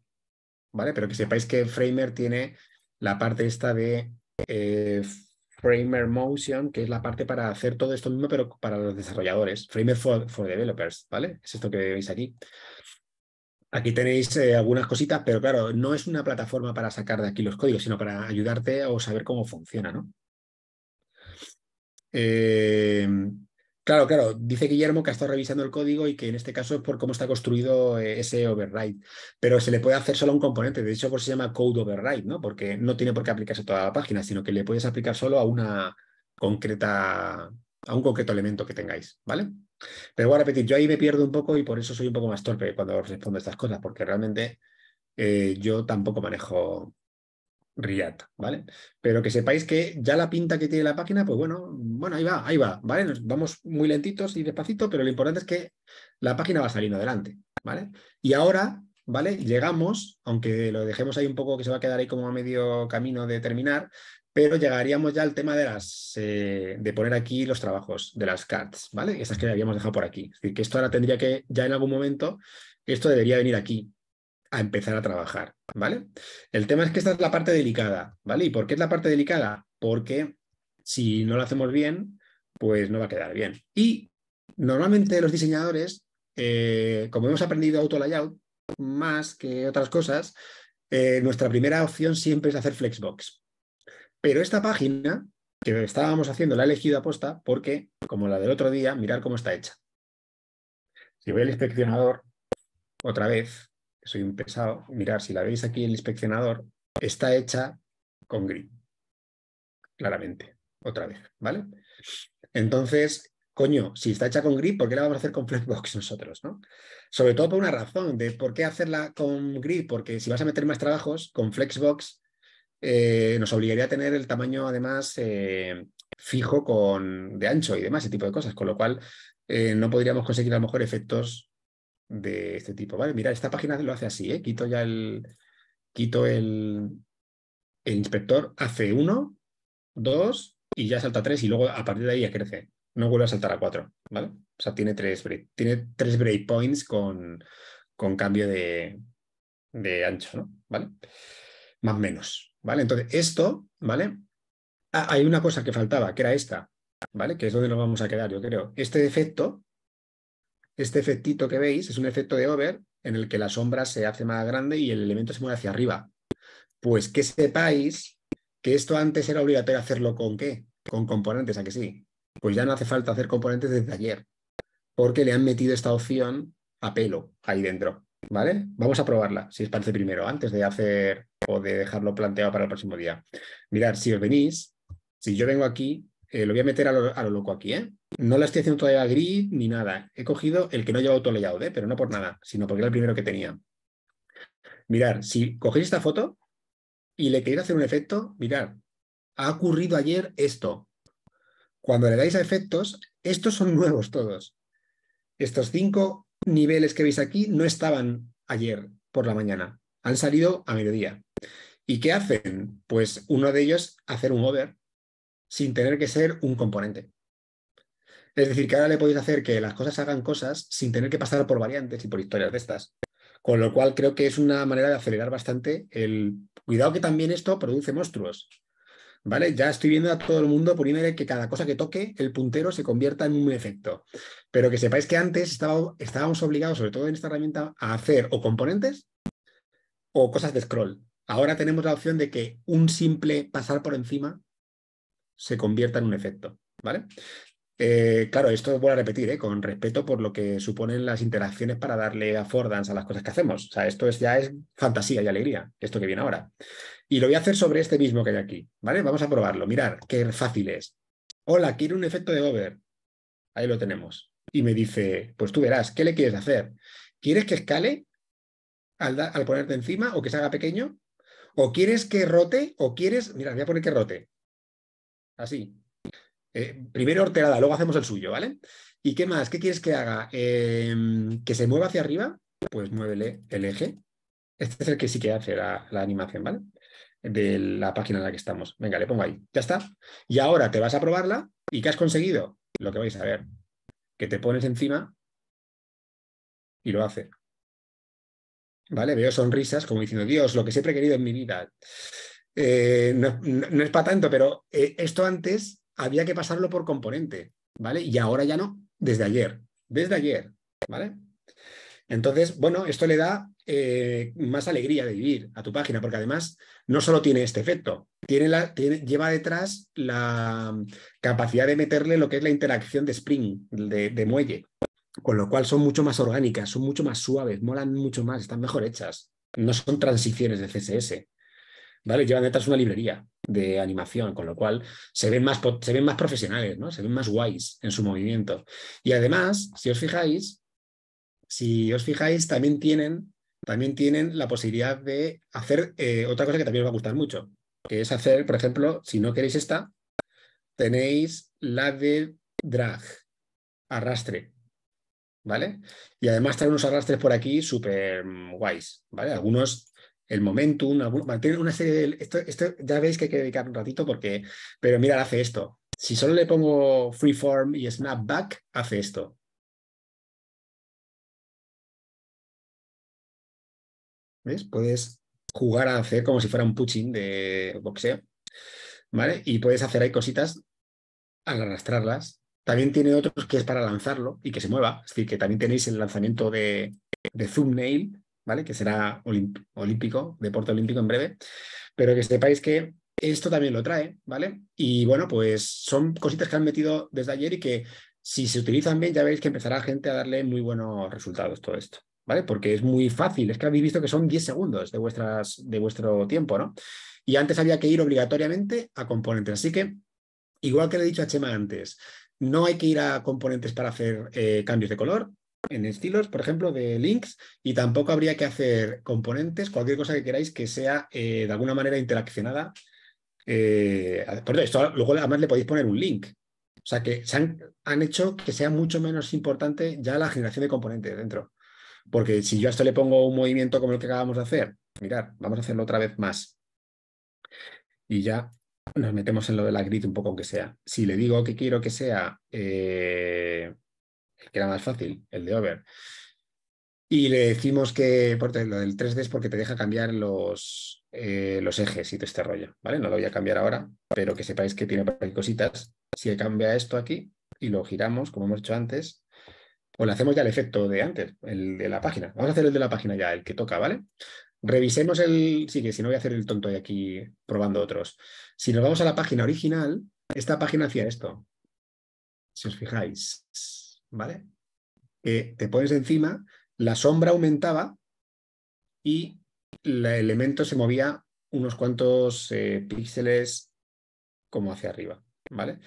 Speaker 1: ¿Vale? Pero que sepáis que Framer tiene la parte esta de eh, Framer Motion, que es la parte para hacer todo esto mismo, pero para los desarrolladores. Framer for, for Developers, ¿vale? Es esto que veis aquí. Aquí tenéis eh, algunas cositas, pero claro, no es una plataforma para sacar de aquí los códigos, sino para ayudarte o saber cómo funciona, ¿no? Eh, claro, claro, dice Guillermo que ha estado revisando el código y que en este caso es por cómo está construido eh, ese override, pero se le puede hacer solo un componente, de hecho por se llama code override, ¿no? Porque no tiene por qué aplicarse a toda la página, sino que le puedes aplicar solo a una concreta, a un concreto elemento que tengáis, ¿vale? Pero voy a repetir, yo ahí me pierdo un poco y por eso soy un poco más torpe cuando respondo estas cosas, porque realmente eh, yo tampoco manejo React, ¿vale? Pero que sepáis que ya la pinta que tiene la página, pues bueno, bueno, ahí va, ahí va, ¿vale? Nos vamos muy lentitos y despacito, pero lo importante es que la página va saliendo adelante, ¿vale? Y ahora, ¿vale? Llegamos, aunque lo dejemos ahí un poco que se va a quedar ahí como a medio camino de terminar, pero llegaríamos ya al tema de, las, eh, de poner aquí los trabajos de las cards, ¿vale? Esas que habíamos dejado por aquí. Es decir, que esto ahora tendría que, ya en algún momento, esto debería venir aquí a empezar a trabajar, ¿vale? El tema es que esta es la parte delicada, ¿vale? ¿Y por qué es la parte delicada? Porque si no lo hacemos bien, pues no va a quedar bien. Y normalmente los diseñadores, eh, como hemos aprendido auto layout más que otras cosas, eh, nuestra primera opción siempre es hacer flexbox. Pero esta página que estábamos haciendo la he elegido aposta porque, como la del otro día, mirar cómo está hecha. Si voy el inspeccionador, otra vez, soy un pesado, mirar si la veis aquí el inspeccionador, está hecha con grid. claramente, otra vez, ¿vale? Entonces, coño, si está hecha con grid, ¿por qué la vamos a hacer con Flexbox nosotros? ¿no? Sobre todo por una razón de por qué hacerla con grid, porque si vas a meter más trabajos con Flexbox, eh, nos obligaría a tener el tamaño además eh, fijo de ancho y demás, ese tipo de cosas, con lo cual eh, no podríamos conseguir a lo mejor efectos de este tipo. Vale, mira, esta página lo hace así, quito ya el, quito el, el inspector, hace uno, dos y ya salta tres y luego a partir de ahí ya crece. No vuelve a saltar a cuatro, ¿vale? O sea, tiene tres, tiene tres breakpoints con, con cambio de, de ancho, ¿no? ¿Vale? Más o menos. ¿vale? Entonces, esto, ¿vale? Ah, hay una cosa que faltaba, que era esta, ¿vale? Que es donde nos vamos a quedar, yo creo. Este efecto, este efectito que veis, es un efecto de over en el que la sombra se hace más grande y el elemento se mueve hacia arriba. Pues que sepáis que esto antes era obligatorio hacerlo con qué? Con componentes, ¿a que sí? Pues ya no hace falta hacer componentes desde ayer, porque le han metido esta opción a pelo ahí dentro. ¿vale? Vamos a probarla, si os parece primero, antes de hacer o de dejarlo planteado para el próximo día. Mirad, si os venís, si yo vengo aquí, eh, lo voy a meter a lo, loco aquí, ¿eh? No la estoy haciendo todavía gris ni nada. He cogido el que no lleva todo layout, ¿eh? pero no por nada, sino porque era el primero que tenía. Mirad, si cogéis esta foto y le queréis hacer un efecto, mirad, ha ocurrido ayer esto. Cuando le dais a efectos, estos son nuevos todos. Estos cinco niveles que veis aquí no estaban ayer por la mañana, han salido a mediodía. ¿Y qué hacen? Pues uno de ellos hacer un over sin tener que ser un componente. Es decir, que ahora le podéis hacer que las cosas hagan cosas sin tener que pasar por variantes y por historias de estas. Con lo cual creo que es una manera de acelerar bastante el cuidado que también esto produce monstruos. ¿vale? Ya estoy viendo a todo el mundo poniéndole que cada cosa que toque, el puntero se convierta en un efecto. Pero que sepáis que antes estábamos obligados, sobre todo en esta herramienta, a hacer o componentes o cosas de scroll. Ahora tenemos la opción de que un simple pasar por encima se convierta en un efecto, ¿vale? Eh, claro, esto vuelvo a repetir, ¿eh? con respeto por lo que suponen las interacciones para darle affordance a las cosas que hacemos. O sea, esto ya es fantasía y alegría, esto que viene ahora. Y lo voy a hacer sobre este mismo que hay aquí, ¿vale? Vamos a probarlo. Mirar, qué fácil es. Hola, quiero un efecto de over. Ahí lo tenemos. Y me dice, pues tú verás, ¿qué le quieres hacer? ¿Quieres que escale al, ponerte encima o que se haga pequeño? ¿O quieres que rote? ¿O quieres, mira, voy a poner que rote? Así, eh, primero Hortelada, luego hacemos el suyo, ¿vale? ¿Y qué más? ¿Qué quieres que haga? Em, ¿Que se mueva hacia arriba? Pues muévele el eje. Este es el que sí que hace la, animación, ¿vale? De la página en la que estamos. Venga, le pongo ahí. Ya está. Y ahora te vas a probarla. ¿Y qué has conseguido? Lo que vais a ver. Que te pones encima y lo hace. ¿Vale? Veo sonrisas como diciendo, Dios, lo que siempre he querido en mi vida. Eh, no, es para tanto, pero eh, esto antes había que pasarlo por componente, ¿vale? Y ahora ya no, desde ayer, desde ayer, ¿vale? Entonces, bueno, esto le da eh, más alegría de vivir a tu página, porque además no solo tiene este efecto, tiene la, lleva detrás la capacidad de meterle lo que es la interacción de spring, de, de muelle, con lo cual son mucho más orgánicas, son mucho más suaves, molan mucho más, están mejor hechas. No son transiciones de CSS. Llevan detrás una librería de animación, con lo cual se ven más, se ven más profesionales, ¿no? Se ven más guays en su movimiento. Y además, si os fijáis, si os fijáis, también tienen, también tienen la posibilidad de hacer eh, otra cosa que también os va a gustar mucho, que es hacer, por ejemplo, si no queréis esta, tenéis la de drag, arrastre, ¿vale? Y además trae unos arrastres por aquí súper guays, ¿vale? Algunos el momentum, una serie de... Esto, ya veis que hay que dedicar un ratito porque, pero mira, hace esto. Si solo le pongo freeform y snapback, hace esto. ¿Ves? Puedes jugar a hacer como si fuera un punching de boxeo. ¿Vale? Y puedes hacer ahí cositas al arrastrarlas. También tiene otros que es para lanzarlo y que se mueva. Es decir, que también tenéis el lanzamiento de, de thumbnail ¿vale? Que será olímpico, deporte olímpico en breve, pero que sepáis que esto también lo trae, ¿vale? Y bueno, pues son cositas que han metido desde ayer y que si se utilizan bien ya veis que empezará gente a darle muy buenos resultados todo esto. ¿Vale? Porque es muy fácil, es que habéis visto que son 10 segundos de, vuestras, de vuestro tiempo, ¿no? Y antes había que ir obligatoriamente a componentes. Así que, igual que le he dicho a Chema antes, no hay que ir a componentes para hacer eh, cambios de color, en estilos, por ejemplo, de links, y tampoco habría que hacer componentes, cualquier cosa que queráis que sea eh, de alguna manera interaccionada. Eh, por esto, luego además le podéis poner un link. O sea que han, hecho que sea mucho menos importante ya la generación de componentes dentro. Porque si yo a esto le pongo un movimiento como el que acabamos de hacer, mirad, vamos a hacerlo otra vez más. Y ya nos metemos en lo de la grid un poco, aunque sea. Si le digo que quiero que sea eh, que era más fácil, el de over. Y le decimos que lo del 3D es porque te deja cambiar los, eh, los ejes y todo este rollo, ¿vale? No lo voy a cambiar ahora, pero que sepáis que tiene cositas. Si cambia esto aquí y lo giramos, como hemos hecho antes, o le hacemos ya el efecto de antes, el de la página. Vamos a hacer el de la página ya, el que toca, ¿vale? Revisemos el... Sí, que si no voy a hacer el tonto de aquí probando otros. Si nos vamos a la página original, esta página hacía esto. Si os fijáis, ¿vale? te pones encima, la sombra aumentaba y el elemento se movía unos cuantos eh, píxeles como hacia arriba, ¿vale?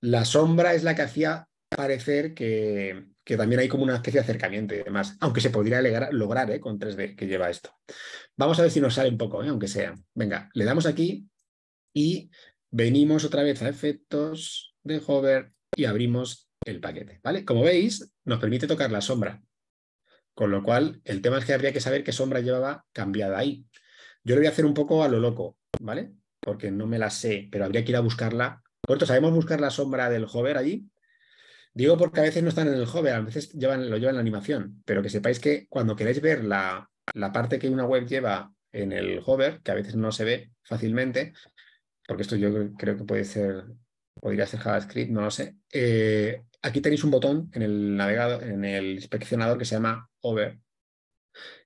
Speaker 1: La sombra es la que hacía parecer que, que también hay como una especie de acercamiento y demás, aunque se podría lograr, lograr ¿eh? con 3D que lleva esto. Vamos a ver si nos sale un poco, ¿eh? aunque sea. Venga, le damos aquí y venimos otra vez a efectos de hover y abrimos el paquete. ¿vale? Como veis, nos permite tocar la sombra. Con lo cual, el tema es que habría que saber qué sombra llevaba cambiada ahí. Yo lo voy a hacer un poco a lo loco, ¿vale? Porque no me la sé, pero habría que ir a buscarla. cierto, ¿sabemos buscar la sombra del hover allí? Digo porque a veces no están en el hover, a veces llevan, lo llevan en la animación, pero que sepáis que cuando queréis ver la, la parte que una web lleva en el hover, que a veces no se ve fácilmente, porque esto yo creo que puede ser, podría ser JavaScript, no lo sé, eh, aquí tenéis un botón en el navegador, en el inspeccionador que se llama hover,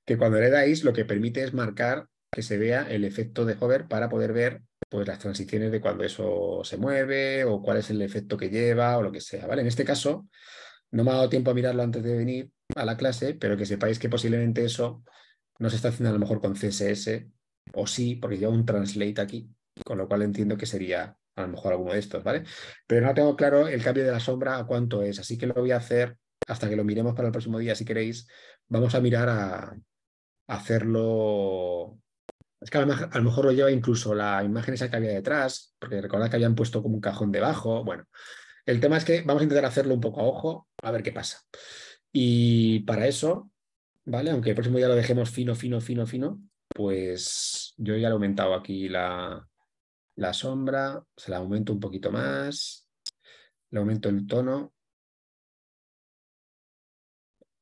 Speaker 1: que cuando le dais lo que permite es marcar que se vea el efecto de hover para poder ver pues, las transiciones de cuando eso se mueve o cuál es el efecto que lleva o lo que sea. ¿vale? En este caso, no me ha dado tiempo a mirarlo antes de venir a la clase, pero que sepáis que posiblemente eso no se está haciendo a lo mejor con CSS o sí, porque lleva un translate aquí, con lo cual entiendo que sería a lo mejor alguno de estos, ¿vale? Pero no tengo claro el cambio de la sombra a cuánto es, así que lo voy a hacer hasta que lo miremos para el próximo día, si queréis. Vamos a mirar a, hacerlo. Es que a lo, mejor lo lleva incluso la imagen esa que había detrás, porque recordad que habían puesto como un cajón debajo. Bueno, el tema es que vamos a intentar hacerlo un poco a ojo, a ver qué pasa. Y para eso, ¿vale? Aunque el próximo día lo dejemos fino, fino, fino, fino, pues yo ya le he aumentado aquí la, la sombra se la aumento un poquito más, le aumento el tono.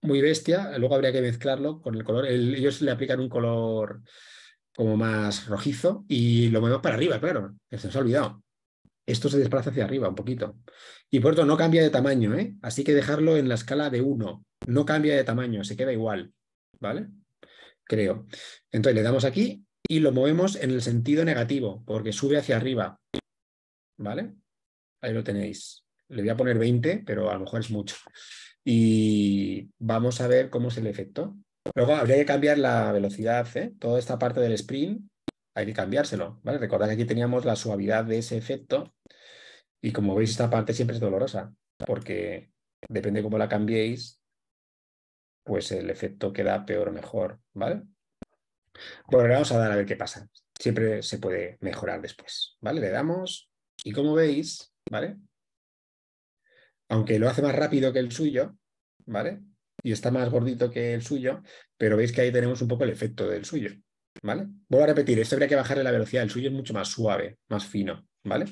Speaker 1: Muy bestia, luego habría que mezclarlo con el color. ellos le aplican un color como más rojizo y lo movemos para arriba, claro, se nos ha olvidado. Esto se desplaza hacia arriba un poquito. Y por otro, no cambia de tamaño, ¿eh? así que dejarlo en la escala de 1. No cambia de tamaño, se queda igual, ¿vale? Creo. Entonces le damos aquí y lo movemos en el sentido negativo, porque sube hacia arriba. ¿Vale? Ahí lo tenéis. Le voy a poner 20, pero a lo mejor es mucho. Y vamos a ver cómo es el efecto. Luego habría que cambiar la velocidad, ¿eh? toda esta parte del sprint hay que cambiárselo. ¿vale? Recordad que aquí teníamos la suavidad de ese efecto y como veis esta parte siempre es dolorosa porque depende cómo la cambiéis, pues el efecto queda peor o mejor. ¿vale? Bueno, vamos a dar a ver qué pasa. Siempre se puede mejorar después, ¿vale? Le damos y como veis, ¿vale? Aunque lo hace más rápido que el suyo, ¿vale? Y está más gordito que el suyo, pero veis que ahí tenemos un poco el efecto del suyo, ¿vale? Vuelvo a repetir, esto habría que bajarle la velocidad, el suyo es mucho más suave, más fino, ¿vale?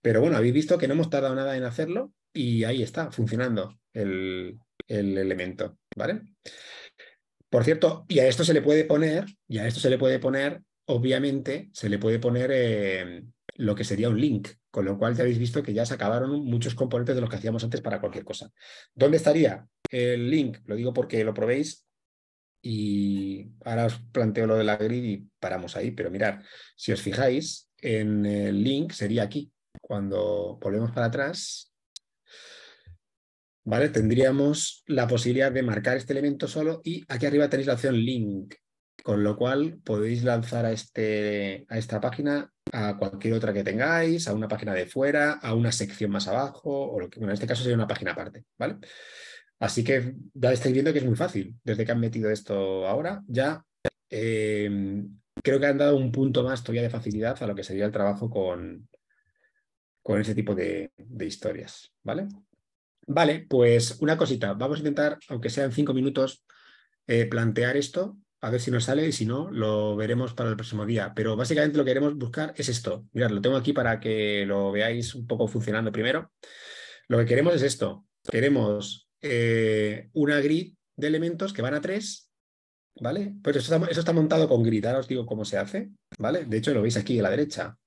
Speaker 1: Pero bueno, habéis visto que no hemos tardado nada en hacerlo y ahí está, funcionando el, el elemento, ¿vale? Por cierto, y a esto se le puede poner, y a esto se le puede poner, obviamente, se le puede poner eh, lo que sería un link, con lo cual ya habéis visto que ya se acabaron muchos componentes de los que hacíamos antes para cualquier cosa. ¿Dónde estaría el link? Lo digo porque lo probéis y ahora os planteo lo de la grid y paramos ahí, pero mirad, si os fijáis, en el link sería aquí. Cuando volvemos para atrás, Tendríamos la posibilidad de marcar este elemento solo y aquí arriba tenéis la opción link, con lo cual podéis lanzar a, este, a esta página a cualquier otra que tengáis, a una página de fuera, a una sección más abajo, o lo que, bueno, en este caso sería una página aparte, ¿vale? Así que ya estáis viendo que es muy fácil. Desde que han metido esto ahora, ya eh, creo que han dado un punto más todavía de facilidad a lo que sería el trabajo con, con ese tipo de, de historias, ¿vale? Vale, pues una cosita. Vamos a intentar, aunque sean cinco minutos, eh, plantear esto, a ver si nos sale y si no, lo veremos para el próximo día. Pero básicamente lo que queremos buscar es esto. Mirad, lo tengo aquí para que lo veáis un poco funcionando primero. Lo que queremos es esto. Queremos eh, una grid de elementos que van a tres, ¿vale? Pues eso está, montado con grid. Ahora os digo cómo se hace, ¿vale? De hecho, lo veis aquí a la derecha.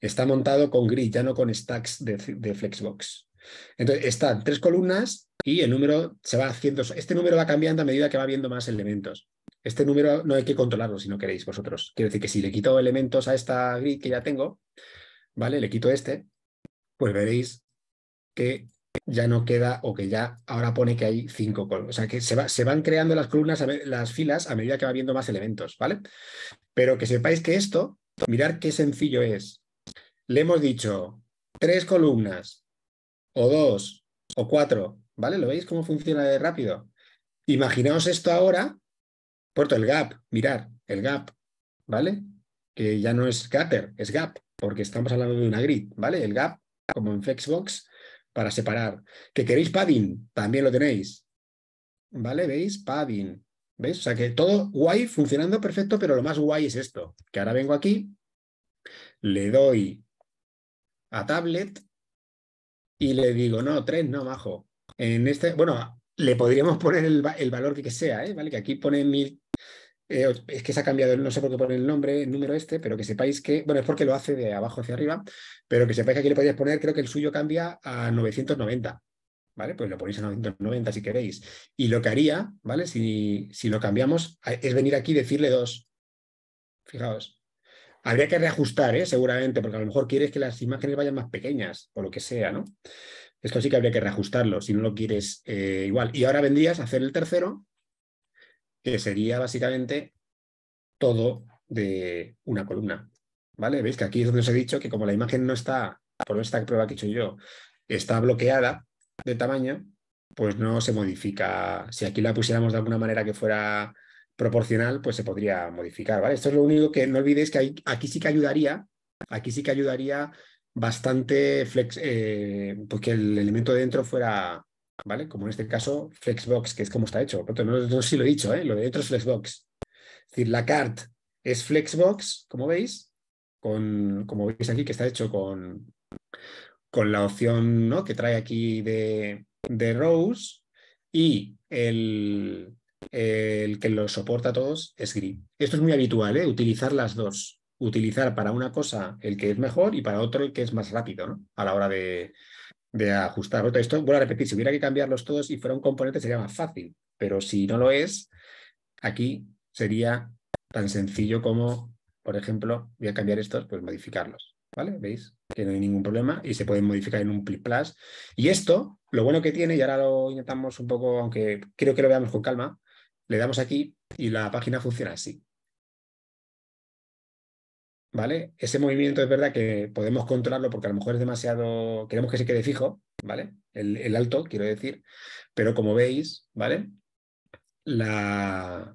Speaker 1: Está montado con grid, ya no con stacks de Flexbox. Entonces, están tres columnas y el número se va haciendo. Este número va cambiando a medida que va viendo más elementos. Este número no hay que controlarlo si no queréis vosotros. Quiero decir que si le quito elementos a esta grid que ya tengo, ¿vale? Le quito este, pues veréis que ya no queda o que ya ahora pone que hay cinco columnas. O sea, que se, se, van creando las columnas, las filas a medida que va viendo más elementos, ¿vale? Pero que sepáis que esto, mirad qué sencillo es. Le hemos dicho tres columnas, o dos o cuatro, ¿vale? ¿Lo veis cómo funciona de rápido? Imaginaos esto ahora, puerto, el gap, mirar, el gap, ¿vale? Que ya no es scatter, es gap, porque estamos hablando de una grid, ¿vale? El gap, como en Flexbox, para separar. Que queréis padding, también lo tenéis, ¿vale? ¿Veis? Padding, ¿veis? O sea que todo guay, funcionando perfecto, pero lo más guay es esto, que ahora vengo aquí, le doy a tablet, y le digo, no, tres, no, majo. En este, bueno, le podríamos poner el, valor que sea, ¿eh? ¿vale? Que aquí pone mil. Eh, es que se ha cambiado, no sé por qué pone el nombre, el número este, pero que sepáis que, bueno, es porque lo hace de abajo hacia arriba, pero que sepáis que aquí le podéis poner, creo que el suyo cambia a 990, ¿vale? Pues lo ponéis a 990 si queréis. Y lo que haría, ¿vale? Si, si lo cambiamos, es venir aquí y decirle dos. Fijaos, Habría que reajustar, ¿eh? seguramente, porque a lo mejor quieres que las imágenes vayan más pequeñas o lo que sea, ¿no? Esto sí que habría que reajustarlo, si no lo quieres eh, igual. Y ahora vendrías a hacer el tercero, que sería básicamente todo de una columna. ¿Vale? Veis que aquí es donde os he dicho que como la imagen no está, por esta prueba que he hecho yo, está bloqueada de tamaño, pues no se modifica. Si aquí la pusiéramos de alguna manera que fuera proporcional, pues se podría modificar, ¿vale? Esto es lo único que no olvidéis que hay, aquí sí que ayudaría, aquí sí que ayudaría bastante flex, eh, porque pues el elemento de dentro fuera, ¿vale? Como en este caso, Flexbox, que es como está hecho. no, si lo he dicho, ¿eh? Lo de dentro es Flexbox. Es decir, la cart es Flexbox, como veis, con, como veis aquí, que está hecho con, con la opción ¿no? que trae aquí de, de rows y el, el que los soporta a todos es Green Esto es muy habitual, ¿eh? utilizar las dos. Utilizar para una cosa el que es mejor y para otro el que es más rápido ¿no? a la hora de, de ajustar. Esto, vuelvo a repetir, si hubiera que cambiarlos todos y fuera un componente sería más fácil, pero si no lo es, aquí sería tan sencillo como, por ejemplo, voy a cambiar estos, pues modificarlos. ¿Vale? ¿Veis? Que no hay ningún problema y se pueden modificar en un pli Plus. Y esto, lo bueno que tiene, y ahora lo intentamos un poco, aunque creo que lo veamos con calma, le damos aquí y la página funciona así. ¿Vale? Ese movimiento es verdad que podemos controlarlo porque a lo mejor es demasiado, queremos que se quede fijo, ¿vale? El, alto, quiero decir, pero como veis, ¿vale? La,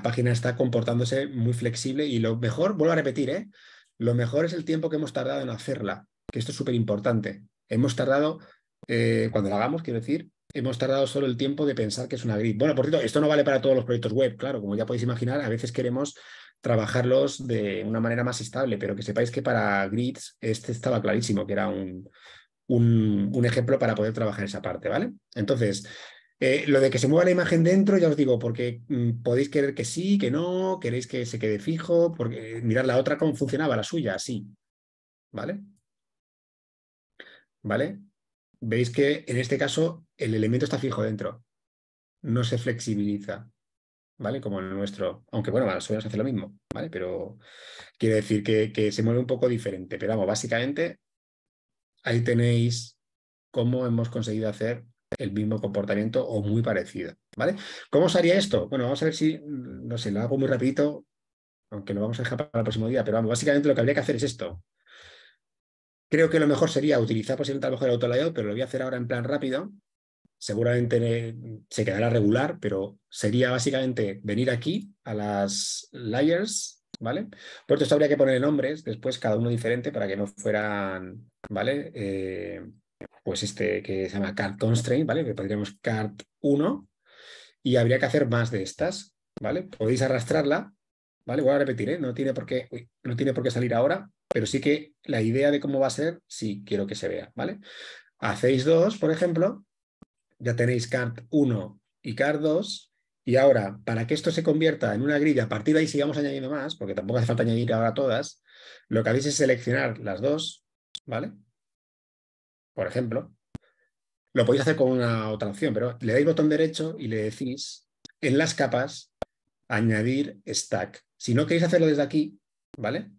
Speaker 1: página está comportándose muy flexible y lo mejor, vuelvo a repetir, ¿eh? Lo mejor es el tiempo que hemos tardado en hacerla, que esto es súper importante. Hemos tardado, eh, cuando la hagamos, quiero decir, hemos tardado solo el tiempo de pensar que es una grid. Bueno, por cierto, esto no vale para todos los proyectos web, claro, como ya podéis imaginar, a veces queremos trabajarlos de una manera más estable, pero que sepáis que para grids este estaba clarísimo, que era un, un, ejemplo para poder trabajar esa parte, ¿vale? Entonces, eh, lo de que se mueva la imagen dentro, ya os digo, porque mm, podéis querer que sí, que no, queréis que se quede fijo, porque eh, mirar la otra cómo funcionaba, la suya, así, ¿vale? ¿Vale? Veis que en este caso el elemento está fijo dentro, no se flexibiliza, ¿vale? Como nuestro. Aunque bueno, las se hacen lo mismo, ¿vale? Pero quiere decir que, se mueve un poco diferente. Pero vamos, básicamente ahí tenéis cómo hemos conseguido hacer el mismo comportamiento o muy parecido, ¿vale? ¿Cómo os haría esto? Bueno, vamos a ver si, mm, no sé, lo hago muy rapidito, aunque lo vamos a dejar para el próximo día, pero vamos, básicamente lo que habría que hacer es esto. Creo que lo mejor sería utilizar posiblemente a lo mejor el auto layout, pero lo voy a hacer ahora en plan rápido seguramente eh, se quedará regular, pero sería básicamente venir aquí a las layers, ¿vale? Por esto habría que poner nombres después, cada uno diferente, para que no fueran, ¿vale? Eh, pues este que se llama card constraint, ¿vale? Que pondríamos card 1 y habría que hacer más de estas, ¿vale? Podéis arrastrarla, ¿vale? Voy a repetir, ¿eh? No tiene por qué, no tiene por qué salir ahora, pero sí que la idea de cómo va a ser, sí quiero que se vea, ¿vale? Hacéis dos, por ejemplo, ya tenéis card 1 y card 2. Y ahora, para que esto se convierta en una grilla, a partir de ahí sigamos añadiendo más, porque tampoco hace falta añadir ahora todas, lo que habéis es seleccionar las dos, ¿vale? Por ejemplo, lo podéis hacer con una otra opción, pero le dais botón derecho y le decís en las capas añadir stack. Si no queréis hacerlo desde aquí, ¿vale?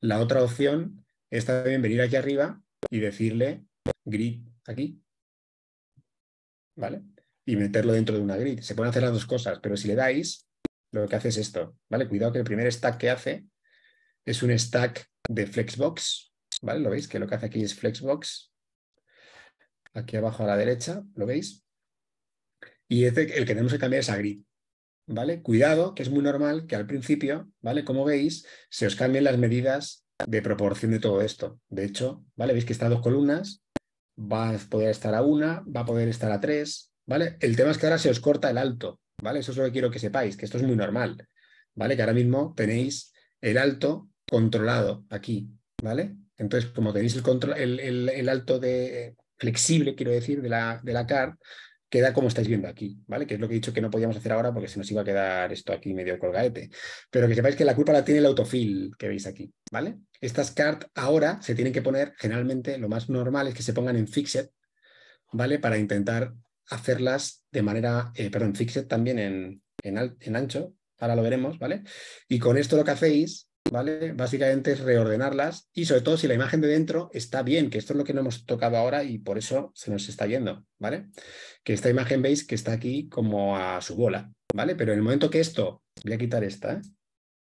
Speaker 1: La otra opción es también venir aquí arriba y decirle grid aquí ¿vale? Y meterlo dentro de una grid. Se pueden hacer las dos cosas, pero si le dais, lo que hace es esto, ¿vale? Cuidado que el primer stack que hace es un stack de Flexbox, ¿vale? ¿Lo veis? Que lo que hace aquí es Flexbox. Aquí abajo a la derecha, ¿lo veis? Y el que tenemos que cambiar es a grid, ¿vale? Cuidado, que es muy normal que al principio, ¿vale? Como veis, se os cambien las medidas de proporción de todo esto. De hecho, ¿vale? Veis que estas dos columnas va a poder estar a una, va a poder estar a tres, ¿vale? El tema es que ahora se os corta el alto, ¿vale? Eso es lo que quiero que sepáis, que esto es muy normal, ¿vale? Que ahora mismo tenéis el alto controlado aquí, ¿vale? Entonces, como tenéis el, control, el, alto de, flexible, quiero decir, de la, de la CAR, queda como estáis viendo aquí, ¿vale? Que es lo que he dicho que no podíamos hacer ahora porque se nos iba a quedar esto aquí medio colgaete. Pero que sepáis que la culpa la tiene el autofill que veis aquí, ¿vale? Estas cartas ahora se tienen que poner, generalmente lo más normal es que se pongan en fixed, ¿vale? Para intentar hacerlas de manera, eh, perdón, fixed también en, en, ancho, ahora lo veremos, ¿vale? Y con esto lo que hacéis, ¿vale? Básicamente es reordenarlas y sobre todo si la imagen de dentro está bien, que esto es lo que no hemos tocado ahora y por eso se nos está yendo, ¿vale? Que esta imagen veis que está aquí como a su bola, ¿vale? Pero en el momento que esto, voy a quitar esta, ¿eh?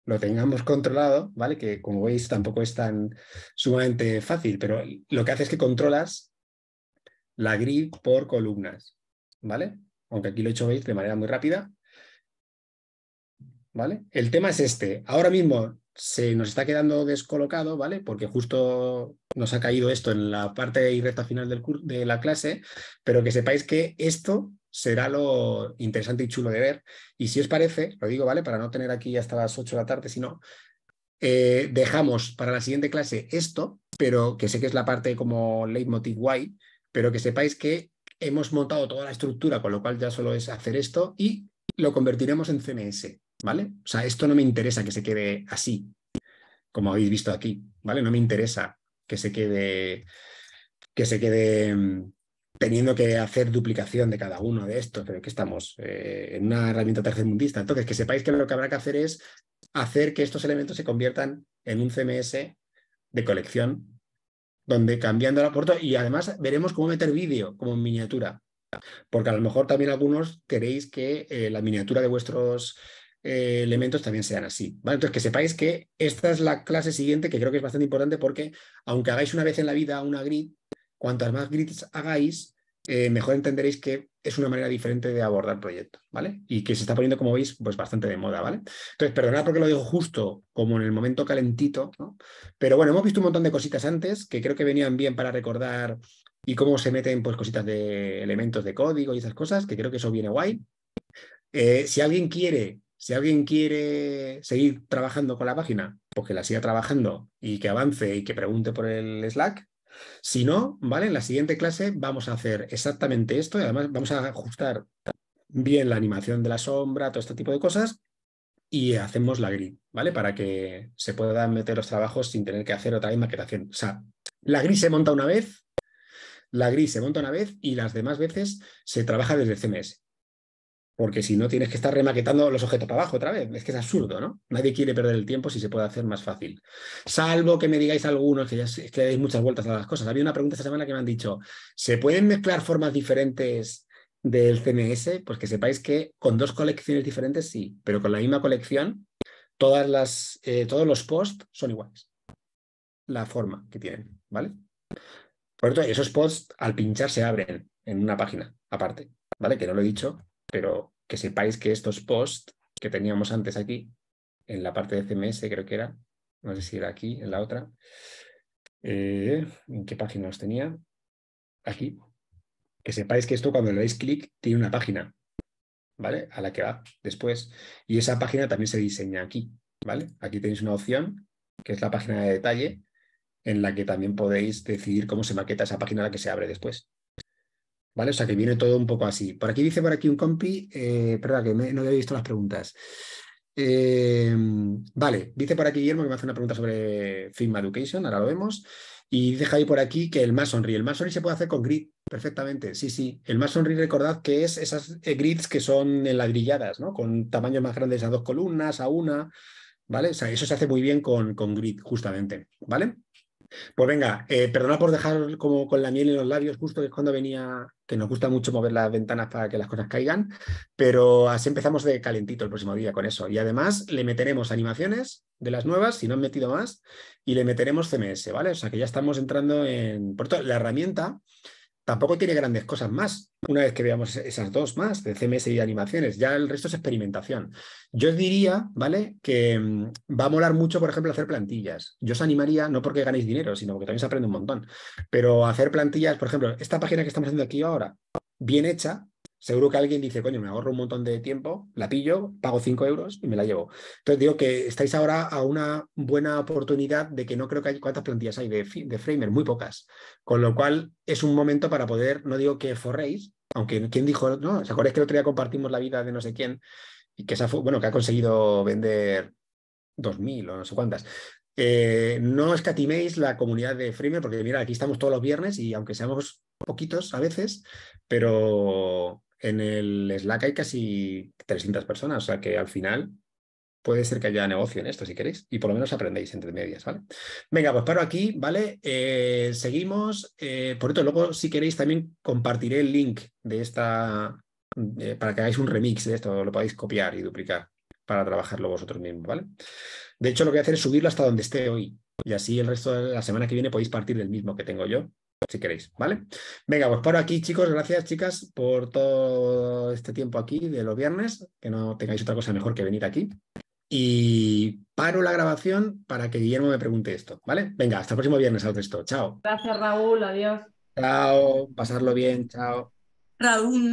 Speaker 1: lo tengamos controlado, ¿vale? Que como veis tampoco es tan sumamente fácil, pero lo que hace es que controlas la grid por columnas, ¿vale? Aunque aquí lo he hecho veis de manera muy rápida. ¿Vale? El tema es este. Ahora mismo se nos está quedando descolocado, ¿vale? Porque justo nos ha caído esto en la parte y recta final de la clase, pero que sepáis que esto será lo interesante y chulo de ver. Y si os parece, lo digo, ¿vale? Para no tener aquí hasta las 8 de la tarde, sino eh, dejamos para la siguiente clase esto, pero que sé que es la parte como leitmotiv guay, pero que sepáis que hemos montado toda la estructura, con lo cual ya solo es hacer esto y lo convertiremos en CMS, ¿vale? O sea, esto no me interesa que se quede así, como habéis visto aquí, ¿vale? No me interesa que se quede que se quede mm, teniendo que hacer duplicación de cada uno de estos, pero que estamos eh, en una herramienta tercermundista. Entonces, que sepáis que lo que habrá que hacer es hacer que estos elementos se conviertan en un CMS de colección, donde cambiando el aporto y además veremos cómo meter vídeo como miniatura, porque a lo mejor también algunos queréis que eh, la miniatura de vuestros eh, elementos también sean así. Entonces, que sepáis que esta es la clase siguiente que creo que es bastante importante porque aunque hagáis una vez en la vida una grid, Cuantas más grids hagáis, eh, mejor entenderéis que es una manera diferente de abordar proyectos, ¿vale? Y que se está poniendo, como veis, pues bastante de moda, ¿vale? Entonces, perdonad porque lo digo justo como en el momento calentito, ¿no? Pero bueno, hemos visto un montón de cositas antes que creo que venían bien para recordar y cómo se meten pues cositas de elementos de código y esas cosas, que creo que eso viene guay. Eh, si alguien quiere, si alguien quiere seguir trabajando con la página, pues que la siga trabajando y que avance y que pregunte por el Slack, si no, ¿vale? En la siguiente clase vamos a hacer exactamente esto y además vamos a ajustar bien la animación de la sombra, todo este tipo de cosas y hacemos la gris, ¿vale? Para que se puedan meter los trabajos sin tener que hacer otra vez maquetación. O sea, la gris se monta una vez, la gris se monta una vez y las demás veces se trabaja desde CMS porque si no tienes que estar remaquetando los objetos para abajo otra vez. Es que es absurdo, ¿no? Nadie quiere perder el tiempo si se puede hacer más fácil. Salvo que me digáis algunos, que ya es le dais muchas vueltas a las cosas. Había una pregunta esta semana que me han dicho, ¿se pueden mezclar formas diferentes del CMS? Pues que sepáis que con dos colecciones diferentes sí, pero con la misma colección, todas las, eh, todos los posts son iguales. La forma que tienen, ¿vale? Por otro esos posts al pinchar se abren en una página aparte, ¿vale? Que no lo he dicho, pero que sepáis que estos posts que teníamos antes aquí, en la parte de CMS creo que era, no sé si era aquí, en la otra, eh, ¿en qué página os tenía? Aquí. Que sepáis que esto cuando le dais clic tiene una página, ¿vale? A la que va después. Y esa página también se diseña aquí, ¿vale? Aquí tenéis una opción, que es la página de detalle, en la que también podéis decidir cómo se maqueta esa página a la que se abre después. ¿Vale? O sea que viene todo un poco así. Por aquí dice por aquí un compi, eh, perdón, que no había visto las preguntas. Eh, vale, dice por aquí Guillermo que me hace una pregunta sobre Figma Education, ahora lo vemos. Y deja ahí por aquí que el Masonry, el Masonry se puede hacer con grid perfectamente, sí, sí. El Masonry, recordad que es esas eh, grids que son ladrilladas, ¿no? Con tamaños más grandes a dos columnas, a una, ¿vale? O sea, eso se hace muy bien con, con grid, justamente, ¿vale? Pues venga, eh, perdona por dejar como con la miel en los labios, justo que es cuando venía, que nos gusta mucho mover las ventanas para que las cosas caigan, pero así empezamos de calentito el próximo día con eso. Y además le meteremos animaciones de las nuevas, si no han metido más, y le meteremos CMS, ¿vale? O sea que ya estamos entrando en. Por todo, la herramienta tampoco tiene grandes cosas más. Una vez que veamos esas dos más, de CMS y de animaciones, ya el resto es experimentación. Yo diría, ¿vale? Que mm, va a molar mucho, por ejemplo, hacer plantillas. Yo os animaría, no porque ganéis dinero, sino porque también se aprende un montón, pero hacer plantillas, por ejemplo, esta página que estamos haciendo aquí ahora, bien hecha, Seguro que alguien dice, coño, me ahorro un montón de tiempo, la pillo, pago 5 euros y me la llevo. Entonces digo que estáis ahora a una buena oportunidad de que no creo que hay cuántas plantillas hay de, de Framer, muy pocas. Con lo cual es un momento para poder, no digo que forréis, aunque quien dijo, no, ¿os acordáis que el otro día compartimos la vida de no sé quién? Y que, bueno, que ha conseguido vender 2.000 o no sé cuántas. Eh, no escatiméis la comunidad de Framer, porque mira, aquí estamos todos los viernes y aunque seamos poquitos a veces, pero en el Slack hay casi 300 personas, o sea que al final puede ser que haya negocio en esto si queréis y por lo menos aprendéis entre medias, ¿vale? Venga, pues paro aquí, ¿vale? Eh, seguimos. Eh, por esto luego si queréis también compartiré el link de esta eh, para que hagáis un remix de esto, lo podáis copiar y duplicar para trabajarlo vosotros mismos, ¿vale? De hecho, lo que voy a hacer es subirlo hasta donde esté hoy y así el resto de la semana que viene podéis partir del mismo que tengo yo si queréis, ¿vale? Venga, pues paro aquí, chicos, gracias, chicas, por todo este tiempo aquí de los viernes, que no tengáis otra cosa mejor que venir aquí. Y paro la grabación para que Guillermo me pregunte esto, ¿vale? Venga, hasta el próximo viernes al esto. Chao. Gracias, Raúl. Adiós. Chao. Pasarlo bien. Chao. Raúl.